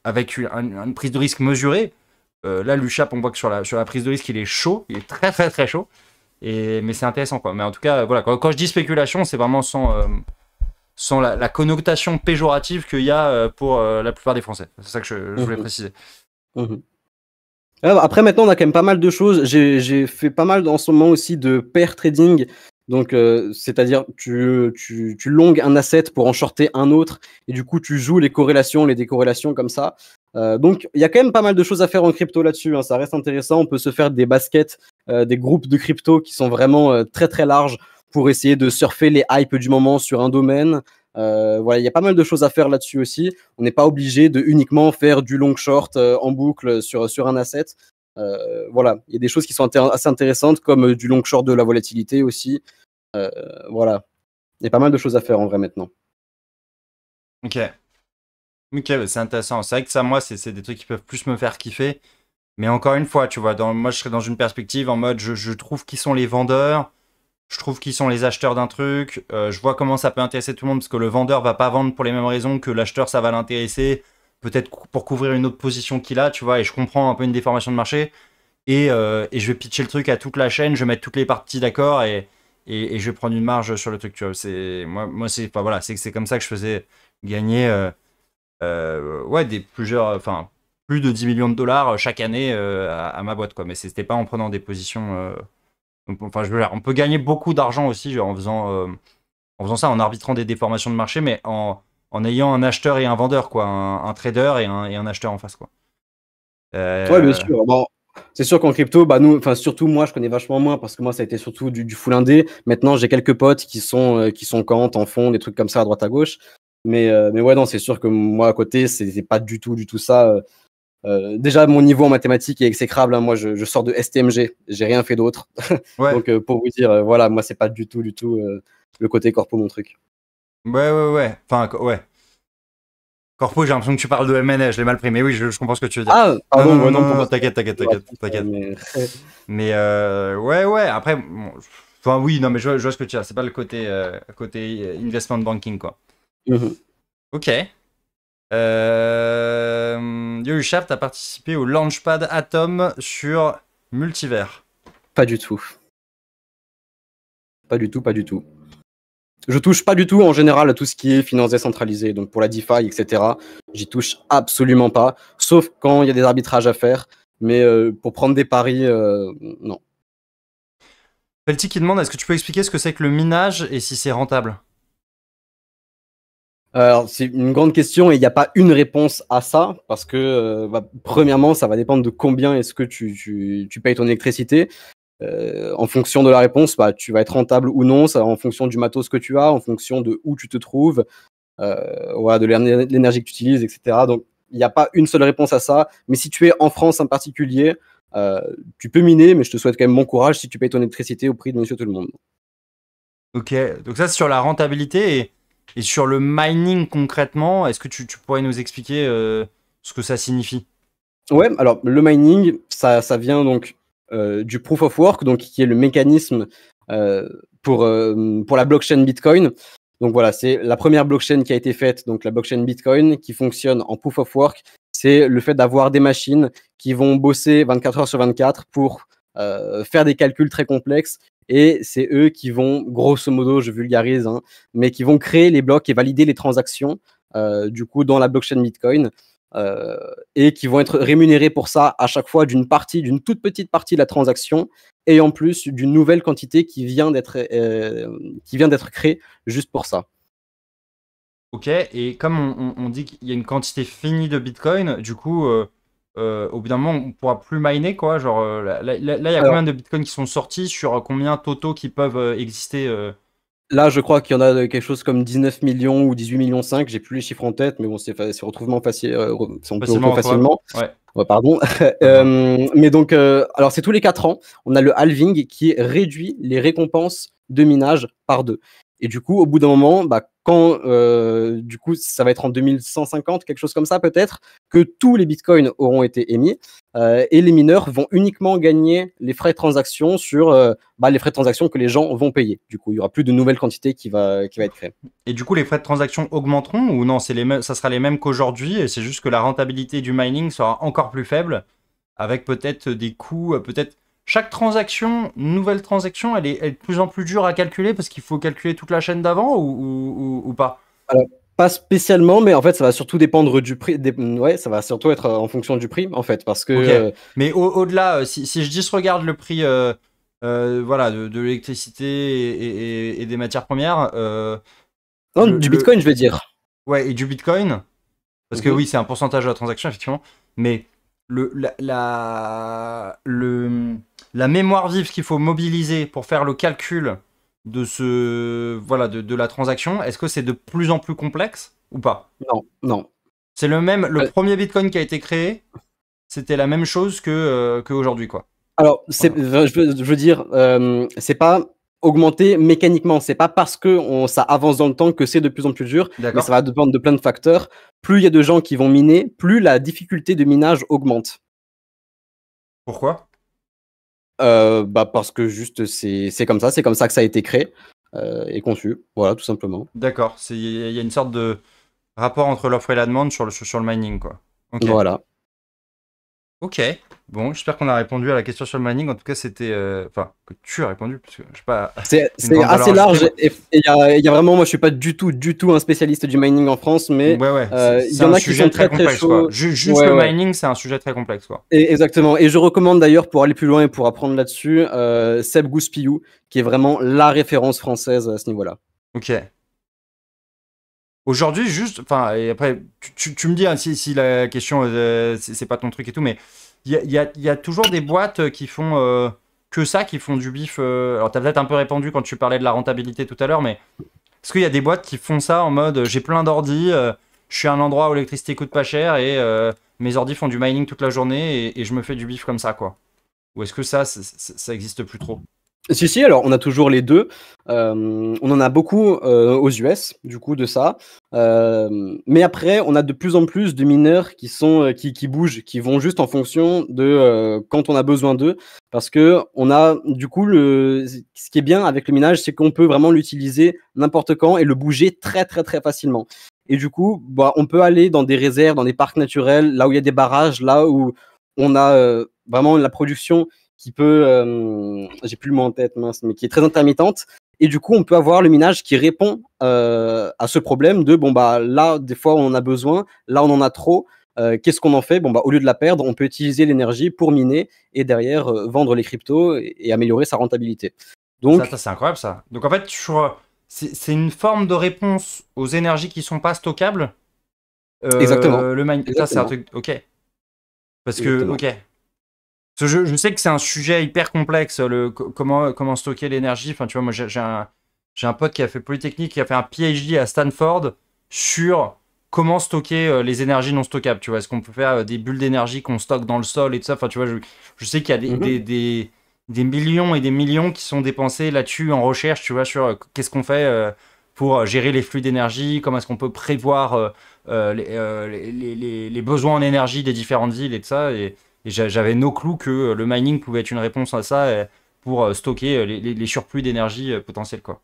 avec une prise de risque mesurée euh, là, Luchap, on voit que sur la, sur la prise de risque, il est chaud, il est très très très chaud. Et, mais c'est intéressant quoi. Mais en tout cas, voilà, quand, je dis spéculation, c'est vraiment sans, euh, sans la, connotation péjorative qu'il y a euh, pour la plupart des Français. C'est ça que je, voulais mhm. préciser. Mhm. Après, maintenant, on a quand même pas mal de choses. J'ai fait pas mal en ce moment aussi de pair trading donc, euh, c'est-à-dire, tu, tu, longues un asset pour en shorter un autre, et du coup, tu joues les corrélations, les décorrélations comme ça. Euh, donc, il y a quand même pas mal de choses à faire en crypto là-dessus. Hein. ça reste intéressant. On peut se faire des baskets, euh, des groupes de crypto qui sont vraiment très très larges pour essayer de surfer les hypes du moment sur un domaine. voilà, il y a pas mal de choses à faire là-dessus aussi. On n'est pas obligé de uniquement faire du long short en boucle sur un asset. Euh, voilà, il y a des choses qui sont assez intéressantes, comme euh, du long short de la volatilité aussi. Euh, voilà, il y a pas mal de choses à faire en vrai maintenant. Ok. Ok, bah, c'est intéressant. C'est vrai que ça, moi, c'est des trucs qui peuvent plus me faire kiffer. Mais encore une fois, tu vois, dans, moi, je serais dans une perspective en mode je, trouve qui sont les vendeurs, je trouve qui sont les acheteurs d'un truc, je vois comment ça peut intéresser tout le monde parce que le vendeur va pas vendre pour les mêmes raisons que l'acheteur, ça va l'intéresser peut-être pour couvrir une autre position qu'il a, tu vois, et je comprends un peu une déformation de marché. Et, euh, et, je vais pitcher le truc à toute la chaîne, je vais mettre toutes les parties d'accord et, et, je vais prendre une marge sur le truc, tu vois. C'est, moi, moi c'est pas, voilà, comme ça que je faisais gagner euh, euh, ouais, des plusieurs, enfin, plus de 10 millions de dollars chaque année à, ma boîte, quoi. Mais c'était pas en prenant des positions. enfin, je veux dire, on peut gagner beaucoup d'argent aussi en, faisant, en faisant ça, en arbitrant des déformations de marché, mais en en ayant un acheteur et un vendeur, quoi, un, trader et un, acheteur en face, quoi. Euh, bien sûr. Bon, c'est sûr qu'en crypto, bah nous, enfin surtout moi, je connais vachement moins parce que moi ça a été surtout du, du full indé. Maintenant, j'ai quelques potes qui sont euh, qui sont quant en fond, des trucs comme ça à droite à gauche. Mais euh, mais ouais, non, c'est sûr que moi à côté, c'est pas du tout du tout ça. déjà, mon niveau en mathématiques est exécrable. Hein. Moi, je, sors de STMG, j'ai rien fait d'autre. Donc, pour vous dire, voilà, moi, c'est pas du tout, du tout le côté corpo mon truc. Ouais, ouais, ouais. Enfin, ouais. Corpo, j'ai l'impression que tu parles de MNS, je l'ai mal pris, mais oui, je, comprends ce que tu veux dire. Ah, non, non, non, t'inquiète, t'inquiète, t'inquiète, t'inquiète. Mais, euh, ouais, ouais, après, enfin oui, non, mais je, vois ce que tu as, c'est pas le côté, euh, côté euh, investment banking, quoi. Mhm. Ok. Euh, Yo a participé au Launchpad Atom sur Multivers. Pas du tout. Pas du tout, pas du tout. Je touche pas du tout en général à tout ce qui est finance décentralisée, donc pour la DeFi, etc. J'y touche absolument pas, sauf quand il y a des arbitrages à faire. Mais euh, pour prendre des paris, euh, non. Pelti qui demande est-ce que tu peux expliquer ce que c'est que le minage et si c'est rentable alors, c'est une grande question et il n'y a pas une réponse à ça parce que, euh, bah, premièrement, ça va dépendre de combien est-ce que tu, payes ton électricité. Euh, en fonction de la réponse, bah, tu vas être rentable ou non, ça, en fonction du matos que tu as, en fonction de où tu te trouves, euh, de l'énergie que tu utilises, etc. Donc, il n'y a pas une seule réponse à ça. Mais si tu es en France en particulier, euh, tu peux miner, mais je te souhaite quand même bon courage si tu payes ton électricité au prix de monsieur tout le monde. Ok, donc ça, c'est sur la rentabilité et, sur le mining concrètement. Est-ce que tu, tu, pourrais nous expliquer ce que ça signifie Ouais, alors le mining, ça vient donc euh, du proof of work, donc qui est le mécanisme euh, euh, pour, la blockchain Bitcoin. Donc voilà, c'est la première blockchain qui a été faite, donc la blockchain Bitcoin, qui fonctionne en proof of work. C'est le fait d'avoir des machines qui vont bosser 24 heures sur 24 pour faire des calculs très complexes. Et c'est eux qui vont, grosso modo, je vulgarise, hein, mais qui vont créer les blocs et valider les transactions, du coup, dans la blockchain Bitcoin. Euh, et qui vont être rémunérés pour ça à chaque fois d'une partie, d'une toute petite partie de la transaction, et en plus d'une nouvelle quantité qui vient d'être euh, qui vient d'être créée juste pour ça. Ok, et comme on, dit qu'il y a une quantité finie de Bitcoin, du coup, euh, euh au bout d'un moment, on pourra plus miner quoi. Genre là, il y a combien de Bitcoins qui sont sortis sur combien totaux qui peuvent exister Là, je crois qu'il y en a quelque chose comme 19 millions ou 18 millions 5, j'ai plus les chiffres en tête, mais bon, c'est retrouvement facile, euh, facilement. facilement. pardon. Euh, mais donc, euh, alors c'est tous les quatre ans, on a le halving qui réduit les récompenses de minage par deux. Et du coup, au bout d'un moment, bah, quand euh, du coup, ça va être en 2150, quelque chose comme ça peut-être, que tous les bitcoins auront été émis euh, et les mineurs vont uniquement gagner les frais de transaction sur euh, bah, les frais de transaction que les gens vont payer. Du coup, il y aura plus de nouvelles quantités qui va qui va être créée. Et du coup, les frais de transaction augmenteront ou non C'est les ça sera les mêmes qu'aujourd'hui et c'est juste que la rentabilité du mining sera encore plus faible avec peut-être des coûts, peut-être chaque transaction, nouvelle transaction, elle est, de plus en plus dure à calculer parce qu'il faut calculer toute la chaîne d'avant ou, pas Alors, Pas spécialement, mais en fait, ça va surtout dépendre du prix. ouais, ça va surtout être en fonction du prix, en fait, parce que. Euh, mais au-delà, euh, si, si, je disregarde le prix, euh, voilà, de, l'électricité et, des matières premières. non, du Bitcoin, je veux dire. Ouais, et du Bitcoin, parce que mhm. oui, c'est un pourcentage de la transaction, effectivement, mais le, la, le, la mémoire vive qu'il faut mobiliser pour faire le calcul de, ce, voilà, de, de la transaction, est-ce que c'est de plus en plus complexe ou pas Non, non. C'est le même, le euh, premier Bitcoin qui a été créé, c'était la même chose que euh, qu'aujourd'hui, quoi. Alors, je, veux, dire, euh, c'est pas augmenter mécaniquement. C'est pas parce que ça avance dans le temps que c'est de plus en plus dur. Mais ça va dépendre de plein de facteurs. Plus il y a de gens qui vont miner, plus la difficulté de minage augmente. Pourquoi euh, bah parce que juste c'est comme ça, c'est comme ça que ça a été créé euh, et conçu. Voilà, tout simplement. D'accord. Il y a une sorte de rapport entre l'offre et la demande sur le, sur mining, quoi. Voilà. Ok. Bon, j'espère qu'on a répondu à la question sur le mining. En tout cas, c'était. Euh, enfin, que tu as répondu, parce que je sais pas. C'est assez large. Et il y, a vraiment. Moi, je suis pas du tout, du tout un spécialiste du mining en France, mais. ouais, ouais. Euh, y en a qui sont très, très, Juste le mining, c'est un sujet très complexe, quoi. exactement. Et je recommande d'ailleurs, pour aller plus loin et pour apprendre là-dessus, euh, Seb Gouspillou, qui est vraiment la référence française à ce niveau-là. Ok. Aujourd'hui, juste. Enfin, et après, tu, me dis hein, si, si, la question, c'est pas ton truc et tout, mais il y, a, toujours des boîtes euh, qui font euh, que ça, qui font du bif. Euh, alors, t'as peut-être un peu répandu quand tu parlais de la rentabilité tout à l'heure, mais est-ce qu'il y a des boîtes qui font ça en mode j'ai plein d'ordi, je suis à un endroit où l'électricité coûte pas cher et mes ordi font du mining toute la journée et, je me fais du bif comme ça, quoi Ou est-ce que ça, ça existe plus trop si, si, alors on a toujours les deux. Euh, on en a beaucoup euh, aux US, du coup, de ça. Euh, mais après, on a de plus en plus de mineurs qui, sont, qui, qui bougent, qui vont juste en fonction de quand on a besoin d'eux. Parce que on a, du coup, le, ce qui est bien avec le minage, c'est qu'on peut vraiment l'utiliser n'importe quand et le bouger très, très, très facilement. Et du coup, bah, on peut aller dans des réserves, dans des parcs naturels, là où il y a des barrages, là où on a vraiment la production qui peut, euh, j'ai plus le mot en tête, mince, mais qui est très intermittente. Et du coup, on peut avoir le minage qui répond euh, à ce problème de bon bah là, des fois on en a besoin, là on en a trop. Euh, qu'est-ce qu'on en fait Bon bah au lieu de la perdre, on peut utiliser l'énergie pour miner et derrière vendre les cryptos et, améliorer sa rentabilité. Donc ça, c'est incroyable ça. Donc en fait, c'est une forme de réponse aux énergies qui sont pas stockables. exactement. Le mine... Ça c'est un truc. Ok. Parce que ok, je, je, sais que c'est un sujet hyper complexe, le, comment, comment stocker l'énergie. Enfin, tu vois, moi, j'ai un, un, pote qui a fait Polytechnique, qui a fait un PhD à Stanford sur comment stocker euh, les énergies non stockables. Tu vois, est-ce qu'on peut faire euh, des bulles d'énergie qu'on stocke dans le sol et tout ça Enfin, tu vois, je, sais qu'il y a mhm. des, millions et des millions qui sont dépensés là-dessus en recherche, tu vois, sur euh, qu'est-ce qu'on fait pour gérer les flux d'énergie, comment est-ce qu'on peut prévoir les, besoins en énergie des différentes villes et tout ça. Et, et j'avais no clous que euh, le mining pouvait être une réponse à ça euh, pour euh, stocker les, surplus d'énergie potentiels. Quoi.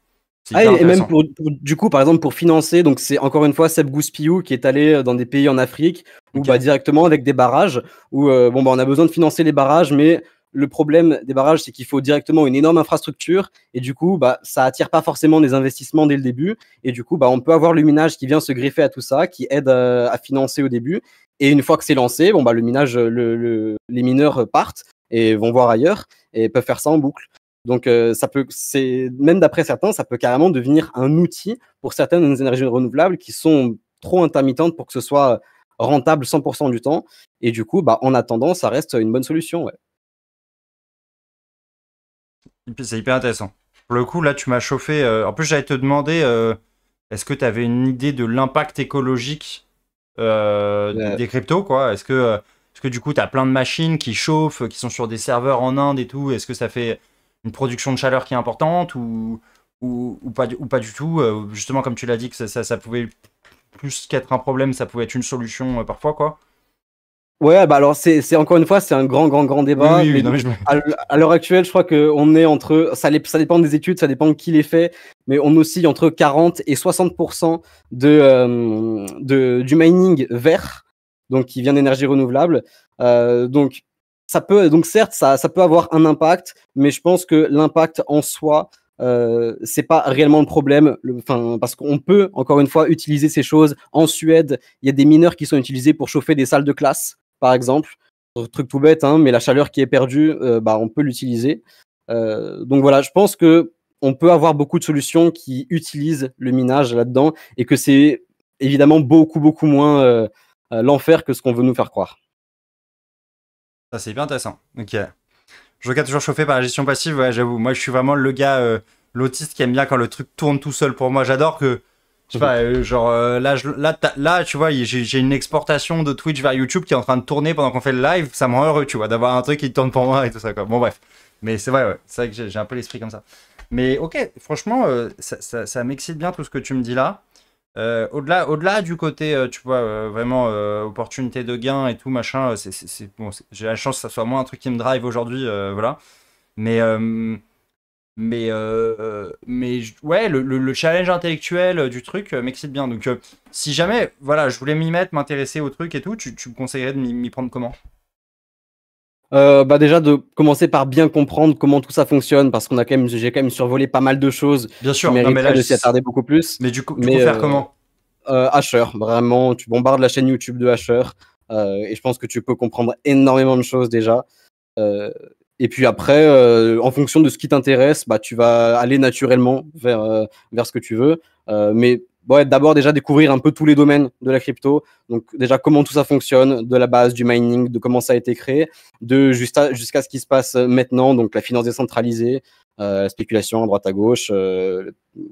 Ah, et même pour, du coup, par exemple, pour financer, donc c'est encore une fois Seb Gouspillou qui est allé dans des pays en Afrique ou bah, directement avec des barrages où bon bah on a besoin de financer les barrages, mais le problème des barrages c'est qu'il faut directement une énorme infrastructure et du coup bah ça attire pas forcément des investissements dès le début et du coup bah on peut avoir le minage qui vient se greffer à tout ça, qui aide à financer au début et une fois que c'est lancé, bon, bah, le minage, euh, les mineurs euh, partent et vont voir ailleurs et peuvent faire ça en boucle. Donc, euh, ça peut, c'est même d'après certains, ça peut carrément devenir un outil pour certaines énergies renouvelables qui sont trop intermittentes pour que ce soit rentable 100% du temps. Et du coup, bah, en attendant, ça reste une bonne solution. C'est hyper intéressant. Pour le coup, là, tu m'as chauffé. En plus, j'allais te demander, est-ce que tu avais une idée de l'impact écologique euh, des cryptos, quoi. Est-ce que, est que du coup, tu as plein de machines qui chauffent, qui sont sur des serveurs en Inde et tout Est-ce que ça fait une production de chaleur qui est importante ou, pas, ou pas du tout euh, Justement, comme tu l'as dit, que ça, ça pouvait plus qu'être un problème, ça pouvait être une solution euh, parfois, quoi. Ouais, bah alors c'est encore une fois, c'est un grand, grand, grand débat. Oui, oui, À, l'heure actuelle, je crois on est entre, ça, ça dépend des études, ça dépend de qui les fait, mais on oscille entre 40 et 60% de, euh, de, du mining vert, donc qui vient d'énergie renouvelable. Euh, donc ça peut, donc certes, ça, ça peut avoir un impact, mais je pense que l'impact en soi, euh, c'est pas réellement le problème. Enfin, parce qu'on peut encore une fois utiliser ces choses. En Suède, il y a des mineurs qui sont utilisés pour chauffer des salles de classe par exemple. Truc tout bête, hein, mais la chaleur qui est perdue, euh, bah, on peut l'utiliser. Euh, donc voilà, je pense que on peut avoir beaucoup de solutions qui utilisent le minage là-dedans et que c'est évidemment beaucoup, beaucoup moins euh, l'enfer que ce qu'on veut nous faire croire. Ça, c'est bien intéressant. Ok. Je regarde toujours chauffé par la gestion passive, ouais, j'avoue. Moi, je suis vraiment le gars, l'autiste qui aime bien quand le truc tourne tout seul. Pour moi, j'adore que je sais euh, genre euh, là, là, là, tu vois, j'ai une exportation de Twitch vers YouTube qui est en train de tourner pendant qu'on fait le live. Ça me rend heureux, tu vois, d'avoir un truc qui tourne pour moi et tout ça, quoi. Bon, bref. Mais c'est vrai, c'est vrai que j'ai un peu l'esprit comme ça. Mais ok, franchement, euh, ça, ça, m'excite bien tout ce que tu me dis là. au-delà, au-delà du côté, tu vois, vraiment opportunité de gain et tout machin. c'est bon, j'ai la chance que ça soit moins un truc qui me drive aujourd'hui, voilà. Mais mais, euh, mais ouais, le, challenge intellectuel euh, du truc euh, m'excite bien. Donc, si jamais, voilà, je voulais m'y mettre, m'intéresser au truc et tout, tu, me conseillerais de m'y prendre comment bah déjà de commencer par bien comprendre comment tout ça fonctionne parce qu'on a quand même j'ai quand même survolé pas mal de choses. Bien sûr, mais là de s'y attarder beaucoup plus. Mais du coup, tu peux faire comment Asher, vraiment, tu bombardes la chaîne YouTube de Asher et je pense que tu peux comprendre énormément de choses déjà. Et puis après, euh, en fonction de ce qui t'intéresse, bah, tu vas aller naturellement vers, euh, vers ce que tu veux. Euh, mais ouais, d'abord, déjà découvrir un peu tous les domaines de la crypto. Donc, déjà, comment tout ça fonctionne, de la base, du mining, de comment ça a été créé, de jusqu'à ce qui se passe maintenant, donc la finance décentralisée, la spéculation à droite à gauche.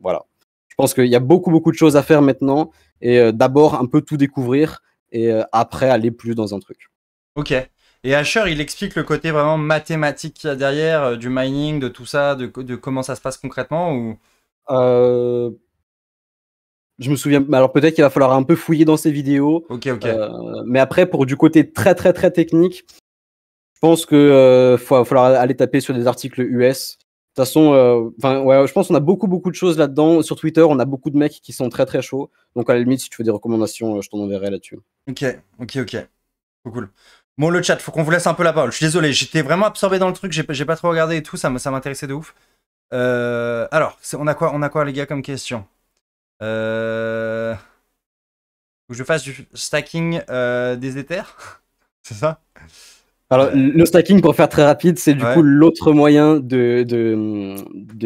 voilà. Je pense qu'il y a beaucoup, beaucoup de choses à faire maintenant. Et d'abord, un peu tout découvrir et après, aller plus dans un truc. Ok. Et Asher, il explique le côté vraiment mathématique qu'il y a derrière, euh, du mining, de tout ça, de, comment ça se passe concrètement ou... Euh, je me souviens. Alors peut-être qu'il va falloir un peu fouiller dans ces vidéos. Ok, euh, mais après, pour du côté très, très, très technique, je pense qu'il va falloir aller taper sur des articles US. De toute façon, enfin, ouais, je pense qu'on a beaucoup, beaucoup de choses là-dedans. Sur Twitter, on a beaucoup de mecs qui sont très, très chauds. Donc à la limite, si tu veux des recommandations, je t'en enverrai là-dessus. Ok, ok, ok. cool. Bon, le chat, faut qu'on vous laisse un peu la parole. Je suis désolé, j'étais vraiment absorbé dans le truc, j'ai pas trop regardé et tout, ça m'intéressait de ouf. Euh, alors, on a, quoi, on a quoi, les gars, comme question euh, que je fasse du stacking euh, des éthers C'est ça le stacking, pour faire très rapide, c'est du coup l'autre moyen de,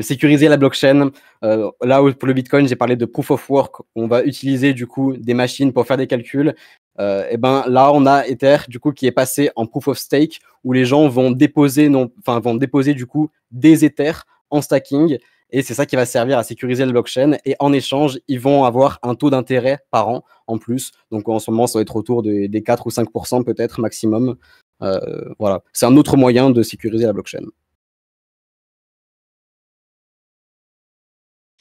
sécuriser la blockchain. Euh, là où pour le Bitcoin, j'ai parlé de proof of work, on va utiliser du coup des machines pour faire des calculs. Euh, et ben là, on a Ether du coup qui est passé en proof of stake où les gens vont déposer, enfin vont déposer du coup des Ethers en stacking. Et c'est ça qui va servir à sécuriser la blockchain. Et en échange, ils vont avoir un taux d'intérêt par an en plus. Donc en ce moment, ça va être autour des 4 ou 5 peut-être maximum. Euh, voilà, c'est un autre moyen de sécuriser la blockchain.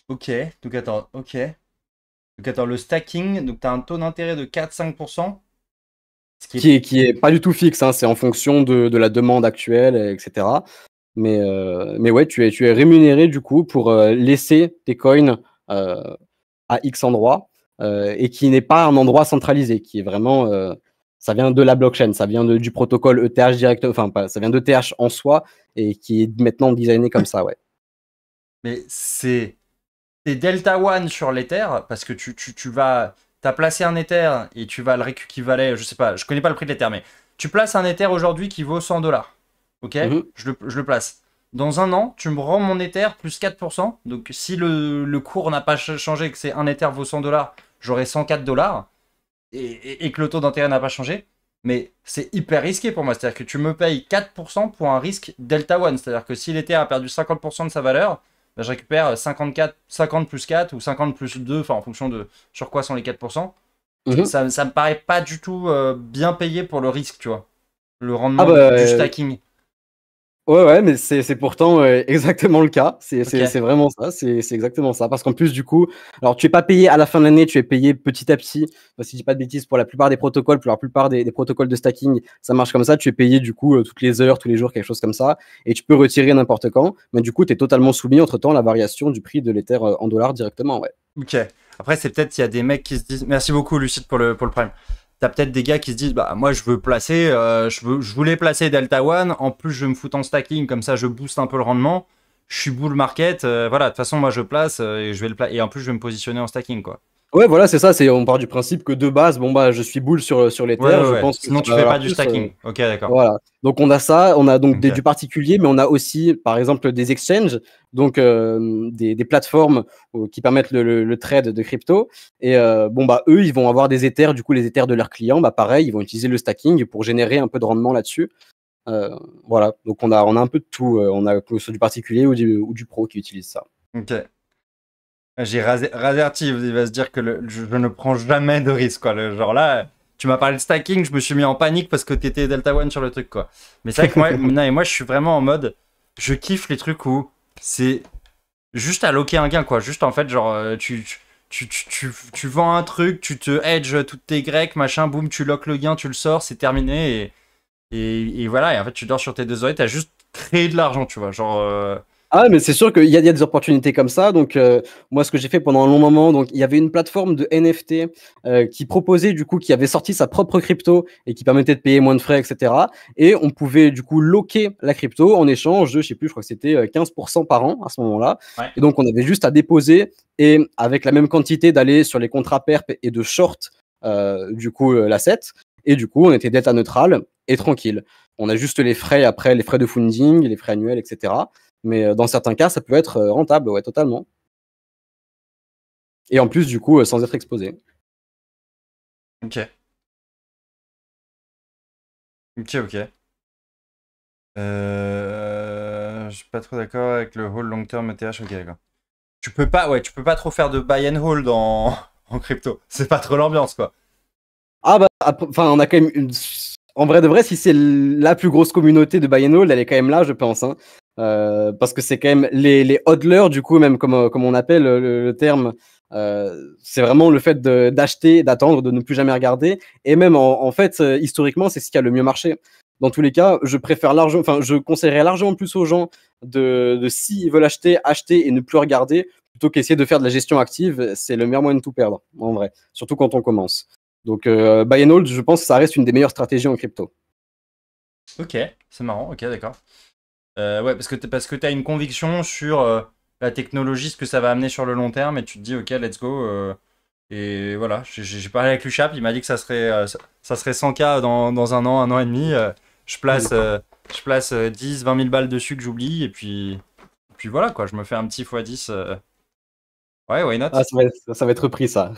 Ok, donc attends, ok. le stacking, donc tu as un taux d'intérêt de 4-5%. qui est... pas du tout fixe, hein. c'est en fonction de, la demande actuelle, etc. Euh, mais, ouais, tu es, tu es rémunéré du coup pour euh, laisser tes coins à X endroits et qui n'est pas un endroit centralisé, qui est vraiment ça vient de la blockchain, ça vient du protocole ETH direct, enfin pas, ça vient d'ETH e en soi et qui est maintenant designé comme ça, ouais. Mais c'est Delta One sur l'Ether parce que tu, tu, tu vas, as placé un Ether et tu vas le rééquivaler, je sais pas, je connais pas le prix de l'Ether, mais tu places un Ether aujourd'hui qui vaut 100 dollars, ok mm-hmm. je, le, je, le, place. Dans un an, tu me rends mon Ether plus 4%, donc si le, le cours n'a pas changé, que c'est un Ether vaut 100 dollars, j'aurai 104 dollars et, que le taux d'intérêt n'a pas changé. Mais c'est hyper risqué pour moi. C'est-à-dire que tu me payes 4% pour un risque delta one. C'est-à-dire que si l'Ether a perdu 50% de sa valeur, bah, je récupère 54, 50 plus 4 ou 50 plus 2, enfin en fonction de sur quoi sont les 4%. Mhm. Ça, me paraît pas du tout euh, bien payé pour le risque, tu vois. Le rendement ah bah, du euh, stacking. Ouais, ouais, mais c'est pourtant exactement le cas. C'est vraiment ça. C'est exactement ça. Parce qu'en plus, du coup, alors tu es pas payé à la fin de l'année, tu es payé petit à petit. si je dis pas de bêtises, pour la plupart des protocoles, pour la plupart des, protocoles de stacking, ça marche comme ça. Tu es payé du coup euh, toutes les heures, tous les jours, quelque chose comme ça. Et tu peux retirer n'importe quand. Mais du coup, tu es totalement soumis entre temps à la variation du prix de l'Ether euh, en dollars directement. Ouais. Ok. Après, c'est peut-être il y a des mecs qui se disent merci beaucoup, Lucide, pour pour le Prime. T'as peut-être des gars qui se disent bah moi je veux placer, euh, je, voulais placer Delta One, en plus je me foutre en stacking, comme ça je booste un peu le rendement, je suis bull market, euh, voilà, de toute façon moi je place euh, et je vais le et en plus je vais me positionner en stacking quoi. Ouais, voilà, c'est ça. C'est on part du principe que de base, bon bah, je suis boule sur sur les terres. je pense Sinon, tu fais pas du stacking. Euh, ok, d'accord. Voilà. Donc on a ça, on a donc des, du particulier, mais on a aussi, par exemple, des exchanges, donc euh, des, plateformes euh, qui permettent le, trade de crypto. Et bon bah, eux, ils vont avoir des ethers. Du coup, les ethers de leurs clients, bah pareil, ils vont utiliser le stacking pour générer un peu de rendement là-dessus. voilà. Donc on a on a un peu de tout. on a que du particulier ou du, ou du pro qui utilise ça. Ok. J'ai rasé, il va se dire que je, ne prends jamais de risque, quoi. Le, genre là, tu m'as parlé de stacking, je me suis mis en panique parce que t'étais Delta One sur le truc, quoi. Mais c'est vrai que moi, et moi, je suis vraiment en mode, je kiffe les trucs où c'est juste à loquer un gain, quoi. Juste en fait, genre, euh, tu, tu vends un truc, tu te hedges toutes tes grecs, machin, boum, tu loques le gain, tu le sors, c'est terminé. Et, voilà, et en fait, tu dors sur tes deux oreilles, t'as juste créé de l'argent, tu vois. Genre, euh, ah, mais c'est sûr qu'il y, a des opportunités comme ça. Donc, euh, moi, ce que j'ai fait pendant un long moment, donc il y avait une plateforme de NFT euh, qui proposait, du coup, qui avait sorti sa propre crypto et qui permettait de payer moins de frais, etc. Et on pouvait, du coup, loquer la crypto en échange de, je sais plus, je crois que c'était 15% euh, par an à ce moment-là. Et donc, on avait juste à déposer et avec la même quantité d'aller sur les contrats perp et de short, du coup, l'asset. Et du coup, on était delta neutral et tranquille. On a juste les frais après, les frais de funding, les frais annuels, etc. Mais euh, dans certains cas, ça peut être euh, rentable, ouais, totalement. Et en plus, du coup, euh, sans être exposé. Ok. Ok, ok. Euh... Je suis pas trop d'accord avec le hold long term ETH. Ok, Tu peux pas, ouais, tu peux pas trop faire de buy and hold en, en crypto. C'est pas trop l'ambiance, quoi. Ah bah, enfin, on a quand même une... En vrai de vrai, si c'est la plus grosse communauté de buy and hold, elle est quand même là, je pense. Hein. Euh, parce que c'est quand même les, les hodlers, du coup, même comme, euh, comme on appelle euh, le, terme, c'est vraiment le fait d'acheter, d'attendre, de ne plus jamais regarder. Et même, en, fait, historiquement, c'est ce qui a le mieux marché. Dans tous les cas, je préfère largement, enfin, je conseillerais largement plus aux gens de, s'ils veulent acheter, acheter et ne plus regarder, plutôt qu'essayer de faire de la gestion active. C'est le meilleur moyen de tout perdre, en vrai. Surtout quand on commence. Donc, buy and hold, je pense que ça reste une des meilleures stratégies en crypto. Ok, c'est marrant, ok, d'accord. Euh, ouais, parce que tu parce que as une conviction sur euh, la technologie, ce que ça va amener sur le long terme, et tu te dis, ok, let's go. Euh, et voilà, j'ai parlé avec Luchap, il m'a dit que ça serait, ça, serait 100K dans, dans, un an, un an et demi. je place, je place 10, 20 000 balles dessus que j'oublie, et puis, puis voilà, quoi, je me fais un petit x10. Ouais, why not ah, ça, va être, ça va être repris, ça.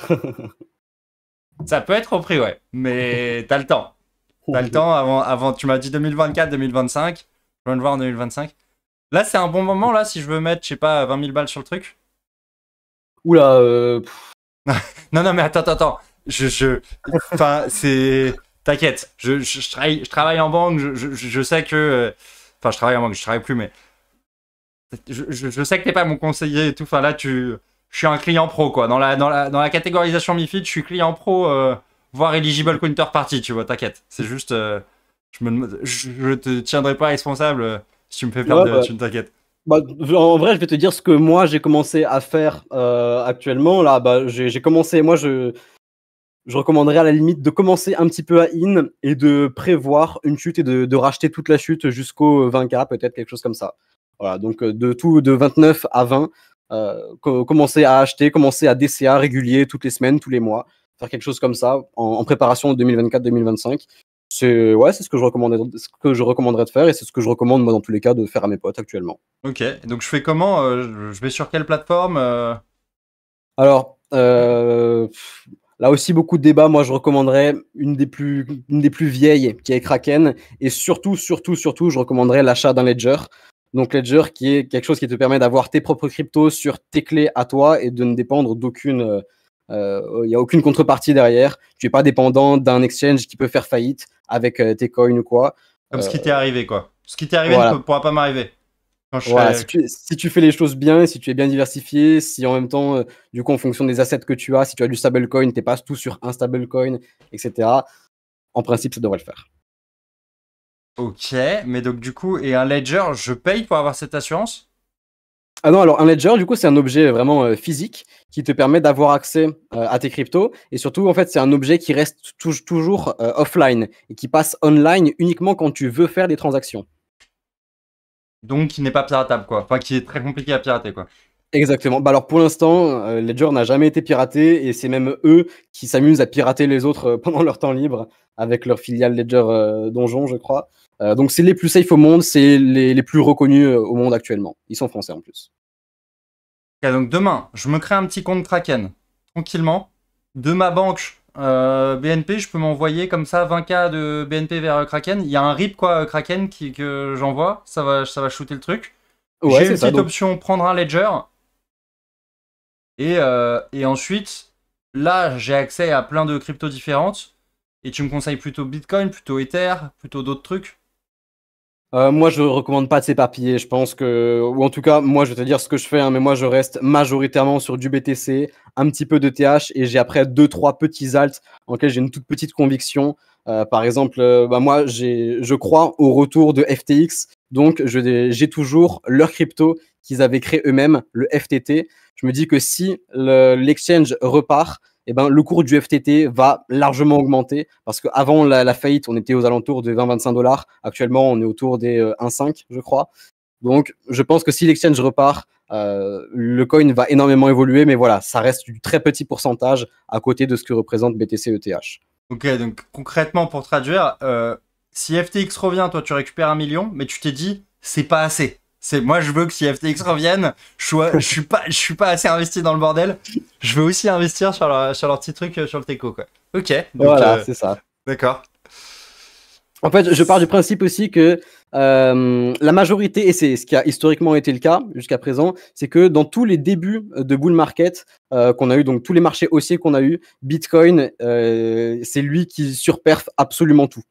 ça peut être repris, ouais, mais t'as le temps. T'as le temps avant, avant tu m'as dit 2024, 2025. Je voir en 2025. Là, c'est un bon moment, là, si je veux mettre, je sais pas, 20 000 balles sur le truc. Oula, euh... non, non, mais attends, attends, attends. Je, je... Enfin, c'est... T'inquiète, je, je, travaille, je travaille en banque, je, je sais que... Euh, enfin, je travaille en banque, je travaille plus, mais... Je, sais que t'es pas mon conseiller et tout, enfin là, tu... Je suis un client pro, quoi. Dans la, dans la, dans la catégorisation MIFID, je suis client pro, euh, voire éligible counterparty, tu vois, t'inquiète. C'est juste... Euh, je, me, te tiendrai pas responsable euh, si tu me fais perdre, bah, tu ne t'inquiètes. Bah, en vrai, je vais te dire ce que moi j'ai commencé à faire euh, actuellement. Là, bah, j'ai commencé, moi je, recommanderais à la limite de commencer un petit peu à in et de prévoir une chute et de, racheter toute la chute jusqu'au 20K, euh, peut-être quelque chose comme ça. Voilà, donc de tout de 29 à 20, commencer à acheter, commencer à DCA régulier toutes les semaines, tous les mois, faire quelque chose comme ça en, en préparation 2024-2025 c'est ouais, c'est ce que je recommanderais, ce que je recommanderais de faire et c'est ce que je recommande moi dans tous les cas de faire à mes potes actuellement. Ok, donc je fais comment euh, Je vais sur quelle plateforme euh? Alors euh, là aussi beaucoup de débats. Moi, je recommanderais une des plus une des plus vieilles qui est Kraken et surtout surtout surtout, je recommanderais l'achat d'un ledger. Donc Ledger qui est quelque chose qui te permet d'avoir tes propres cryptos sur tes clés à toi et de ne dépendre d'aucune il euh, n'y a aucune contrepartie derrière. Tu n'es pas dépendant d'un exchange qui peut faire faillite avec euh, tes coins ou quoi. Comme ce qui euh, t'est arrivé, quoi. Ce qui t'est arrivé ne pourra pas m'arriver. si, tu, fais les choses bien, si tu es bien diversifié, si en même temps, du coup, en fonction des assets que tu as, si tu as du stablecoin, tu pas tout sur un stablecoin, etc. En principe, ça devrait le faire. Ok, mais donc du coup, et un ledger, je paye pour avoir cette assurance ah non, alors un ledger, du coup, c'est un objet vraiment euh, physique qui te permet d'avoir accès euh, à tes cryptos. Et surtout, en fait, c'est un objet qui reste toujours euh, offline et qui passe online uniquement quand tu veux faire des transactions. Donc, qui n'est pas piratable, quoi. Enfin, qui est très compliqué à pirater, quoi. Exactement. Bah alors pour l'instant, Ledger n'a jamais été piraté et c'est même eux qui s'amusent à pirater les autres pendant leur temps libre avec leur filiale Ledger Donjon, je crois. Euh, donc c'est les plus safe au monde, c'est les, plus reconnus euh, au monde actuellement. Ils sont français en plus. donc demain, je me crée un petit compte Kraken, tranquillement, de ma banque euh, BNP, je peux m'envoyer comme ça 20K de BNP vers Kraken. Il y a un RIP quoi, Kraken qui, que j'envoie, ça va, ça va shooter le truc. J'ai une petite option prendre un ledger. Et, et, ensuite, là, j'ai accès à plein de cryptos différentes. Et tu me conseilles plutôt Bitcoin, plutôt Ether, plutôt d'autres trucs euh, moi, je recommande pas de s'éparpiller. Je pense que, ou en tout cas, moi, je vais te dire ce que je fais, hein, mais moi, je reste majoritairement sur du BTC, un petit peu de TH, et j'ai après deux, trois petits alts en lesquels j'ai une toute petite conviction. Euh, par exemple, euh, bah, moi, je crois au retour de FTX, donc j'ai toujours leur crypto qu'ils avaient créé eux-mêmes, le FTT. Je me dis que si l'exchange repart, eh ben, le cours du FTT va largement augmenter parce qu'avant la, la, faillite, on était aux alentours de 20-25 dollars. Actuellement, on est autour des 1,5, euh, je crois. Donc, je pense que si l'exchange repart, euh, le coin va énormément évoluer, mais voilà, ça reste du très petit pourcentage à côté de ce que représente BTC ETH. Ok, donc concrètement, pour traduire, euh, si FTX revient, toi tu récupères un million, mais tu t'es dit, c'est pas assez. C'est moi, je veux que si FTX revienne, je, suis pas, je suis pas assez investi dans le bordel. Je veux aussi investir sur leur, sur leur petit truc euh, sur le teco, quoi. Ok. voilà, euh, c'est ça. D'accord. En fait, je pars du principe aussi que euh, la majorité, et c'est ce qui a historiquement été le cas jusqu'à présent, c'est que dans tous les débuts de bull market qu'on a eu, donc tous les marchés haussiers qu'on a eu, Bitcoin, c'est lui qui surperf absolument tout.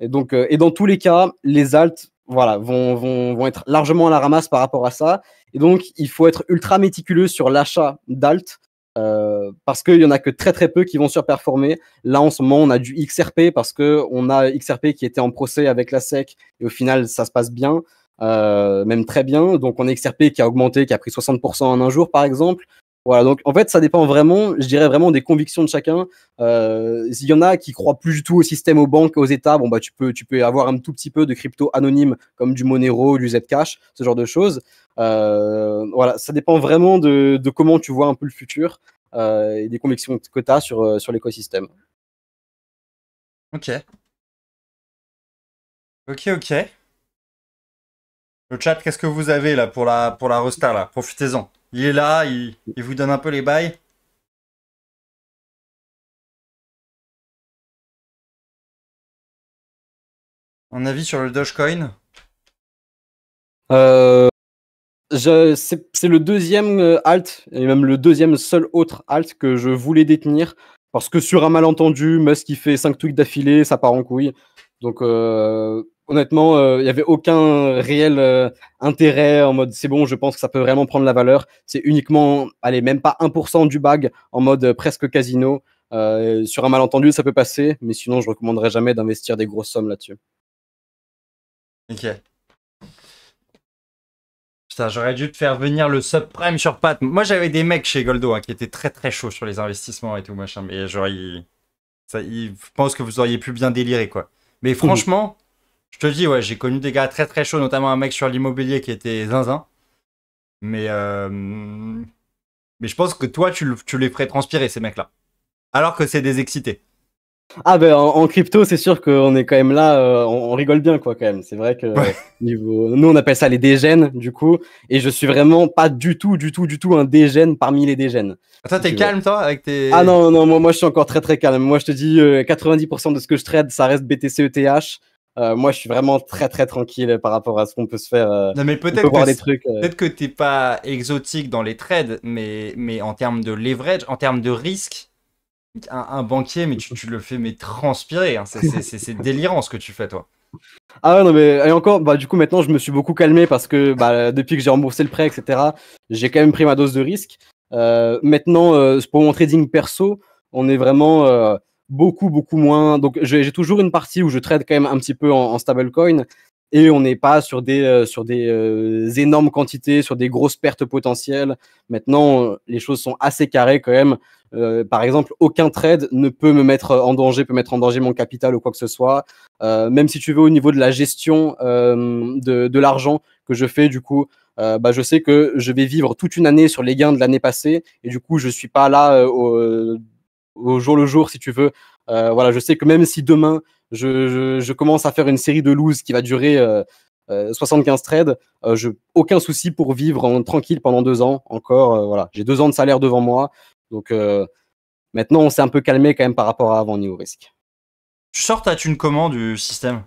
Et donc, et dans tous les cas, les alts voilà, vont, vont, vont, être largement à la ramasse par rapport à ça. Et donc, il faut être ultra méticuleux sur l'achat d'alt. Euh, parce qu'il y en a que très très peu qui vont surperformer. Là en ce moment, on a du XRP parce que on a XRP qui était en procès avec la SEC et au final ça se passe bien, euh, même très bien. Donc on a XRP qui a augmenté, qui a pris 60% en un jour par exemple. Voilà, donc en fait, ça dépend vraiment, je dirais vraiment des convictions de chacun. Euh, S'il y en a qui croient plus du tout au système, aux banques, aux États, bon bah tu peux, tu peux avoir un tout petit peu de crypto anonyme comme du Monero, du Zcash, ce genre de choses. Euh, voilà, ça dépend vraiment de, comment tu vois un peu le futur euh, et des convictions que tu as sur, euh, sur l'écosystème. Ok. Ok, ok. Le chat, qu'est-ce que vous avez là pour la, pour la resta Profitez-en. Il est là, il, vous donne un peu les bails. Un avis sur le Dogecoin euh, C'est le deuxième euh, alt, et même le deuxième seul autre alt que je voulais détenir. Parce que sur un malentendu, Musk qui fait 5 tweets d'affilée, ça part en couille. Donc euh, honnêtement, euh, il n'y avait aucun réel euh, intérêt en mode c'est bon, je pense que ça peut vraiment prendre la valeur. C'est uniquement, allez, même pas 1% du bag en mode euh, presque casino. sur un malentendu, ça peut passer, mais sinon, je recommanderais jamais d'investir des grosses sommes là-dessus. Ok. Putain, j'aurais dû te faire venir le subprime sur Pat. Moi, j'avais des mecs chez Goldo hein, qui étaient très très chauds sur les investissements et tout machin, mais genre, Ça, je pense que vous auriez pu bien délirer quoi. Mais franchement. Je te dis, ouais, j'ai connu des gars très très chauds, notamment un mec sur l'immobilier qui était zinzin. Mais, euh, mais je pense que toi, tu, les ferais transpirer, ces mecs-là. Alors que c'est des excités. Ah ben en, crypto, c'est sûr qu'on est quand même là, euh, on, rigole bien quoi quand même. C'est vrai que niveau, nous on appelle ça les dégènes du coup, et je suis vraiment pas du tout, du tout, du tout un dégène parmi les dégènes. toi t'es calme toi avec tes. Ah non non moi, moi je suis encore très très calme. Moi je te dis 90% euh, de ce que je trade ça reste BTC ETH. Euh, moi, je suis vraiment très très tranquille par rapport à ce qu'on peut se faire. Euh, non, mais euh. peut-être que tu trucs. Peut-être que pas exotique dans les trades, mais mais en termes de leverage, en termes de risque, un, banquier, mais tu, le fais mais transpirer. Hein. c'est délirant ce que tu fais toi. Ah non mais encore bah du coup maintenant je me suis beaucoup calmé parce que bah, depuis que j'ai remboursé le prêt etc j'ai quand même pris ma dose de risque. maintenant pour mon trading perso on est vraiment beaucoup, beaucoup moins. Donc, j'ai toujours une partie où je trade quand même un petit peu en, stable stablecoin et on n'est pas sur des, euh, sur des euh, énormes quantités, sur des grosses pertes potentielles. Maintenant, les choses sont assez carrées quand même. Euh, par exemple, aucun trade ne peut me mettre en danger, peut mettre en danger mon capital ou quoi que ce soit. même si tu veux, au niveau de la gestion de, de l'argent que je fais, du coup, bah, je sais que je vais vivre toute une année sur les gains de l'année passée et du coup je suis pas là au jour le jour, si tu veux. Euh, voilà, je sais que même si demain je, commence à faire une série de loses qui va durer 75 euh, euh, trades, je, aucun souci pour vivre en, tranquille pendant deux ans encore. voilà, j'ai deux ans de salaire devant moi, donc maintenant on s'est un peu calmé quand même par rapport à avant niveau risque. Tu sors à une commande du système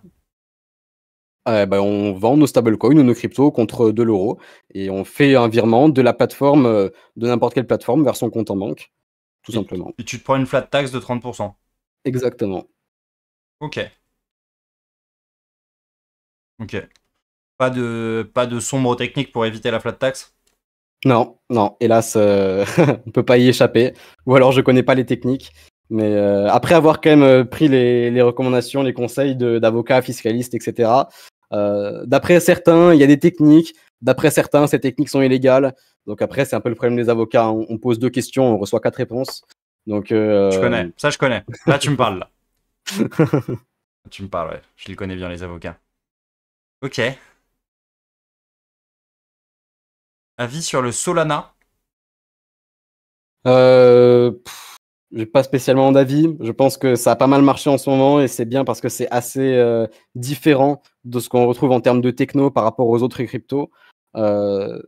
eh ben, on vend nos stablecoins ou nos cryptos contre de l'euro et on fait un virement de la plateforme, de n'importe quelle plateforme vers son compte en banque tout simplement. Et tu te prends une flat tax de 30%. Exactement. Ok. Ok. Pas de, pas de sombre technique pour éviter la flat tax Non, non, hélas, euh, on ne peut pas y échapper. Ou alors je connais pas les techniques. Mais euh, après avoir quand même euh, pris les recommandations, les conseils d'avocats, fiscalistes, etc., euh, d'après certains, il y a des techniques. D'après certains, ces techniques sont illégales. Donc après, c'est un peu le problème des avocats. On, pose deux questions, on reçoit quatre réponses. Donc, euh, Je connais, ça je connais. Là, tu me parles. tu me parles, ouais. Je les connais bien, les avocats. Ok. Avis sur le Solana euh n'ai pas spécialement d'avis. Je pense que ça a pas mal marché en ce moment et c'est bien parce que c'est assez euh, différent de ce qu'on retrouve en termes de techno par rapport aux autres cryptos. Euh,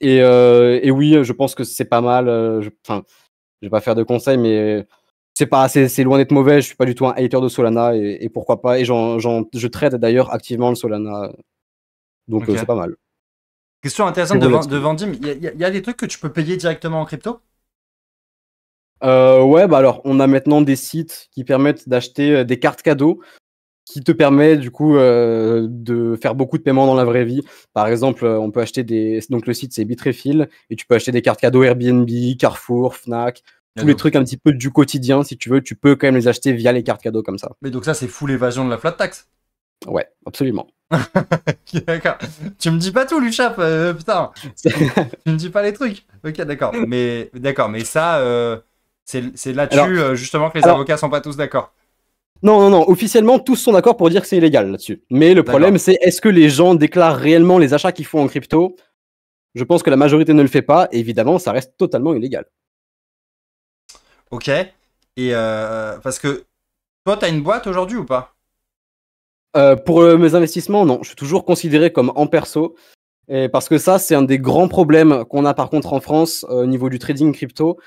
et, euh, et, oui, je pense que c'est pas mal. Enfin, je, ne vais pas faire de conseils, mais c'est pas c'est loin d'être mauvais. Je suis pas du tout un hater de Solana et, pourquoi pas. Et je traite d'ailleurs activement le Solana, donc c'est pas mal. Question intéressante de, de Il y a des trucs que tu peux payer directement en crypto euh, Ouais, bah alors, on a maintenant des sites qui permettent d'acheter euh, des cartes cadeaux qui te permet du coup euh, de faire beaucoup de paiements dans la vraie vie. Par exemple, euh, on peut acheter des. Donc le site c'est Bitrefil et tu peux acheter des cartes cadeaux Airbnb, Carrefour, Fnac. Ah, tous les trucs un petit peu du quotidien, si tu veux, tu peux quand même les acheter via les cartes cadeaux comme ça. Mais donc ça, c'est full évasion de la flat tax Ouais, absolument. d'accord. Tu me dis pas tout, Luchap, putain. tu me dis pas les trucs. Ok, d'accord. Mais d'accord, mais ça, c'est là-dessus, euh, justement, que les avocats sont pas tous d'accord. Non, non, non. Officiellement, tous sont d'accord pour dire que c'est illégal là-dessus. Mais le problème, c'est est-ce que les gens déclarent réellement les achats qu'ils font en crypto Je pense que la majorité ne le fait pas. Et évidemment, ça reste totalement illégal. Ok. Et euh, parce que toi, tu as une boîte aujourd'hui ou pas euh, Pour mes investissements, non. Je suis toujours considéré comme en perso. Et parce que ça, c'est un des grands problèmes qu'on a par contre en France au niveau du trading crypto.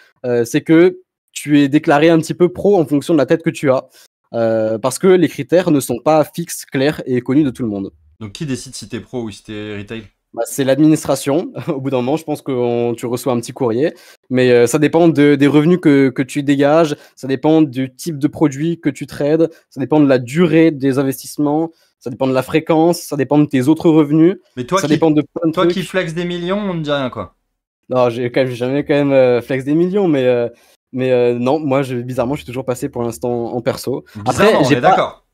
c'est que tu es déclaré un petit peu pro en fonction de la tête que tu as, euh, parce que les critères ne sont pas fixes, clairs et connus de tout le monde. Donc qui décide si tu es pro ou si tu es retail bah, C'est l'administration. Au bout d'un moment, je pense que tu reçois un petit courrier, mais euh, ça dépend des revenus que, tu dégages, ça dépend du type de produit que tu trades, ça dépend de la durée des investissements. Ça dépend de la fréquence, ça dépend de tes autres revenus. Mais toi, qui, dépend toi qui flex des millions, on ne dit rien quoi. Non, j'ai n'ai jamais quand même euh, flex des millions, mais mais euh, non, moi, je, bizarrement, je suis toujours passé pour l'instant en perso. Après, j'ai d'accord.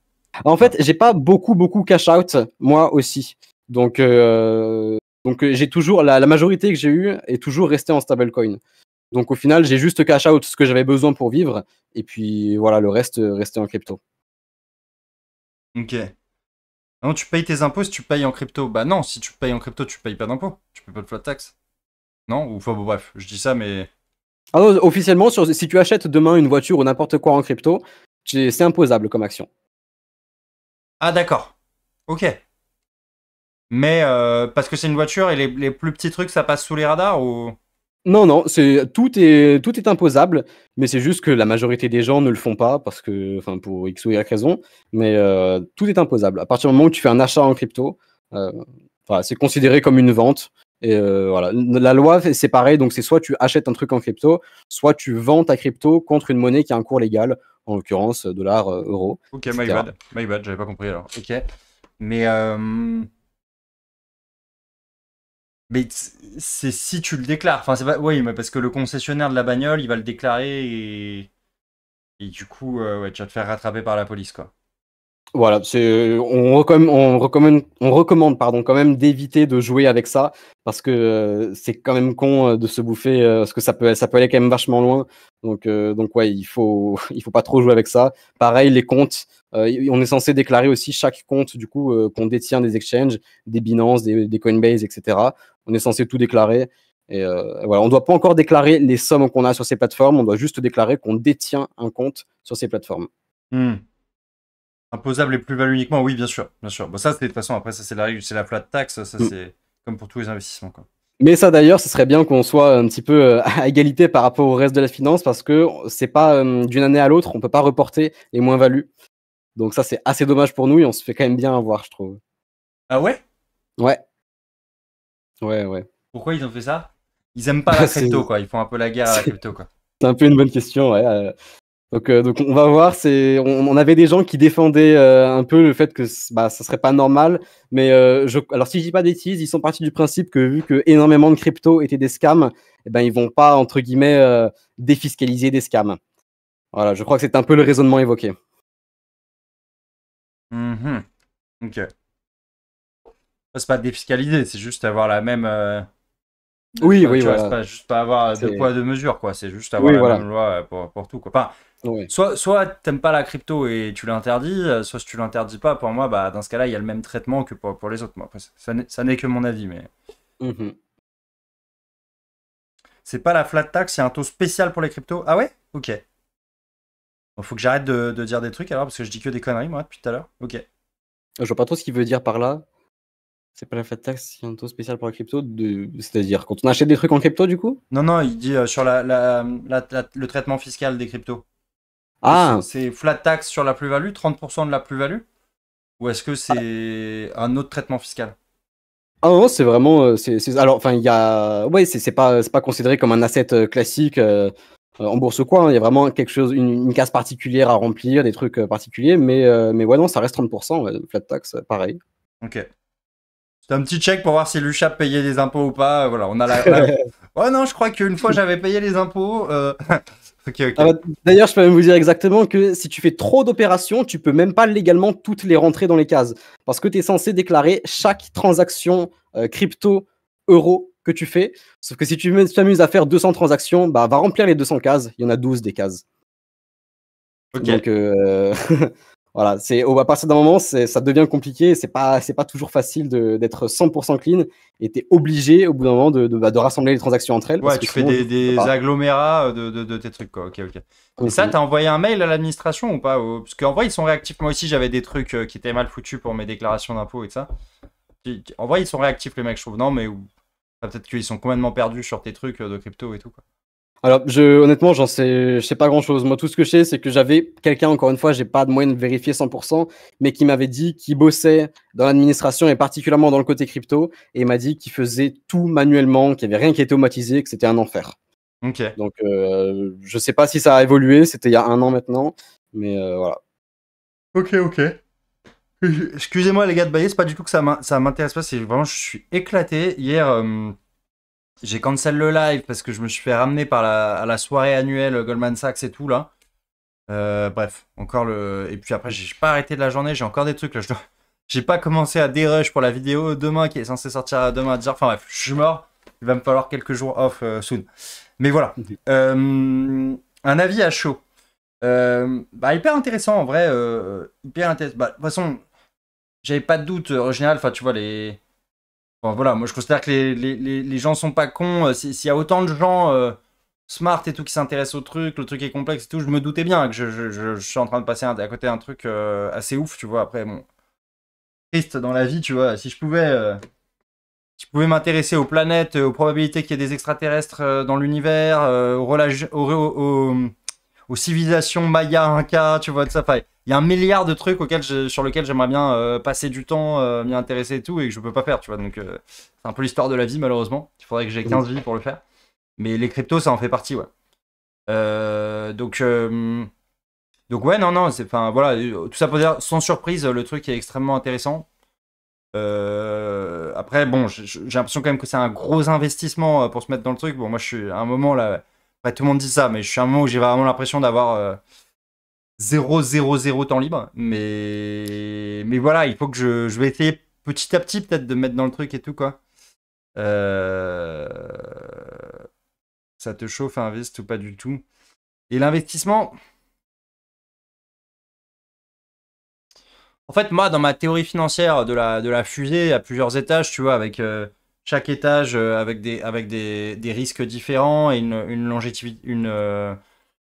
En fait, j'ai pas beaucoup, beaucoup cash out, moi aussi. Donc, euh, donc euh, j'ai toujours la, majorité que j'ai eue est toujours restée en stablecoin. Donc, au final, j'ai juste cash out ce que j'avais besoin pour vivre. Et puis, voilà, le reste restait en crypto. Ok. Non, tu payes tes impôts si tu payes en crypto. Bah non, si tu payes en crypto, tu payes pas d'impôts. Tu payes pas de flat tax. Non Ou enfin, bon, bref, je dis ça, mais alors, ah officiellement, si tu achètes demain une voiture ou n'importe quoi en crypto, c'est imposable comme action. Ah d'accord. Ok. Mais euh, parce que c'est une voiture et les, plus petits trucs, ça passe sous les radars ou Non, non, tout est tout est imposable, mais c'est juste que la majorité des gens ne le font pas parce que, pour x ou y raison. Mais euh, tout est imposable. À partir du moment où tu fais un achat en crypto, euh, c'est considéré comme une vente et euh, voilà, la loi, c'est pareil. Donc, c'est soit tu achètes un truc en crypto, soit tu vends ta crypto contre une monnaie qui a un cours légal, en l'occurrence euh, dollar, euh, euro. Ok, my bad, my bad, j'avais pas compris alors. Ok, mais c'est si tu le déclares. Enfin, c'est pas... oui, mais parce que le concessionnaire de la bagnole, il va le déclarer et, et du coup, ouais, tu vas te faire rattraper par la police, quoi. Voilà, euh, on, recommande, pardon, quand même d'éviter de jouer avec ça parce que euh, c'est quand même con euh, de se bouffer parce que ça peut, ça peut aller quand même vachement loin. Donc, donc ouais, il faut, il faut pas trop jouer avec ça. Pareil, les comptes, on est censé déclarer aussi chaque compte du coup qu'on détient des exchanges, des Binance, des, Coinbase, etc. On est censé tout déclarer. Et voilà, on ne doit pas encore déclarer les sommes qu'on a sur ces plateformes. On doit juste déclarer qu'on détient un compte sur ces plateformes. Hmm. Imposable et plus-value uniquement, oui, bien sûr, bien sûr. Bon, ça, c'est de toute façon, après, ça, c'est la règle, c'est la flat tax, ça, mm. c'est comme pour tous les investissements. Quoi. Mais ça, d'ailleurs, ce serait bien qu'on soit un petit peu euh, à égalité par rapport au reste de la finance parce que c'est pas euh, d'une année à l'autre, on peut pas reporter les moins-values. Donc, ça, c'est assez dommage pour nous et on se fait quand même bien avoir, je trouve. Ah ouais Ouais. Ouais, ouais. Pourquoi ils ont fait ça Ils aiment pas la crypto, quoi. Ils font un peu la guerre à la crypto, quoi. C'est un peu une bonne question, ouais. Euh. Donc, euh, donc on va voir. C'est, on, avait des gens qui défendaient euh, un peu le fait que bah, ça serait pas normal. Mais euh, je, alors si je dis pas bêtises, ils sont partis du principe que vu que énormément de crypto étaient des scams, eh ben ils vont pas entre guillemets défiscaliser des scams. Voilà, je crois que c'est un peu le raisonnement évoqué. Hmm. Ok. C'est pas défiscaliser, c'est juste avoir la même. Oui, oui, voilà. C'est pas juste pas avoir de poids, de mesure, quoi. C'est juste avoir la même loi pour, pour tout, quoi. Enfin, Soit, soit t'aimes pas la crypto et tu l'interdis, euh, soit si tu l'interdis pas, pour moi, bah, dans ce cas-là, il y a le même traitement que pour, les autres. Moi, ça n'est que mon avis, mais. Mmh c'est pas la flat tax, C'est un taux spécial pour les cryptos. Ah ouais Ok. faut que j'arrête de, dire des trucs alors, parce que je dis que des conneries, moi, depuis tout à l'heure. Ok. Je vois pas trop ce qu'il veut dire par là. C'est pas la flat tax, C'est un taux spécial pour la crypto, de... c'est-à-dire quand on achète des trucs en crypto, du coup Non, non, il dit euh, sur le traitement fiscal des cryptos. Ah C'est flat tax sur la plus-value, 30% de la plus-value Ou est-ce que c'est ah. un autre traitement fiscal ah non, c'est vraiment, euh, c'est, alors, enfin, il y a, ouais, c'est, pas, c'est pas considéré comme un asset euh, classique euh, en bourse ou quoi. Hein. Il y a vraiment quelque chose, une, case particulière à remplir, des trucs particuliers, mais, mais ouais, non, ça reste 30%, flat tax, pareil. Ok. C'est un petit check pour voir si l'Ucha payait des impôts ou pas. Voilà, on a la. oh non, je crois qu'une fois j'avais payé les impôts. Ah bah, d'ailleurs, je peux même vous dire exactement que si tu fais trop d'opérations, tu peux même pas légalement toutes les rentrer dans les cases. Parce que tu es censé déclarer chaque transaction euh, crypto, euro que tu fais. Sauf que si tu t'amuses à faire 200 transactions, bah, va remplir les 200 cases. Il y en a 12 des cases. Euh, voilà, c'est à partir d'un moment, ça devient compliqué. C'est pas, c'est pas toujours facile d'être 100% clean. Et es obligé, au bout d'un moment, de, bah, rassembler les transactions entre elles. Ouais, tu fais des, agglomérats euh, de, tes trucs, quoi. Ok, ok. Et ça, t'as envoyé un mail à l'administration ou pas Parce qu'en vrai, ils sont réactifs. Moi aussi, j'avais des trucs euh, qui étaient mal foutus pour mes déclarations d'impôts et tout ça. En vrai, ils sont réactifs, les mecs. Je trouve non, mais bah, peut-être qu'ils sont complètement perdus sur tes trucs euh, de crypto et tout. Quoi. Alors, je, honnêtement, j'en sais, sais pas grand chose. Moi, tout ce que je sais, c'est que j'avais quelqu'un, encore une fois, j'ai pas de moyen de vérifier 100%, mais qui m'avait dit qu'il bossait dans l'administration et particulièrement dans le côté crypto, et m'a dit qu'il faisait tout manuellement, qu'il n'y avait rien qui était automatisé, que c'était un enfer. Ok. Donc, euh, je ne sais pas si ça a évolué, c'était il y a un an maintenant, mais euh, voilà. Ok, ok. Euh, excusez-moi, les gars de ce c'est pas du tout que ça m'intéresse pas, c'est vraiment, je suis éclaté. Hier, j'ai cancel le live parce que je me suis fait ramener par la, à la soirée annuelle Goldman Sachs et tout là. Euh, bref, encore le. Et puis après, j'ai pas arrêté de la journée, j'ai encore des trucs là. Je dois... J'ai pas commencé à dérush pour la vidéo demain qui est censée sortir demain Enfin bref, je suis mort. Il va me falloir quelques jours off euh, soon. Mais voilà. Euh, un avis à chaud. bah, hyper intéressant en vrai. hyper intéressant. Bah, de toute façon, j'avais pas de doute. En général, enfin, tu vois, les Bon voilà, moi je considère que les, les, les, gens sont pas cons. Euh, s'il y a autant de gens euh, smart et tout qui s'intéressent au truc, le truc est complexe et tout, je me doutais bien que je, suis en train de passer à côté d'un truc euh, assez ouf, tu vois. Après, bon, triste dans la vie, tu vois. Si je pouvais, pouvais m'intéresser aux planètes, aux probabilités qu'il y ait des extraterrestres dans l'univers, au aux, au aux civilisations Maya, Inca, tu vois, de ça. Il y a un milliard de trucs auxquels sur lesquels j'aimerais bien euh, passer du temps, euh, m'y intéresser et tout, et que je peux pas faire, tu vois. Donc, euh, c'est un peu l'histoire de la vie, malheureusement. Il faudrait que j'ai 15 vies pour le faire. Mais les cryptos, ça en fait partie, ouais. donc, donc, ouais, non, non, c'est. Enfin, voilà, tout ça pour dire, sans surprise, le truc est extrêmement intéressant. après, bon, j'ai l'impression quand même que c'est un gros investissement pour se mettre dans le truc. Bon, moi, je suis à un moment là bah, tout le monde dit ça, mais je suis à un moment où j'ai vraiment l'impression d'avoir 000 0, 0, temps libre. Mais, mais voilà, il faut que je, je vais essayer petit à petit, peut-être, de mettre dans le truc et tout, quoi. Euh, ça te chauffe, invest ou pas du tout. Et l'investissement. En fait, moi, dans ma théorie financière de la, de la fusée à plusieurs étages, tu vois, avec. Euh, chaque étage euh, avec des, avec des, des risques différents et une, une longévité, une, euh,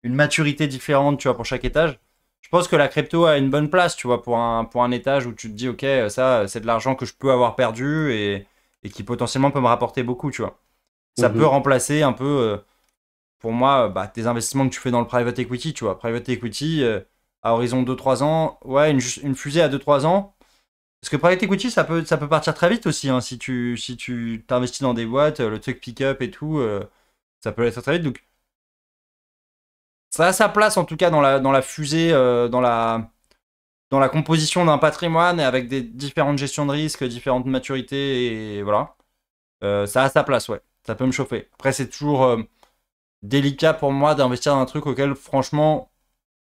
une maturité différente, tu vois, pour chaque étage. Je pense que la crypto a une bonne place, tu vois, pour un, pour un étage où tu te dis, ok, ça, c'est de l'argent que je peux avoir perdu et, et, qui potentiellement peut me rapporter beaucoup, tu vois. Ça mhm. peut remplacer un peu, euh, pour moi, bah, tes investissements que tu fais dans le private equity, tu vois. Private equity, à horizon 2-3 ans, ouais, une, une fusée à 2-3 ans, parce que private equity, ça peut, ça peut partir très vite aussi. Hein. si tu si tu t'investis dans des boîtes, euh, le truc pick-up et tout, euh, ça peut être très, vite. Donc, ça a sa place en tout cas dans la, dans la fusée, euh, dans, la, dans la composition d'un patrimoine avec des différentes gestions de risques, différentes maturités et voilà. ça a sa place, ouais. Ça peut me chauffer. Après, c'est toujours délicat pour moi d'investir dans un truc auquel, franchement,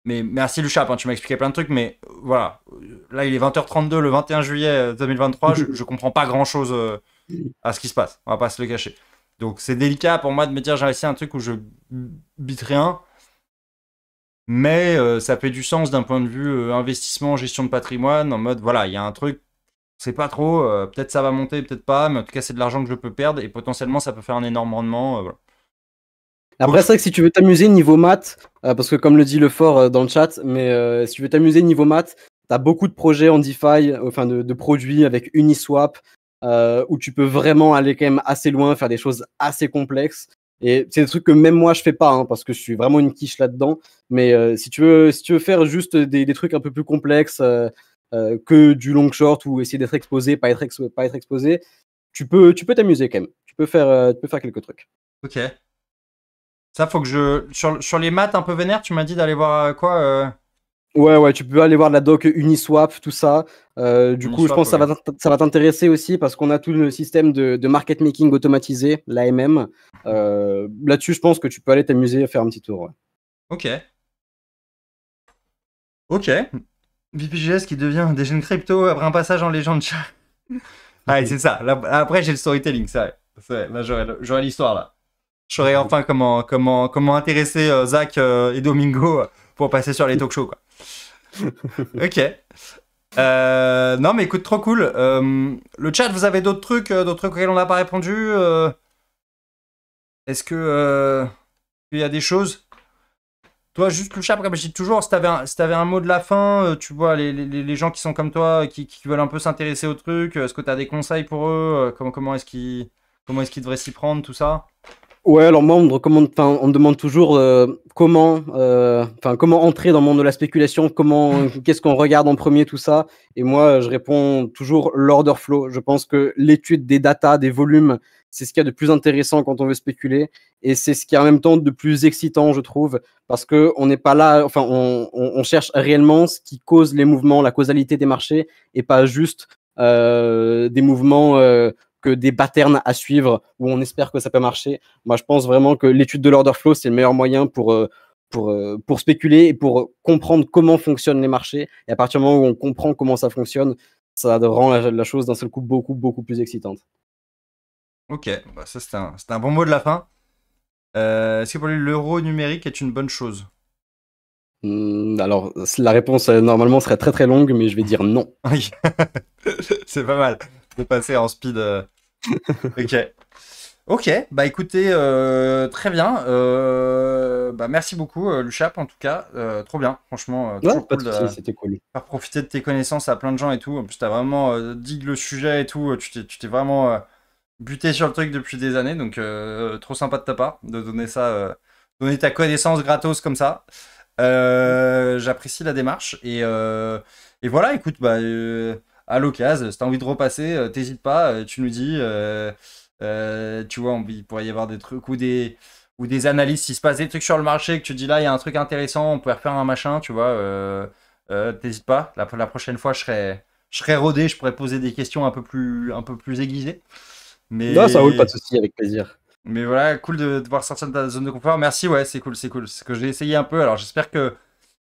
mais merci Luchap, hein, tu m'as expliqué plein de trucs, mais euh, voilà. Là, il est 20h32 le 21 juillet 2023, euh, mm-hmm. je, je comprends pas grand chose euh, à ce qui se passe, on va pas se le cacher. Donc c'est délicat pour moi de me dire j'ai essayé un truc où je bite rien, mais ça fait du sens d'un point de vue investissement, gestion de patrimoine, en mode voilà, il y a un truc, c'est pas trop, peut-être ça va monter, peut-être pas, mais en tout cas c'est de l'argent que je peux perdre et potentiellement ça peut faire un énorme rendement. Après, c'est vrai que si tu veux t'amuser niveau maths, euh, parce que comme le dit le fort euh, dans le chat, mais euh, si tu veux t'amuser niveau maths, t'as beaucoup de projets en DeFi, enfin de, produits avec Uniswap, où tu peux vraiment aller quand même assez loin, faire des choses assez complexes. Et c'est des trucs que même moi je fais pas, hein, parce que je suis vraiment une quiche là-dedans. Mais si, tu veux, si tu veux faire juste des, trucs un peu plus complexes que du long short ou essayer d'être exposé, pas être, pas être exposé, tu peux tu peux t'amuser quand même. Tu peux faire, tu peux faire quelques trucs. Ok. Ça, faut que je. Sur, les maths un peu vénères, tu m'as dit d'aller voir euh, quoi euh, Ouais, ouais, tu peux aller voir la doc Uniswap, tout ça. Euh, du coup, je pense que ça va, t'intéresser aussi parce qu'on a tout le système de, market making automatisé, l'AMM. Là-dessus, je pense que tu peux aller t'amuser à faire un petit tour. Ok. Ok. VPGS qui devient des jeunes crypto après un passage en légende chat. ah, c'est ça. après, j'ai le storytelling, ça. Là, j'aurai l'histoire, là. Je saurais enfin comment, comment, comment intéresser euh, Zach euh, et Domingo euh, pour passer sur les talk shows. Quoi. ok. non, mais écoute, trop cool. le chat, vous avez d'autres trucs, d'autres trucs auxquels on n'a pas répondu Est-ce que il y a des choses toi, juste le chat, je dis toujours, si tu un, si avais un mot de la fin, tu vois, les, les, gens qui sont comme toi, qui, veulent un peu s'intéresser au truc, est-ce que tu as des conseils pour eux Comment, comment est-ce qu'ils est devraient s'y prendre, tout ça Ouais, alors moi, on me, demande toujours euh, comment, euh, comment entrer dans le monde de la spéculation, comment, mmh. qu'est-ce qu'on regarde en premier, tout ça. Et moi, euh, je réponds toujours l'order flow. Je pense que l'étude des datas, des volumes, c'est ce qu'il y a de plus intéressant quand on veut spéculer. Et c'est ce qui est en même temps de plus excitant, je trouve, parce qu'on n'est pas là, enfin, on, cherche réellement ce qui cause les mouvements, la causalité des marchés, et pas juste des mouvements que des patterns à suivre où on espère que ça peut marcher. Moi, je pense vraiment que l'étude de l'order flow, c'est le meilleur moyen pour, euh, pour, euh, pour spéculer et pour euh, comprendre comment fonctionnent les marchés. Et à partir du moment où on comprend comment ça fonctionne, ça rend la, chose d'un seul coup beaucoup, beaucoup plus excitante. Ok, bah, ça c'est un, un, bon mot de la fin. Euh, Est-ce que pour lui, l'euro numérique est une bonne chose hmm, alors, la réponse normalement serait très très longue, mais je vais dire non. c'est pas mal de passer en speed, ok. Ok, bah écoutez, euh, très bien. Euh, bah merci beaucoup, euh, Luchap, en tout cas. trop bien, franchement. Ouais, cool, cool. Faire profiter de tes connaissances à plein de gens et tout. En plus, t'as vraiment digue le sujet et tout. Tu t'es vraiment buté sur le truc depuis des années. Donc, trop sympa de ta part de donner ça, donner ta connaissance gratos comme ça. J'apprécie la démarche. Et, et voilà, écoute, bah à l'occasion, si t'as envie de repasser, euh, t'hésites pas, euh, tu nous dis. Euh, tu vois, il pourrait y avoir des trucs ou des ou des analyses, s'il se passe des trucs sur le marché, que tu dis là, il y a un truc intéressant, on pourrait refaire un machin, tu vois, euh, euh, pas. La, prochaine fois, je serai, je serai rodé, je pourrais poser des questions un peu plus, un peu plus aiguisées. Mais... Non, ça roule, pas de soucis, avec plaisir. Mais voilà, cool de, voir sortir de ta zone de confort. Merci, ouais, c'est cool, c'est cool. C'est ce que j'ai essayé un peu. Alors, j'espère que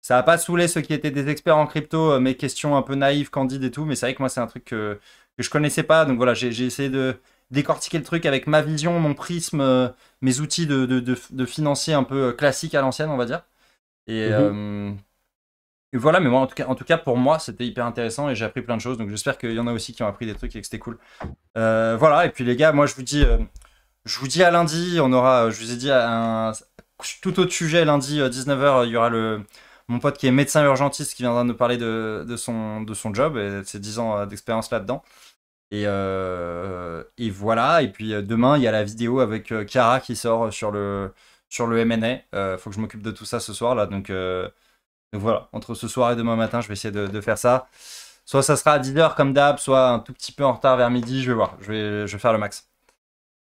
ça n'a pas saoulé ceux qui étaient des experts en crypto, euh, mes questions un peu naïves, candides et tout, mais c'est vrai que moi, c'est un truc que, je connaissais pas. Donc voilà, j'ai essayé de décortiquer le truc avec ma vision, mon prisme, euh, mes outils de, de, de, financier un peu euh, classique à l'ancienne, on va dire. Mhm. Et, voilà, mais moi, en tout cas, en tout cas pour moi, c'était hyper intéressant et j'ai appris plein de choses. Donc j'espère qu'il y en a aussi qui ont appris des trucs et que c'était cool. voilà, et puis les gars, moi, je vous dis, je vous dis à lundi, on aura, je vous ai dit, un, tout autre sujet, lundi 19h, il y aura le mon pote qui est médecin urgentiste qui viendra nous parler de, son, de son job et de ses 10 ans euh, d'expérience là-dedans. Euh, et, voilà. Et puis euh, demain, il y a la vidéo avec Kara qui sort sur le, sur le MNA. faut que je m'occupe de tout ça ce soir là. Donc, voilà, entre ce soir et demain matin, je vais essayer de, faire ça. Soit ça sera à 10h comme d'hab, soit un tout petit peu en retard vers midi. Je vais voir. Je vais, je vais faire le max.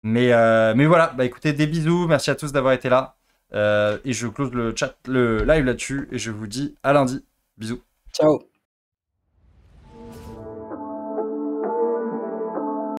Mais, mais voilà. Bah écoutez, des bisous. Merci à tous d'avoir été là. Euh, et je close le chat, le live là-dessus. Et je vous dis à lundi. Bisous. Ciao.